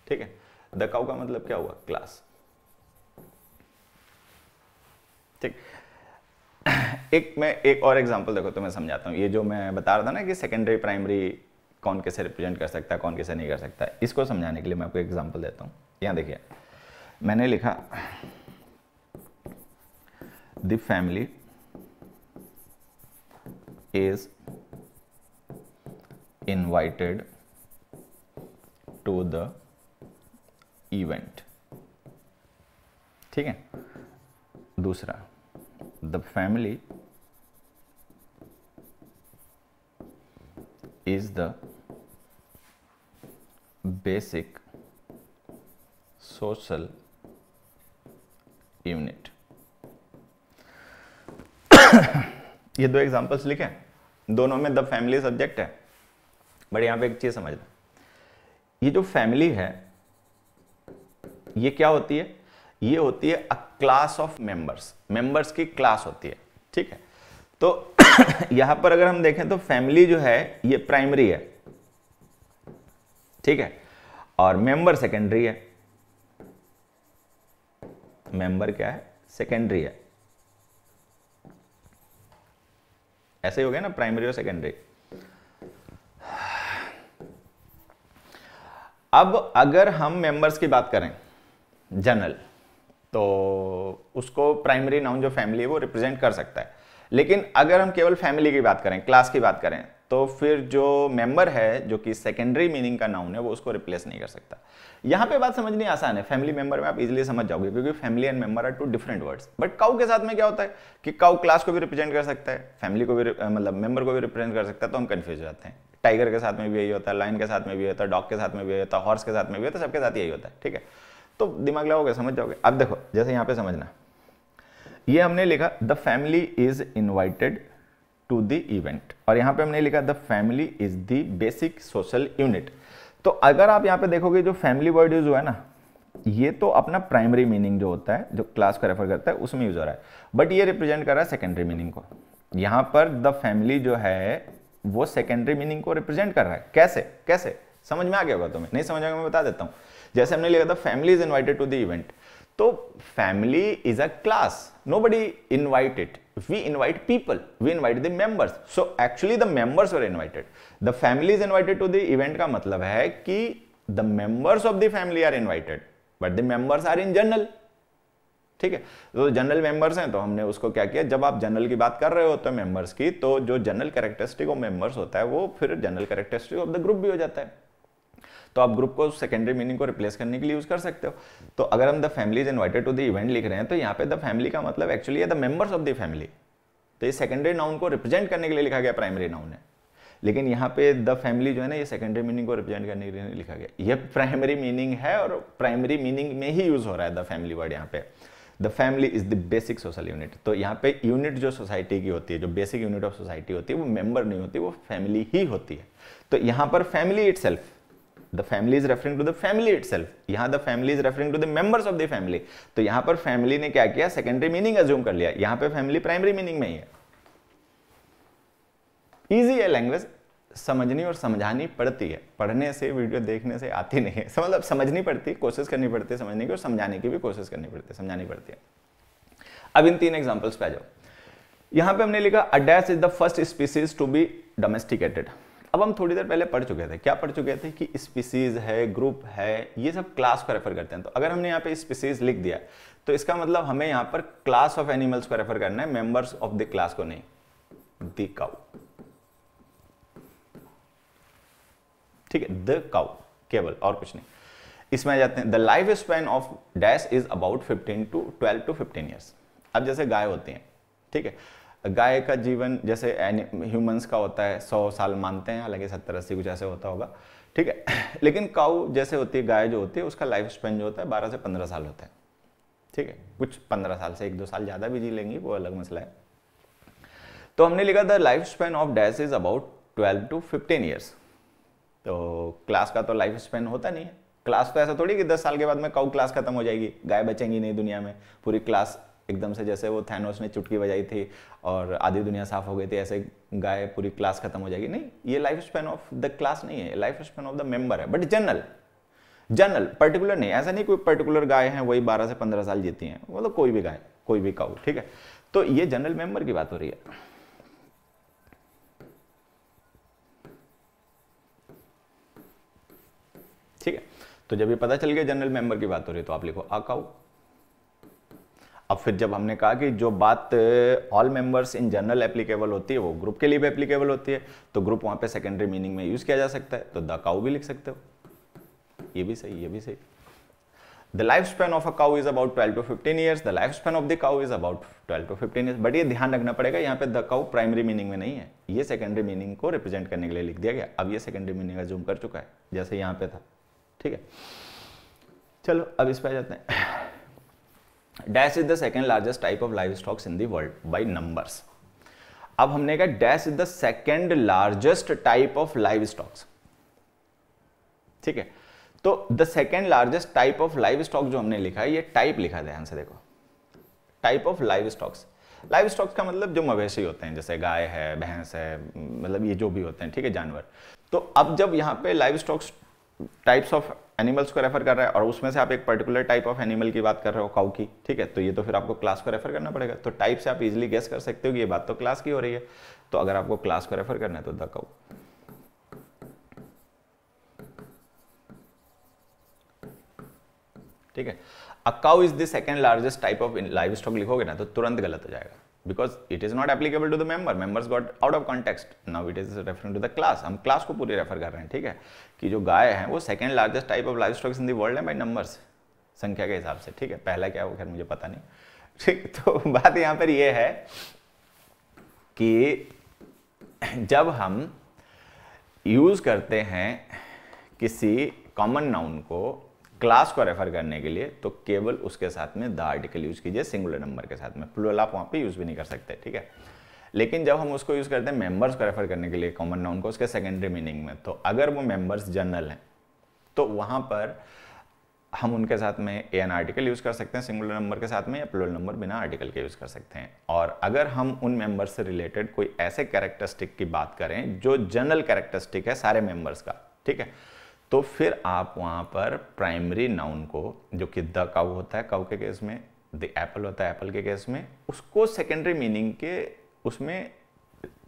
ठीक है द काउ का मतलब क्या हुआ क्लास ठीक एक मैं एक और एग्जांपल देखो तो मैं समझाता हूं ये जो मैं बता रहा था ना कि सेकेंडरी प्राइमरी कौन कैसे रिप्रेजेंट कर सकता है कौन कैसे नहीं कर सकता इसको समझाने के लिए मैं आपको एग्जांपल देता हूं यहां देखिए मैंने लिखा the family is invited to the event ठीक है दूसरा the family is the basic social unit ये दो एग्जांपल्स लिखे दोनों में द फैमिली सब्जेक्ट है बट यहां पे एक चीज समझना ये जो फैमिली है ये क्या होती है ये होती है a class of members members की क्लास होती है ठीक है तो *coughs* यहां पर अगर हम देखें तो फैमिली जो है ये प्राइमरी है ठीक है और मेंबर सेकेंडरी है मेंबर क्या है सेकेंडरी है ऐसे ही हो गया ना प्राइमरी और सेकेंडरी अब अगर हम मेंबर्स की बात करें जनरल तो उसको प्राइमरी नाउन जो फैमिली है वो रिप्रेजेंट कर सकता है लेकिन अगर हम केवल फैमिली की बात करें क्लास की बात करें तो फिर जो मेंबर है जो कि सेकेंडरी मीनिंग का नाउन है वो उसको रिप्लेस नहीं कर सकता यहां पे बात समझनी आसान है फैमिली मेंबर में आप इजीली समझ जाओगे क्योंकि family and member are two different words but cow के साथ में क्या होता है कि काउ क्लास को भी रिप्रेजेंट कर सकता है फैमिली को भी मतलब मेंबर को भी रिप्रेजेंट कर सकता है तो हम कन्फ्यूज हो जाते हैं टाइगर के साथ में भी यही होता है लाइन के साथ में भी होता है डॉग के साथ में भी होता है हॉर्स के साथ में भी होता है सबके साथ यही होता है ठीक है तो दिमाग लगाओगे समझ जाओगे अब देखो जैसे यहाँ पे समझना ये हमने लिखा the family is invited to the event और यहाँ पे हमने लिखा the family is the basic social unit तो अगर आप यहाँ पे देखोगे जो फैमिली वर्ड यूज हुआ है ना ये तो अपना प्राइमरी मीनिंग जो होता है जो क्लास को रेफर करता है उसमें यूज हो रहा है बट ये रिप्रेजेंट कर रहा है सेकेंडरी मीनिंग को यहाँ पर द फैमिली जो है वो सेकेंडरी मीनिंग को रिप्रेजेंट कर रहा है कैसे कैसे समझ में आ गया होगा तुम्हें नहीं समझ आएगा मैं बता देता हूं जैसे हमने लिखा था family is invited to the event तो family is a class nobody invited we invite people we invite the members so actually the members were invited the family is invited to the event का मतलब है कि the members of the family are invited but the members are in general ठीक है तो general members हैं तो हमने उसको क्या किया जब आप जनरल की बात कर रहे होते हैं मेंबर्स की तो जो जनरल कैरेक्टरिस्टिक ऑफ मेंबर्स होता है वो फिर general characteristic of the group भी हो जाता है तो आप ग्रुप को सेकेंडरी मीनिंग को रिप्लेस करने के लिए यूज कर सकते हो तो अगर हम the family is invited to the event लिख रहे हैं तो यहाँ पे द फैमिली का मतलब एक्चुअली है the members of the family तो ये सेकेंडरी नाउन को रिप्रेजेंट करने के लिए लिखा गया प्राइमरी नाउन है लेकिन यहाँ पे द फैमिली जो है ना ये सेकेंडरी मीनिंग को रिप्रेजेंट करने के लिए लिखा गया ये प्राइमरी मीनिंग है और प्राइमरी मीनिंग में ही यूज हो रहा है द फैमिली वर्ड यहाँ पे the family is the basic social unit तो यहाँ पे यूनिट जो सोसाइटी की होती है जो बेसिक यूनिट ऑफ सोसाइटी होती है वो मेंबर नहीं होती वो फैमिली ही होती है तो यहाँ पर family itself the family is referring to the family itself यहाँ the family is referring to the members of the family तो यहाँ पर फैमिली ने क्या किया सेकेंडरी मीनिंग एज्यूम कर लिया यहाँ पे फैमिली प्राइमरी मीनिंग में ही है इजी है लैंग्वेज समझनी और समझानी पड़ती है पढ़ने से वीडियो देखने से आती नहीं है मतलब समझनी पड़ती है कोशिश करनी पड़ती है समझने की और समझाने की भी कोशिश करनी पड़ती है समझानी पड़ती है अब इन तीन एग्जाम्पल्स पे आ जाओ यहां पे हमने लिखा a dash is the first species to be domesticated अब हम थोड़ी देर पहले पढ़ चुके थे क्या पढ़ चुके थे कि स्पीसीज है ग्रुप है ये सब क्लास को रेफर करते हैं तो अगर हमने यहाँ पे स्पीसीज लिख दिया तो इसका मतलब हमें यहाँ पर क्लास ऑफ एनिमल्स को रेफर करना है मेंबर्स ऑफ द क्लास को नहीं दी काउ ठीक है द काउ केवल और कुछ नहीं इसमें आ जाते हैं the life span of dash is about fifteen to twelve to fifteen years अब जैसे गाय होती हैं ठीक है गाय का जीवन जैसे ह्यूमंस का होता है सौ साल मानते हैं हालांकि सत्तर अस्सी कुछ ऐसे होता होगा ठीक है *laughs* लेकिन काउ जैसे होती है गाय जो होती है उसका लाइफ स्पेन जो होता है बारह से पंद्रह साल होता है ठीक है कुछ पंद्रह साल से एक दो साल ज़्यादा भी जी लेंगी वो अलग मसला है तो हमने लिखा the life span of dash is about twelve to fifteen years तो क्लास का तो लाइफ स्पेन होता नहीं है क्लास तो ऐसा थोड़ी कि दस साल के बाद में काउ क्लास खत्म हो जाएगी गाय बचेंगी नहीं दुनिया में पूरी क्लास एकदम से जैसे वो थैनोस ने चुटकी बजाई थी और आधी दुनिया साफ हो गई थी ऐसे गाय पूरी क्लास खत्म हो जाएगी नहीं ये life span of the class नहीं है life span of the member है बट जनरल जनरल पर्टिकुलर नहीं ऐसा नहीं कोई पर्टिकुलर गाय है वही बारह से पंद्रह साल जीती हैं मतलब कोई भी गाय कोई भी काऊ ठीक है तो ये जनरल मेंबर की बात हो रही है तो जब ये पता चल गया जनरल मेंबर की बात हो रही है तो आप लिखो आकाउ अब फिर जब हमने कहा कि जो बात all members in general applicable होती है वो ग्रुप के लिए भी एप्लीकेबल होती है तो ग्रुप वहां पे सेकेंडरी मीनिंग में यूज़ किया जा सकता है तो द काउ भी लिख सकते हो ये भी सही ये भी सही the life span of a cow is about 12 to 15 years the life span of the cow is about 12 to 15 years but ये ध्यान रखना पड़ेगा यहाँ पे द काउ प्राइमरी मीनिंग में नहीं है ये सेकेंडरी मीनिंग को रिप्रेजेंट करने के लिए लिख दिया गया अब ये सेकेंडरी मीनिंग जूम कर चुका है जैसे यहाँ पे था ठीक है चलो अब इस पे आ जाते हैं dash is the second largest type of livestocks in the world by numbers अब हमने कहा dash is the second largest type of livestocks ठीक है तो the second largest type of livestock जो हमने लिखा है ये टाइप लिखा ध्यान से देखो type of livestocks livestocks का मतलब जो मवेशी होते हैं जैसे गाय है भैंस है मतलब ये जो भी होते हैं ठीक है जानवर तो अब जब यहाँ पे livestocks types of animals को रेफर कर रहा है और उसमें से आप एक पर्टिकुलर टाइप ऑफ एनिमल की बात कर रहे हो काउ की ठीक है तो ये तो फिर आपको क्लास को रेफर करना पड़ेगा तो टाइप से आप इजिली गेस कर सकते हो कि ये बात तो क्लास की हो रही है तो अगर आपको क्लास को रेफर करना है तो द काउ ठीक है a cow is the second largest type of livestock लिखोगे ना तो तुरंत गलत हो जाएगा because it is not applicable to the member members got out of context now it is referring to the class हम class को पूरी refer कर रहे हैं ठीक है कि जो गाय है वो second largest type of livestock in the world है by numbers संख्या के हिसाब से ठीक है पहला क्या है वो खैर मुझे पता नहीं ठीक तो बात यहाँ पर ये है कि जब हम यूज़ करते हैं किसी कॉमन नाउन को क्लास को रेफर करने के लिए तो केवल उसके साथ में द आर्टिकल यूज़ कीजिए सिंगुलर नंबर के साथ में प्लूरल आप वहाँ पे यूज़ भी नहीं कर सकते ठीक है लेकिन जब हम उसको यूज़ करते हैं मेंबर्स को रेफर करने के लिए कॉमन नाउन को उसके सेकेंडरी मीनिंग में तो अगर वो मेंबर्स जनरल हैं तो वहाँ पर हम उनके साथ में ए एन आर्टिकल यूज़ कर सकते हैं सिंगुलर नंबर के साथ में या प्लूरल नंबर बिना आर्टिकल के यूज़ कर सकते हैं और अगर हम उन मेंबर्स से रिलेटेड कोई ऐसे कैरेक्टरिस्टिक की बात करें जो जनरल कैरेक्टरिस्टिक है सारे मेंबर्स का ठीक है तो फिर आप वहाँ पर प्राइमरी नाउन को जो कि द काउ होता है काउ के केस में द एप्पल होता है एप्पल के केस में उसको सेकेंडरी मीनिंग के उसमें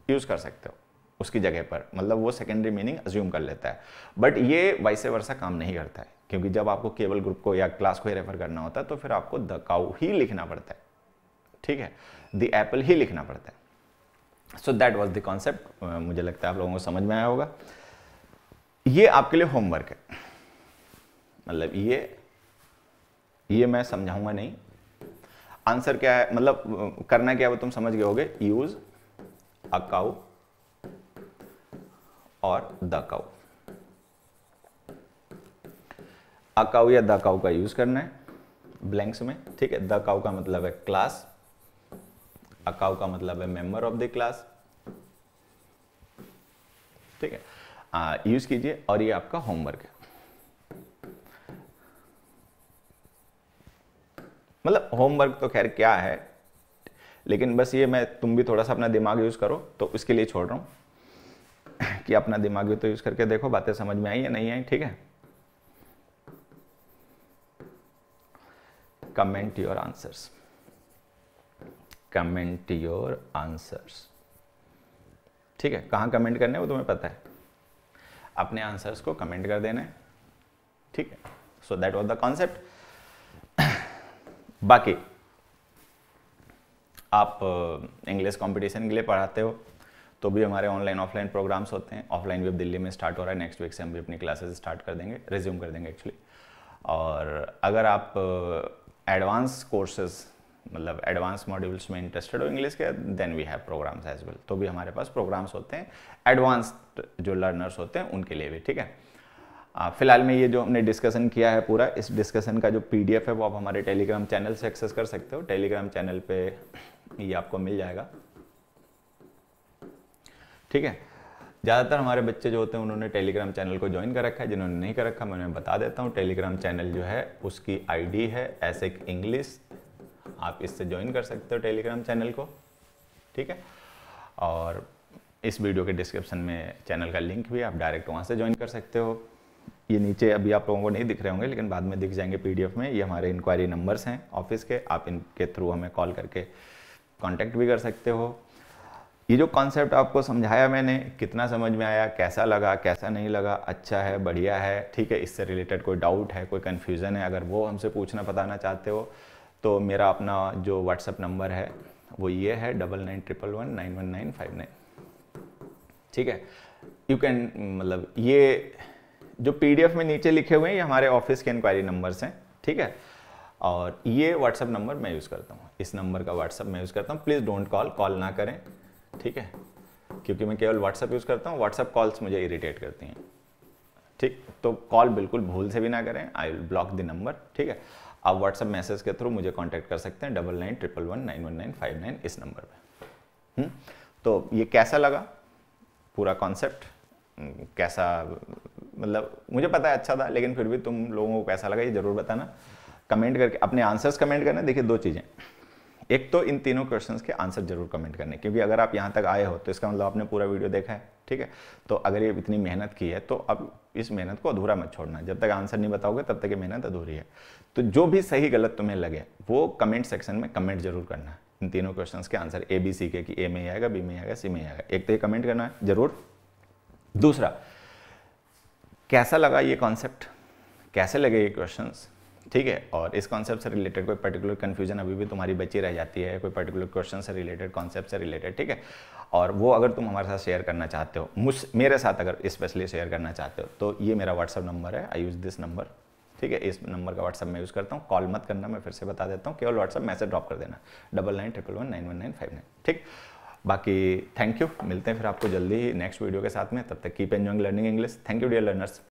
यूज़ कर सकते हो उसकी जगह पर मतलब वो सेकेंडरी मीनिंग अज्यूम कर लेता है बट ये वैसे वर्षा काम नहीं करता है क्योंकि जब आपको केवल ग्रुप को या क्लास को ही रेफर करना होता है तो फिर आपको द काउ ही लिखना पड़ता है ठीक है द एप्पल ही लिखना पड़ता है so that was the concept मुझे लगता है आप लोगों को समझ में आया होगा ये आपके लिए होमवर्क है मतलब ये ये मैं समझाऊंगा नहीं आंसर क्या है मतलब करना क्या है वो तुम समझ गए होगे यूज अकाउ और द काउ अकाउ या द काउ का यूज करना है ब्लैंक्स में ठीक है द काउ का मतलब है क्लास अकाउ का मतलब है मेंबर ऑफ द क्लास ठीक है यूज़ कीजिए और ये आपका होमवर्क है मतलब होमवर्क तो खैर क्या है लेकिन बस ये मैं तुम भी थोड़ा सा अपना दिमाग यूज़ करो तो इसके लिए छोड़ रहा हूं *laughs* कि अपना दिमाग भी तो यूज़ करके देखो बातें समझ में आई या नहीं आई ठीक है comment your answers comment your answers ठीक है कहां कमेंट करने है वो तुम्हें पता है अपने आंसर्स को कमेंट कर देना है ठीक है so that was the concept बाकी आप इंग्लिश uh, कंपटीशन के लिए पढ़ाते हो तो भी हमारे ऑनलाइन ऑफलाइन प्रोग्राम्स होते हैं ऑफलाइन भी अब दिल्ली में स्टार्ट हो रहा है नेक्स्ट वीक से हम भी अपनी क्लासेस स्टार्ट कर देंगे रिज्यूम कर देंगे एक्चुअली और अगर आप एडवांस uh, कोर्सेज़ मतलब एडवांस मॉड्यूल्स में इंटरेस्टेड हो इंग्लिश के then we have programs as well तो भी हमारे पास प्रोग्राम्स होते हैं एडवांस्ड जो लर्नर्स होते हैं उनके लिए भी ठीक है फिलहाल में ये जो हमने डिस्कशन किया है पूरा इस डिस्कशन का जो पी है वो आप हमारे टेलीग्राम चैनल से एक्सेस कर सकते हो टेलीग्राम चैनल पे ये आपको मिल जाएगा ठीक है ज़्यादातर हमारे बच्चे जो होते हैं उन्होंने टेलीग्राम चैनल को ज्वाइन कर रखा है जिन्होंने नहीं कर रखा मैं उन्हें बता देता हूँ टेलीग्राम चैनल जो है उसकी आईडी है एक इंग्लिश आप इससे ज्वाइन कर सकते हो टेलीग्राम चैनल को ठीक है और इस वीडियो के डिस्क्रिप्शन में चैनल का लिंक भी आप डायरेक्ट वहाँ से ज्वाइन कर सकते हो ये नीचे अभी आप लोगों को नहीं दिख रहे होंगे लेकिन बाद में दिख जाएंगे पीडीएफ में ये हमारे इंक्वायरी नंबर्स हैं ऑफिस के आप इनके थ्रू हमें कॉल करके कांटेक्ट भी कर सकते हो ये जो कॉन्सेप्ट आपको समझाया मैंने कितना समझ में आया कैसा लगा कैसा नहीं लगा अच्छा है बढ़िया है ठीक है इससे रिलेटेड कोई डाउट है कोई कन्फ्यूज़न है अगर वो हमसे पूछना बताना चाहते हो तो मेरा अपना जो व्हाट्सअप नंबर है वो ये है double nine triple one nine one nine five nine ठीक है यू कैन मतलब ये जो पीडीएफ में नीचे लिखे हुए हैं ये हमारे ऑफिस के इंक्वायरी नंबर्स हैं ठीक है और ये व्हाट्सअप नंबर मैं यूज़ करता हूँ इस नंबर का व्हाट्सअप मैं यूज़ करता हूँ प्लीज़ डोंट कॉल कॉल ना करें ठीक है क्योंकि मैं केवल व्हाट्सअप यूज़ करता हूँ व्हाट्सअप कॉल्स मुझे इरीटेट करती हैं ठीक तो कॉल बिल्कुल भूल से भी ना करें I will block the number ठीक है आप व्हाट्सएप मैसेज के थ्रू मुझे कॉन्टैक्ट कर सकते हैं double nine triple one nine one nine five nine इस नंबर पर हम्म? तो ये कैसा लगा पूरा कॉन्सेप्ट हम्म, कैसा मतलब मुझे पता है अच्छा था लेकिन फिर भी तुम लोगों को कैसा लगा ये ज़रूर बताना कमेंट करके अपने आंसर्स कमेंट करना देखिए दो चीज़ें एक तो इन तीनों क्वेश्चन के आंसर जरूर कमेंट करने क्योंकि अगर आप यहाँ तक आए हो तो इसका मतलब आपने पूरा वीडियो देखा है ठीक है तो अगर ये इतनी मेहनत की है तो अब इस मेहनत को अधूरा मत छोड़ना जब तक आंसर नहीं बताओगे तब तक ये मेहनत अधूरी है तो जो भी सही गलत तुम्हें लगे वो कमेंट सेक्शन में कमेंट जरूर करना है इन तीनों क्वेश्चंस के आंसर ए बी सी के कि ए में ही आएगा बी में आएगा सी में ही आएगा एक तो ये कमेंट करना है जरूर दूसरा कैसा लगा ये कॉन्सेप्ट कैसे लगे ये क्वेश्चंस ठीक है और इस कॉन्सेप्ट से रिलेटेड कोई पर्टिकुलर कन्फ्यूजन अभी भी तुम्हारी बची रह जाती है कोई पर्टिकुलर क्वेश्चन से रिलेटेड कॉन्सेप्ट से रिलेटेड ठीक है और वो अगर तुम हमारे साथ शेयर करना चाहते हो मुझ मेरे साथ अगर स्पेशली शेयर करना चाहते हो तो ये मेरा व्हाट्सअप नंबर है आई यूज़ दिस नंबर ठीक है इस नंबर का व्हाट्सअप में यूज़ करता हूँ कॉल मत करना मैं फिर से बता देता हूँ केवल व्हाट्सअप मैसेज ड्रॉप कर देना double nine triple one nine one nine five nine ठीक बाकी थैंक यू मिलते हैं फिर आपको जल्दी ही नेक्स्ट वीडियो के साथ में तब तक keep enjoying learning English thank you dear learners